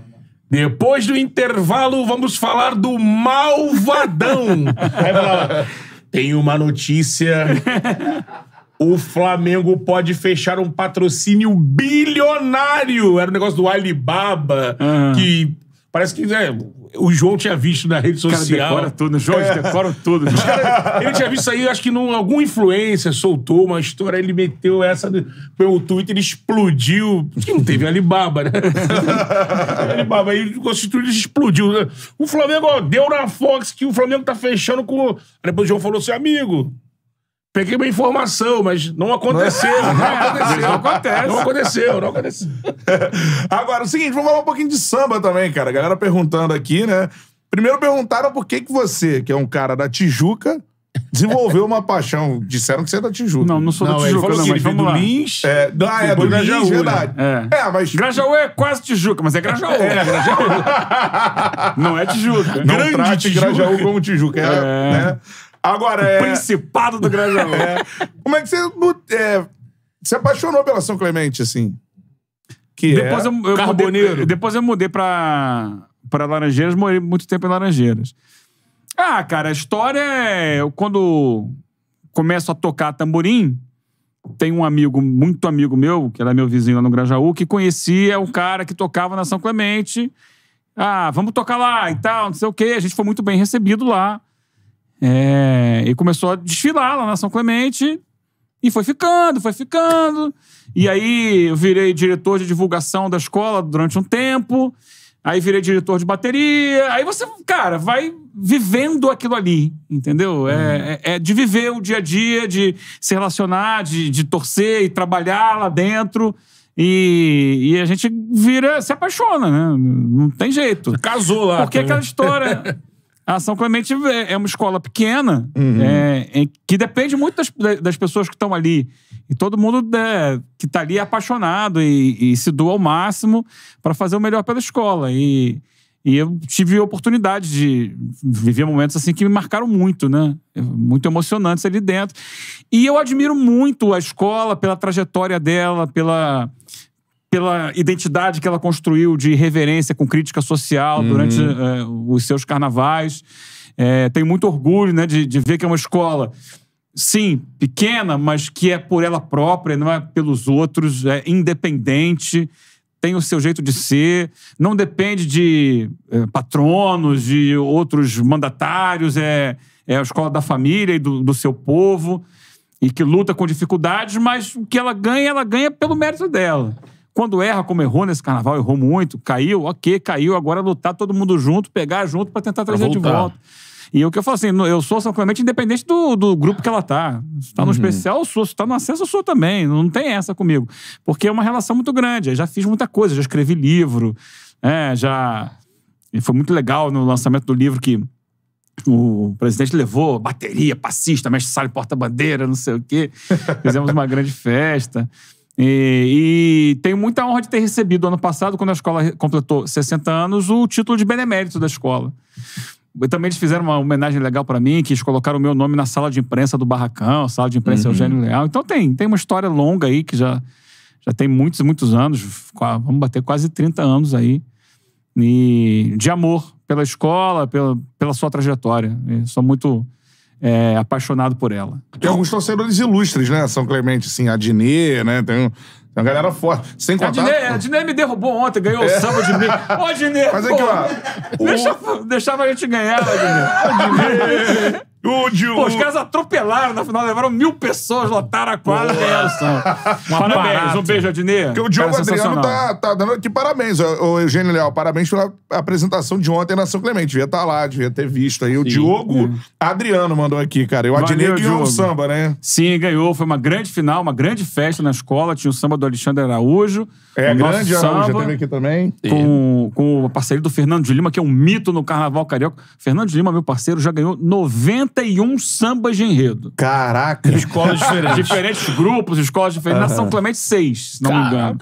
Depois do intervalo, vamos falar do malvadão. Aí falava, tem uma notícia. O Flamengo pode fechar um patrocínio bilionário. Era o um negócio do Alibaba, uhum. que parece que é, o João tinha visto na rede social. Os decora decoram tudo, o João é. decora tudo. Né? Cara, ele tinha visto isso aí, acho que num, algum influencer soltou uma história, ele meteu essa. Pelo Twitter, ele explodiu. Porque não teve Alibaba, né? Alibaba, aí o Twitter explodiu. Né? O Flamengo ó, deu na Fox que o Flamengo tá fechando com. Aí depois o João falou assim, amigo, Peguei uma informação, mas não aconteceu. Não, é? aconteceu. não aconteceu, não aconteceu. Agora, o seguinte, vamos falar um pouquinho de samba também, cara. A galera perguntando aqui, né? Primeiro perguntaram por que, que você, que é um cara da Tijuca, desenvolveu uma paixão. Disseram que você é da Tijuca. Não, não sou não, da Tijuca, não, mas vamos do lá. Lins. É, do, ah, é, do, do Grajaú, Lins, né? verdade. É. é. mas... Grajaú é quase Tijuca, mas é Grajaú. É. é Grajaú. não é Tijuca. Não Grande trate Tijuca. Grajaú como Tijuca. É, é. Né? Agora é. Principado do Granjão. É, é. Como é que você é, se apaixonou pela São Clemente, assim? Que é depois é eu, eu carboneiro. Mudei, depois eu mudei pra, pra Laranjeiras, morei muito tempo em Laranjeiras. Ah, cara, a história é. Eu, quando começo a tocar tamborim, tem um amigo, muito amigo meu, que era meu vizinho lá no Grajaú, que conhecia o cara que tocava na São Clemente. Ah, vamos tocar lá e tal, não sei o quê. A gente foi muito bem recebido lá. É, e começou a desfilar lá na São Clemente. E foi ficando, foi ficando. E aí eu virei diretor de divulgação da escola durante um tempo. Aí virei diretor de bateria. Aí você, cara, vai vivendo aquilo ali, entendeu? É, uhum. é, é de viver o dia a dia, de se relacionar, de, de torcer e trabalhar lá dentro. E, e, a gente vira, se apaixona, né? Não tem jeito. Casou lá. Porque aquela história. A São Clemente é, é uma escola pequena, uhum. é, é, que depende muito das, das pessoas que estão ali. E todo mundo é, que está ali é apaixonado e, e se doa ao máximo para fazer o melhor pela escola. E, e eu tive oportunidade de viver momentos assim que me marcaram muito, né? Muito emocionantes ali dentro. E eu admiro muito a escola pela trajetória dela, pela pela identidade que ela construiu de reverência com crítica social uhum. durante eh, os seus carnavais. É, tenho muito orgulho né, de, de ver que é uma escola sim, pequena, mas que é por ela própria, não é pelos outros, é independente, tem o seu jeito de ser, não depende de é, patronos, de outros mandatários, é, é a escola da família e do, do seu povo, e que luta com dificuldades, mas o que ela ganha, ela ganha pelo mérito dela. Quando erra, como errou nesse carnaval, errou muito, caiu, ok, caiu. Agora lutar todo mundo junto, pegar junto para tentar trazer de volta. E é o que eu falo assim, eu sou Clemente independente do, do grupo que ela tá. Se tá no uhum. especial, eu sou. Se tá no acesso, eu sou também. Não tem essa comigo. Porque é uma relação muito grande. Eu já fiz muita coisa, já escrevi livro, é, já. E foi muito legal no lançamento do livro que o presidente levou bateria, passista, mestre sala porta-bandeira, não sei o quê. Fizemos uma grande festa. E, e, tenho muita honra de ter recebido ano passado, quando a escola completou 60 anos, o título de benemérito da escola. E também eles fizeram uma homenagem legal para mim, que eles colocaram o meu nome na sala de imprensa do Barracão, sala de imprensa uhum. Eugênio Leal. Então tem, tem uma história longa aí que já, já tem muitos muitos anos, vamos bater quase 30 anos aí, e de amor pela escola, pela, pela sua trajetória. sou muito é, apaixonado por ela. Tem alguns torcedores ilustres, né? São Clemente, a Adnet, né? Tem um, é uma galera forte. Sem contar... A Diné me derrubou ontem, ganhou o é. samba de mim. Ô, Diné! Mas é que, ó... O... Deixava, deixava a gente ganhar, Diné. O de, os caras atropelaram na final, levaram mil pessoas, lotaram a quadra e é, o Parabéns, um beijo, Adnê. Porque o Diogo Adriano tá, tá dando aqui parabéns, o Eugênio Leal. Parabéns pela apresentação de ontem na São Clemente. Devia estar tá lá, devia ter visto aí. O Sim, Diogo é. Adriano mandou aqui, cara. E o Adnê ganhou o samba, né? Sim, ganhou. Foi uma grande final, uma grande festa na escola. Tinha o samba do Alexandre Araújo. É, o grande Araújo, já teve aqui também. Com, com o parceiro do Fernando de Lima, que é um mito no Carnaval Carioca. Fernando de Lima, meu parceiro, já ganhou 90 51 sambas de enredo. Caraca! Escolas diferentes. diferentes grupos, escolas diferentes. Uhum. Na São Clemente, seis, se não Caraca. me engano.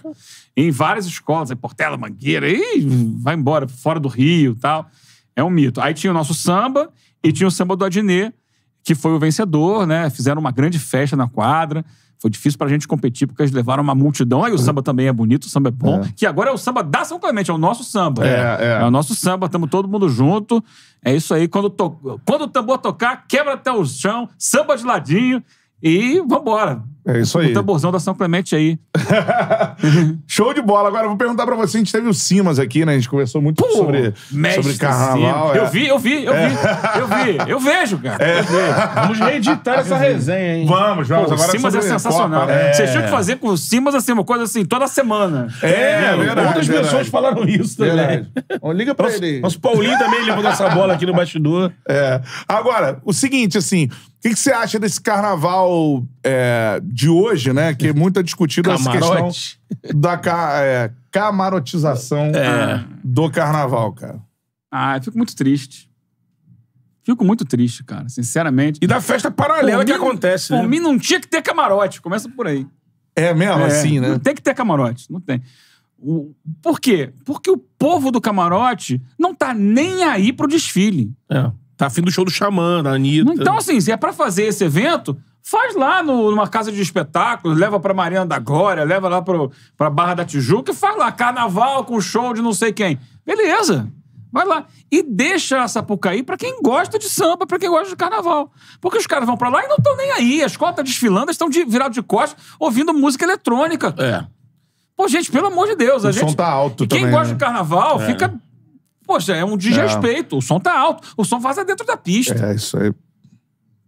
Em várias escolas, em Portela, Mangueira, aí vai embora, fora do Rio tal. É um mito. Aí tinha o nosso samba e tinha o samba do Adnet, que foi o vencedor, né? Fizeram uma grande festa na quadra. Foi difícil pra gente competir, porque eles levaram uma multidão. Aí o samba também é bonito, o samba é bom. É. Que agora é o samba da São Clemente, é o nosso samba. É, é. é o nosso samba, estamos todo mundo junto. É isso aí. Quando, to... Quando o tambor tocar, quebra até o chão, samba de ladinho e vambora. É isso aí. O tamborzão da São Clemente aí. Show de bola. Agora eu vou perguntar pra você. A gente teve o Simas aqui, né? A gente conversou muito Pô, sobre, sobre carnaval. É. Eu vi, eu vi, eu é. vi. Eu vi. Eu vejo, cara. É. Eu vejo. Vamos reeditar essa resenha, hein? Vamos, vamos. Pô, agora é né? o Simas é sensacional. Copa, Vocês tinham que fazer com o Simas assim, uma coisa assim, toda semana. É, é, é verdade. Muitas pessoas falaram isso também. Verdade. Liga pra nosso, ele. Nosso Paulinho também levou essa bola aqui no bastidor. É. Agora, o seguinte, assim... O que você acha desse carnaval é, de hoje, né? Que é discutido Camarote. essa questão da ca, é, camarotização é. do carnaval, cara. Ah, eu fico muito triste. Fico muito triste, cara, sinceramente. E da festa paralela por que mim, acontece, por né? Por mim não tinha que ter camarote, começa por aí. É mesmo é, assim, né? Não tem que ter camarote, não tem. O, por quê? Porque o povo do camarote não tá nem aí pro desfile. É. Tá afim do show do Xamã, da Anitta. Então, assim, se é pra fazer esse evento, faz lá no, numa casa de espetáculos, leva pra Mariana da Glória, leva lá pro, pra Barra da Tijuca e faz lá carnaval com show de não sei quem. Beleza. Vai lá. E deixa a Sapucaí pra quem gosta de samba, pra quem gosta de carnaval. Porque os caras vão pra lá e não estão nem aí. As cotas desfilando, estão de, virados de costas, ouvindo música eletrônica. É. Pô, gente, pelo amor de Deus. O a som gente, tá alto quem também. Quem gosta né? de carnaval é. fica Poxa, é um desrespeito. É. O som tá alto. O som vaza dentro da pista. É, isso aí.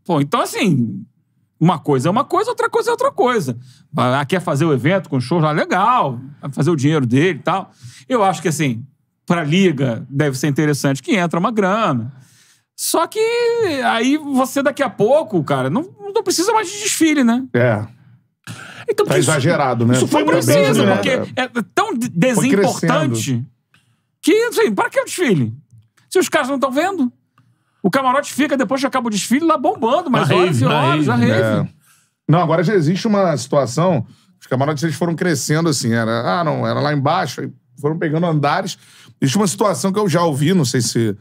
Pô, então assim, uma coisa é uma coisa, outra coisa é outra coisa. Ah, quer fazer o evento com show, lá legal, fazer o dinheiro dele e tal. Eu acho que assim, pra liga deve ser interessante que entra uma grana. Só que aí você daqui a pouco, cara, não, não precisa mais de desfile, né? É. Então, tá isso, exagerado, né? Isso foi, preciso, né? porque é tão desimportante que, assim, para que o desfile? Se os caras não estão vendo. O camarote fica, depois que acaba o desfile, lá bombando, mas horas rave, e horas, a rave. É. Não, agora já existe uma situação... Os camarotes eles foram crescendo, assim. Era, ah, não, era lá embaixo, foram pegando andares. Existe uma situação que eu já ouvi, não sei se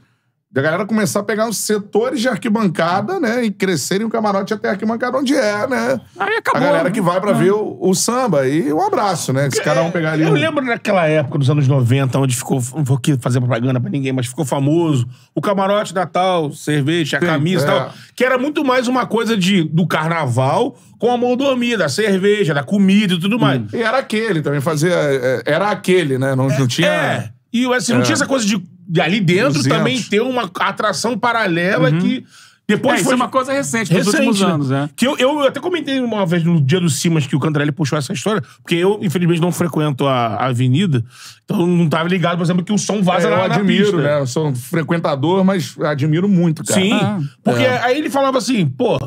da galera começar a pegar os setores de arquibancada, né? E crescerem o camarote até a arquibancada onde é, né? Aí acabou. A galera que né? vai pra é. ver o, o, samba. E um abraço, né? Que os caras vão pegar ali. Eu um... lembro daquela época, dos anos 90, onde ficou. Não vou aqui fazer propaganda pra ninguém, mas ficou famoso. O camarote Natal, cerveja, Sim, a camisa e é. tal. Que era muito mais uma coisa de, do carnaval com a mão da cerveja, da comida e tudo mais. Hum. E era aquele também, fazia. É, é, era aquele, né? Não, é, não tinha. É. E assim, não é. tinha essa coisa de e ali dentro 200. também tem uma atração paralela uhum. que. Depois é, foi... isso é uma coisa recente, recente, dos últimos anos, né? Que eu, eu até comentei uma vez no dia do Simas que o Cantarelli puxou essa história, porque eu, infelizmente, não frequento a, a avenida, então não estava ligado, por exemplo, que o som vaza é, na, eu admiro, pista. né? Eu sou um frequentador, mas admiro muito, cara. Sim, ah, porque é. aí ele falava assim, pô,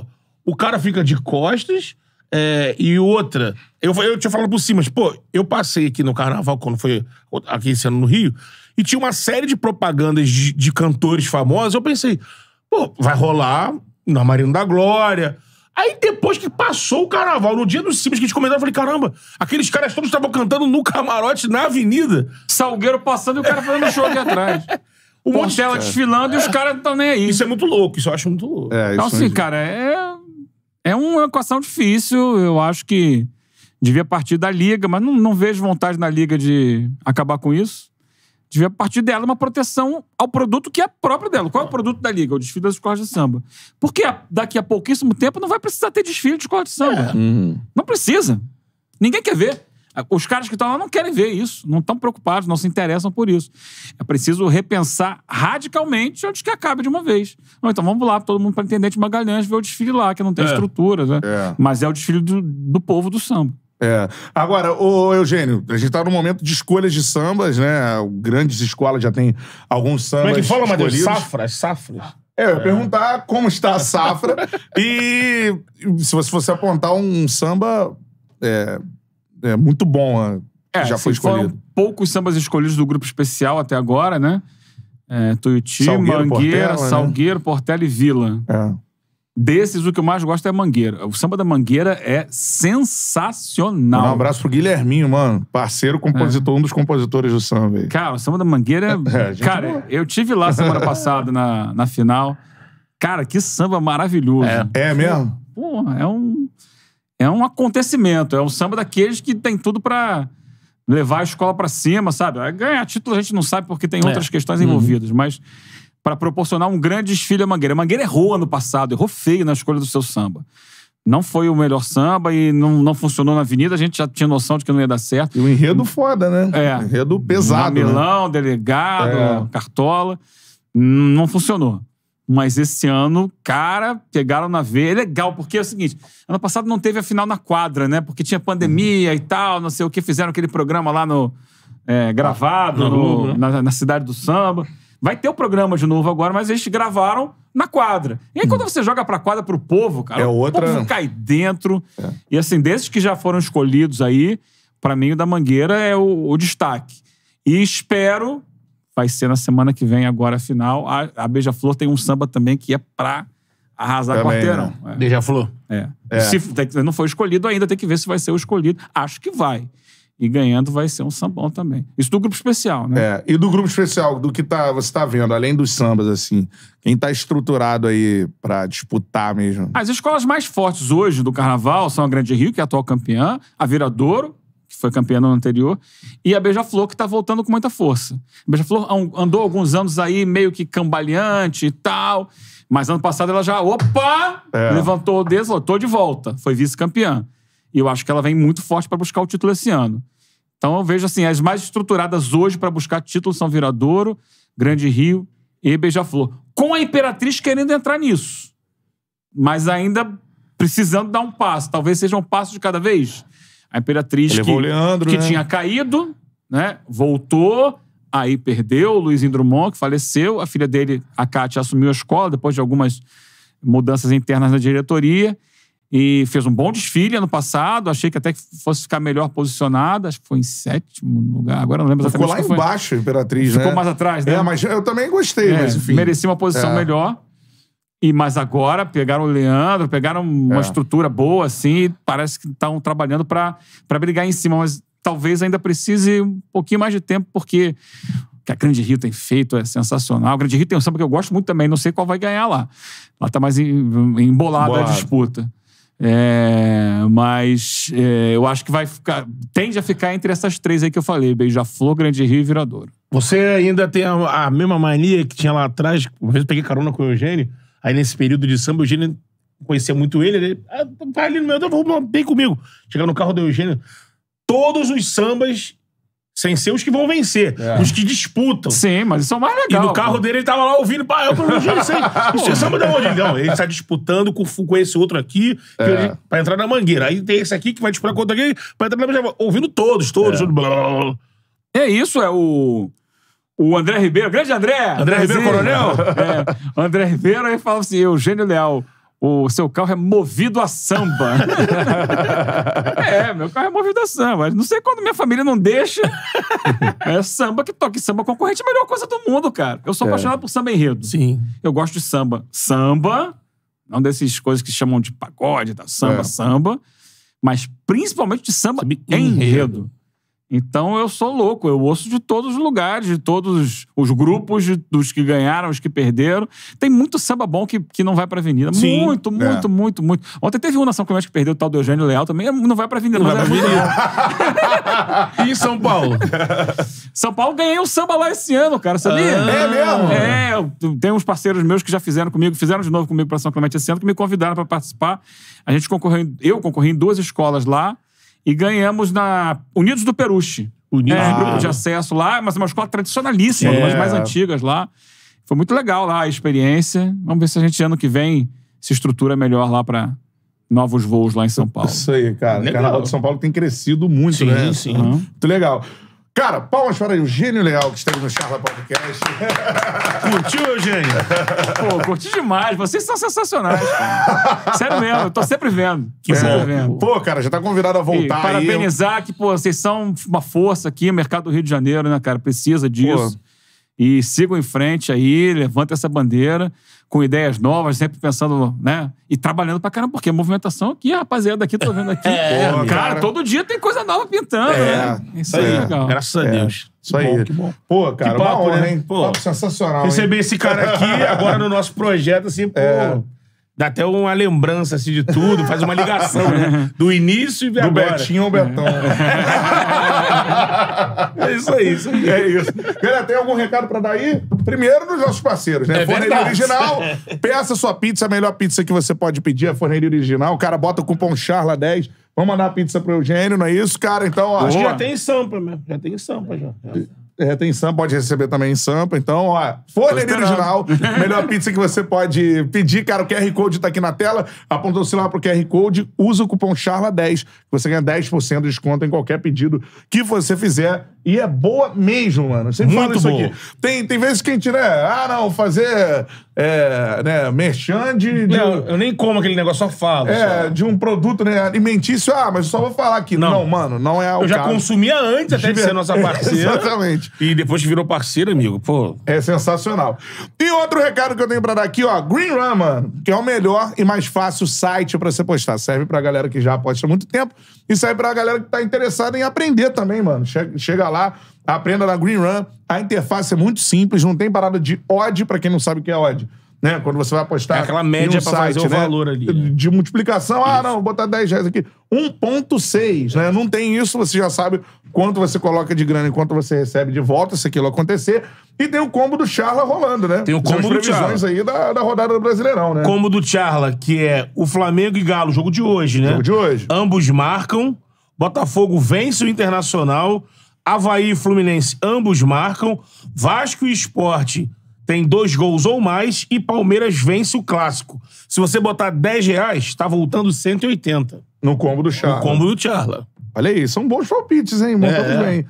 o cara fica de costas é, e outra... Eu, eu tinha falado por Simas, pô, eu passei aqui no Carnaval, quando foi aqui esse ano no Rio e tinha uma série de propagandas de, de cantores famosos. Eu pensei, pô, vai rolar na Marina da Glória. Aí depois que passou o carnaval, no dia dos simples que a gente comentava, eu falei, caramba, aqueles caras todos estavam cantando no camarote, na avenida. Salgueiro passando e o cara fazendo show aqui atrás. O motel desfilando e os caras não estão nem aí. Isso é muito louco, isso eu acho muito louco. É, então, é assim, é... cara, é... é uma equação difícil. Eu acho que devia partir da Liga, mas não, não vejo vontade na Liga de acabar com isso. Devia partir dela uma proteção ao produto que é próprio dela. Qual é o produto da Liga? O desfile das escolas de samba. Porque daqui a pouquíssimo tempo não vai precisar ter desfile de escola de samba. É. Uhum. Não precisa. Ninguém quer ver. Os caras que estão lá não querem ver isso, não estão preocupados, não se interessam por isso. É preciso repensar radicalmente antes que acabe de uma vez. Não, então vamos lá, todo mundo para Intendente Magalhães ver o desfile lá, que não tem é. estrutura, né? É. Mas é o desfile do, do povo do samba. É. Agora, ô Eugênio, a gente tá num momento de escolhas de sambas, né? Grandes escolas já tem alguns sambas. Como é que fala, Matheus? Safras, safras. É, é, eu ia é. perguntar como está a safra e se você fosse apontar um samba é, é muito bom, né, é, já foi escolhido. poucos sambas escolhidos do grupo especial até agora, né? É, Tuiuti, Mangueira, Portela, né? Salgueiro, né? Portela e Vila. É. Desses, o que eu mais gosto é Mangueira. O samba da Mangueira é sensacional. um abraço pro Guilherminho, mano. Parceiro, compositor, é. um dos compositores do samba. Aí. Cara, o samba da Mangueira... É, cara, é eu tive lá semana passada, na, na final. Cara, que samba maravilhoso. É, é mesmo? Porra, é um... É um acontecimento. É um samba daqueles que tem tudo pra levar a escola pra cima, sabe? Ganhar título a gente não sabe porque tem é. outras questões envolvidas, uhum. mas para proporcionar um grande desfile a Mangueira. A Mangueira errou ano passado, errou feio na escolha do seu samba. Não foi o melhor samba e não, não funcionou na avenida, a gente já tinha noção de que não ia dar certo. E o enredo foda, né? É. Enredo pesado. Milão, né? delegado, é. cartola. Não funcionou. Mas esse ano, cara, pegaram na veia. É legal, porque é o seguinte: ano passado não teve a final na quadra, né? Porque tinha pandemia uhum. e tal, não sei o que. Fizeram aquele programa lá no. É, gravado, ah, no, no, né? na, na Cidade do Samba. Vai ter o programa de novo agora, mas eles gravaram na quadra. E aí, hum. quando você joga pra quadra pro povo, cara, é outra... o povo cai dentro. É. E assim, desses que já foram escolhidos aí, para mim o da Mangueira é o, o, destaque. E espero, vai ser na semana que vem agora final, a, a Beija-Flor tem um samba também que é pra arrasar quarteirão. Né? É. Beija-Flor? É. é. Se, não foi escolhido ainda, tem que ver se vai ser o escolhido. Acho que vai. E ganhando vai ser um sambão também. Isso do grupo especial, né? É, e do grupo especial, do que tá, você tá vendo, além dos sambas, assim, quem tá estruturado aí para disputar mesmo? As escolas mais fortes hoje do carnaval são a Grande Rio, que é a atual campeã, a Viradouro, que foi campeã no ano anterior, e a Beija-Flor, que tá voltando com muita força. A Beija-Flor andou alguns anos aí meio que cambaleante e tal, mas ano passado ela já, opa, é. levantou o dedo e falou, tô de volta. Foi vice-campeã. E eu acho que ela vem muito forte para buscar o título esse ano. Então eu vejo assim, as mais estruturadas hoje para buscar título são Viradouro, Grande Rio e Beija-Flor. Com a Imperatriz querendo entrar nisso. Mas ainda precisando dar um passo. Talvez seja um passo de cada vez. A Imperatriz que, Leandro, que né? tinha caído, né? Voltou, aí perdeu o Luiz Indrumon, que faleceu. A filha dele, a Kátia, assumiu a escola depois de algumas mudanças internas na diretoria. E fez um bom desfile ano passado. Achei que até que fosse ficar melhor posicionada. Acho que foi em sétimo lugar. Agora não lembro exatamente. Ficou lá embaixo, foi... Imperatriz, Ficou né? mais atrás, né? É, mas eu também gostei, é, mas enfim. Merecia uma posição é. melhor. E, mas agora pegaram o Leandro, pegaram uma é. estrutura boa, assim, parece que estão trabalhando para brigar em cima, mas talvez ainda precise um pouquinho mais de tempo, porque o que a Grande Rio tem feito é sensacional. A Grande Rio tem um samba que eu gosto muito também, não sei qual vai ganhar lá. Ela está mais embolada a disputa. É, mas é, eu acho que vai ficar. Tende a ficar entre essas três aí que eu falei: Beija-Flor, Grande Rio e Viradouro. Você ainda tem a, a, mesma mania que tinha lá atrás. Uma vez eu peguei carona com o Eugênio. Aí nesse período de samba, o Eugênio conhecia muito ele. Ele ah, ali no meu, vou, vem comigo. Chegar no carro do Eugênio. Todos os sambas sem ser os que vão vencer, é. os que disputam. Sim, mas isso é o mais legal. E no carro né? dele ele tava lá ouvindo, pá, eu não sei, isso é samba da onde? Não, ele tá disputando com, com esse outro aqui é. Ele, pra entrar na mangueira. Aí tem esse aqui que vai disputar com outro aqui pra entrar na mangueira. Ouvindo todos, todos. É. é isso, é o... O André Ribeiro, grande André! André Ribeiro, coronel? É, André Ribeiro, aí fala assim, Eugênio Leal, o seu carro é movido a samba. É, meu carro é movido a samba. Não sei quando minha família não deixa. é samba que toque samba concorrente é a melhor coisa do mundo, cara. Eu sou é. apaixonado por samba enredo. Sim. Eu gosto de samba. Samba, não é dessas coisas que chamam de pagode, da tá? samba, é. samba. Mas principalmente de samba, samba enredo. enredo. Então eu sou louco, eu ouço de todos os lugares, de todos os grupos, de, dos que ganharam, os que perderam. Tem muito samba bom que, que não vai pra avenida. Sim, muito, é. muito, muito, muito. Ontem teve uma nação Clemente que perdeu o tal do Eugênio Leal também, não vai pra avenida. Não vai é pra avenida. e em São Paulo? São Paulo ganhei um samba lá esse ano, cara, sabia? Ah, é mesmo? É, tem uns parceiros meus que já fizeram comigo, fizeram de novo comigo pra São Clemente esse ano, que me convidaram para participar. A gente concorreu, eu concorri em duas escolas lá. E ganhamos na Unidos do Peruche. Unidos é, do grupo de acesso lá, mas é uma escola tradicionalíssima, é. uma das mais antigas lá. Foi muito legal lá a experiência. Vamos ver se a gente ano que vem se estrutura melhor lá para novos voos lá em São Paulo. Isso aí, cara. Legal. O Carnaval de São Paulo tem crescido muito, sim, né? Sim, sim. Uhum. Muito legal. Cara, palmas para o Gênio Leal que esteve no Charla Podcast. Curtiu, gênio? Pô, curti demais. Vocês são sensacionais, cara. Sério mesmo, eu tô sempre vendo. Que é. Vendo. Pô, cara, já tá convidado a voltar e Parabenizar aí. que, pô, vocês são uma força aqui, o mercado do Rio de Janeiro, né, cara? Precisa disso. Pô e sigam em frente aí, levantem essa bandeira com ideias novas, sempre pensando, né? E trabalhando pra caramba, porque a movimentação aqui, rapaziada aqui, tô vendo aqui. É, cara, cara, todo dia tem coisa nova pintando, é, né? Isso é, aí é legal. Graças a é, Deus. Isso aí. Bom, que bom. Pô, cara, que papo, uma honra, né? hein? Pô, papo sensacional. Receber hein? esse cara aqui agora no nosso projeto, assim, pô. É. Dá até uma lembrança assim, de tudo, faz uma ligação, né? Do início e do agora. Betinho ao Betão. é isso aí, isso aí. É isso. Galera, tem algum recado pra dar aí? Primeiro nos nossos parceiros, né? É forneria Original. Peça sua pizza, a melhor pizza que você pode pedir é Forneria Original. O cara bota o cupom CHARLA10. Vamos mandar a pizza pro Eugênio, não é isso, cara? Então, ó. Acho que já tem em Sampa, mesmo. Né? Já tem em Sampa, já. É, tem Sampa, pode receber também em Sampa. Então, ó, Folha Original, melhor pizza que você pode pedir. Cara, o QR Code tá aqui na tela. Aponta o celular pro QR Code, usa o cupom CHARLA10, que você ganha 10% de desconto em qualquer pedido que você fizer. E é boa mesmo, mano. Sempre Muito isso boa. aqui. Tem, tem vezes que a gente, né? Ah, não, fazer é, né, merchan de, de, Não, eu nem como aquele negócio, só falo. É, só. de um produto né, alimentício. Ah, mas só vou falar aqui. Não, não mano, não é o Eu já caso. consumia antes até de, de ser nossa parceira. Exatamente. E depois que virou parceiro, amigo, pô. É sensacional. E outro recado que eu tenho pra dar aqui, ó. Green Run, mano, que é o melhor e mais fácil site pra você postar. Serve pra galera que já aposta há muito tempo e serve pra galera que tá interessada em aprender também, mano. Chega, chega lá... Aprenda na Green Run. A interface é muito simples, não tem parada de odd para quem não sabe o que é odd. Né? Quando você vai apostar. É aquela média um para fazer o né? valor ali. Né? De multiplicação. Ah, isso. Ah, não, vou botar 10 reais aqui. 1,6, né? Não tem isso, você já sabe quanto você coloca de grana e quanto você recebe de volta, se aquilo acontecer. E tem o combo do Charla rolando, né? Tem o combo São as do Charla. aí da, da rodada do Brasileirão, né? Combo do Charla, que é o Flamengo e Galo, jogo de hoje, né? Jogo de hoje. Ambos marcam. Botafogo vence o Internacional Havaí e Fluminense ambos marcam. Vasco e Esporte tem dois gols ou mais e Palmeiras vence o clássico. Se você botar 10 reais, tá voltando 180. No combo do Charla. No combo do Charla. Olha aí, são bons palpites, hein? Muito é. bem.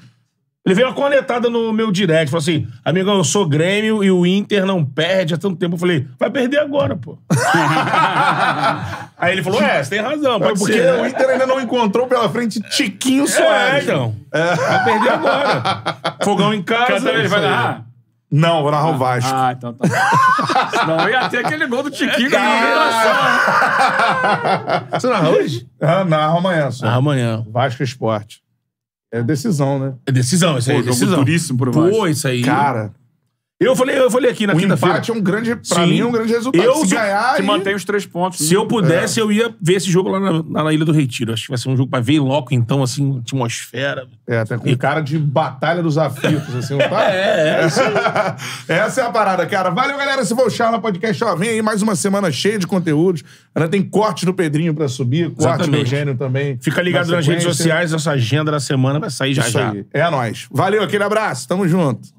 Ele veio uma coletada no meu direct, falou assim: amigão, eu sou Grêmio e o Inter não perde há tanto tempo. Eu falei, vai perder agora, pô. Aí ele falou: é, você tem razão, pode porque ser. Né? o Inter ainda não encontrou pela frente Tiquinho é, Soares. É, então. É. Vai perder agora. Fogão em casa, ele vai dar. Não, vou narrar o Vasco. Ah, então tá. Senão ia ter aquele gol do Tiquinho na ah! revelação. Você narra hoje? Ah, narra amanhã só. Narra amanhã. Vasco Esporte. É decisão, né? É decisão, isso aí. Pô, é decisão. duríssimo, por Pô, isso aí. Cara, eu falei, eu falei aqui na quinta-feira. empate é um grande, pra Sim. mim, é um grande resultado. Eu, se ganhar, se aí... mantém os três pontos. Se eu é. pudesse, é. eu ia ver esse jogo lá na, na, Ilha do Retiro. Acho que vai ser um jogo pra ver em loco, então, assim, atmosfera. É, até com e... cara de batalha dos aflitos, assim, tá? é, é. é essa é a parada, cara. Valeu, galera. Se for o Charla Podcast, ó, vem aí mais uma semana cheia de conteúdos. Ainda tem corte do Pedrinho pra subir, corte Exatamente. do Gênio também. Fica ligado na nas redes sociais, essa agenda da semana vai sair já Isso já. Aí. É nóis. Valeu, aquele abraço. Tamo junto.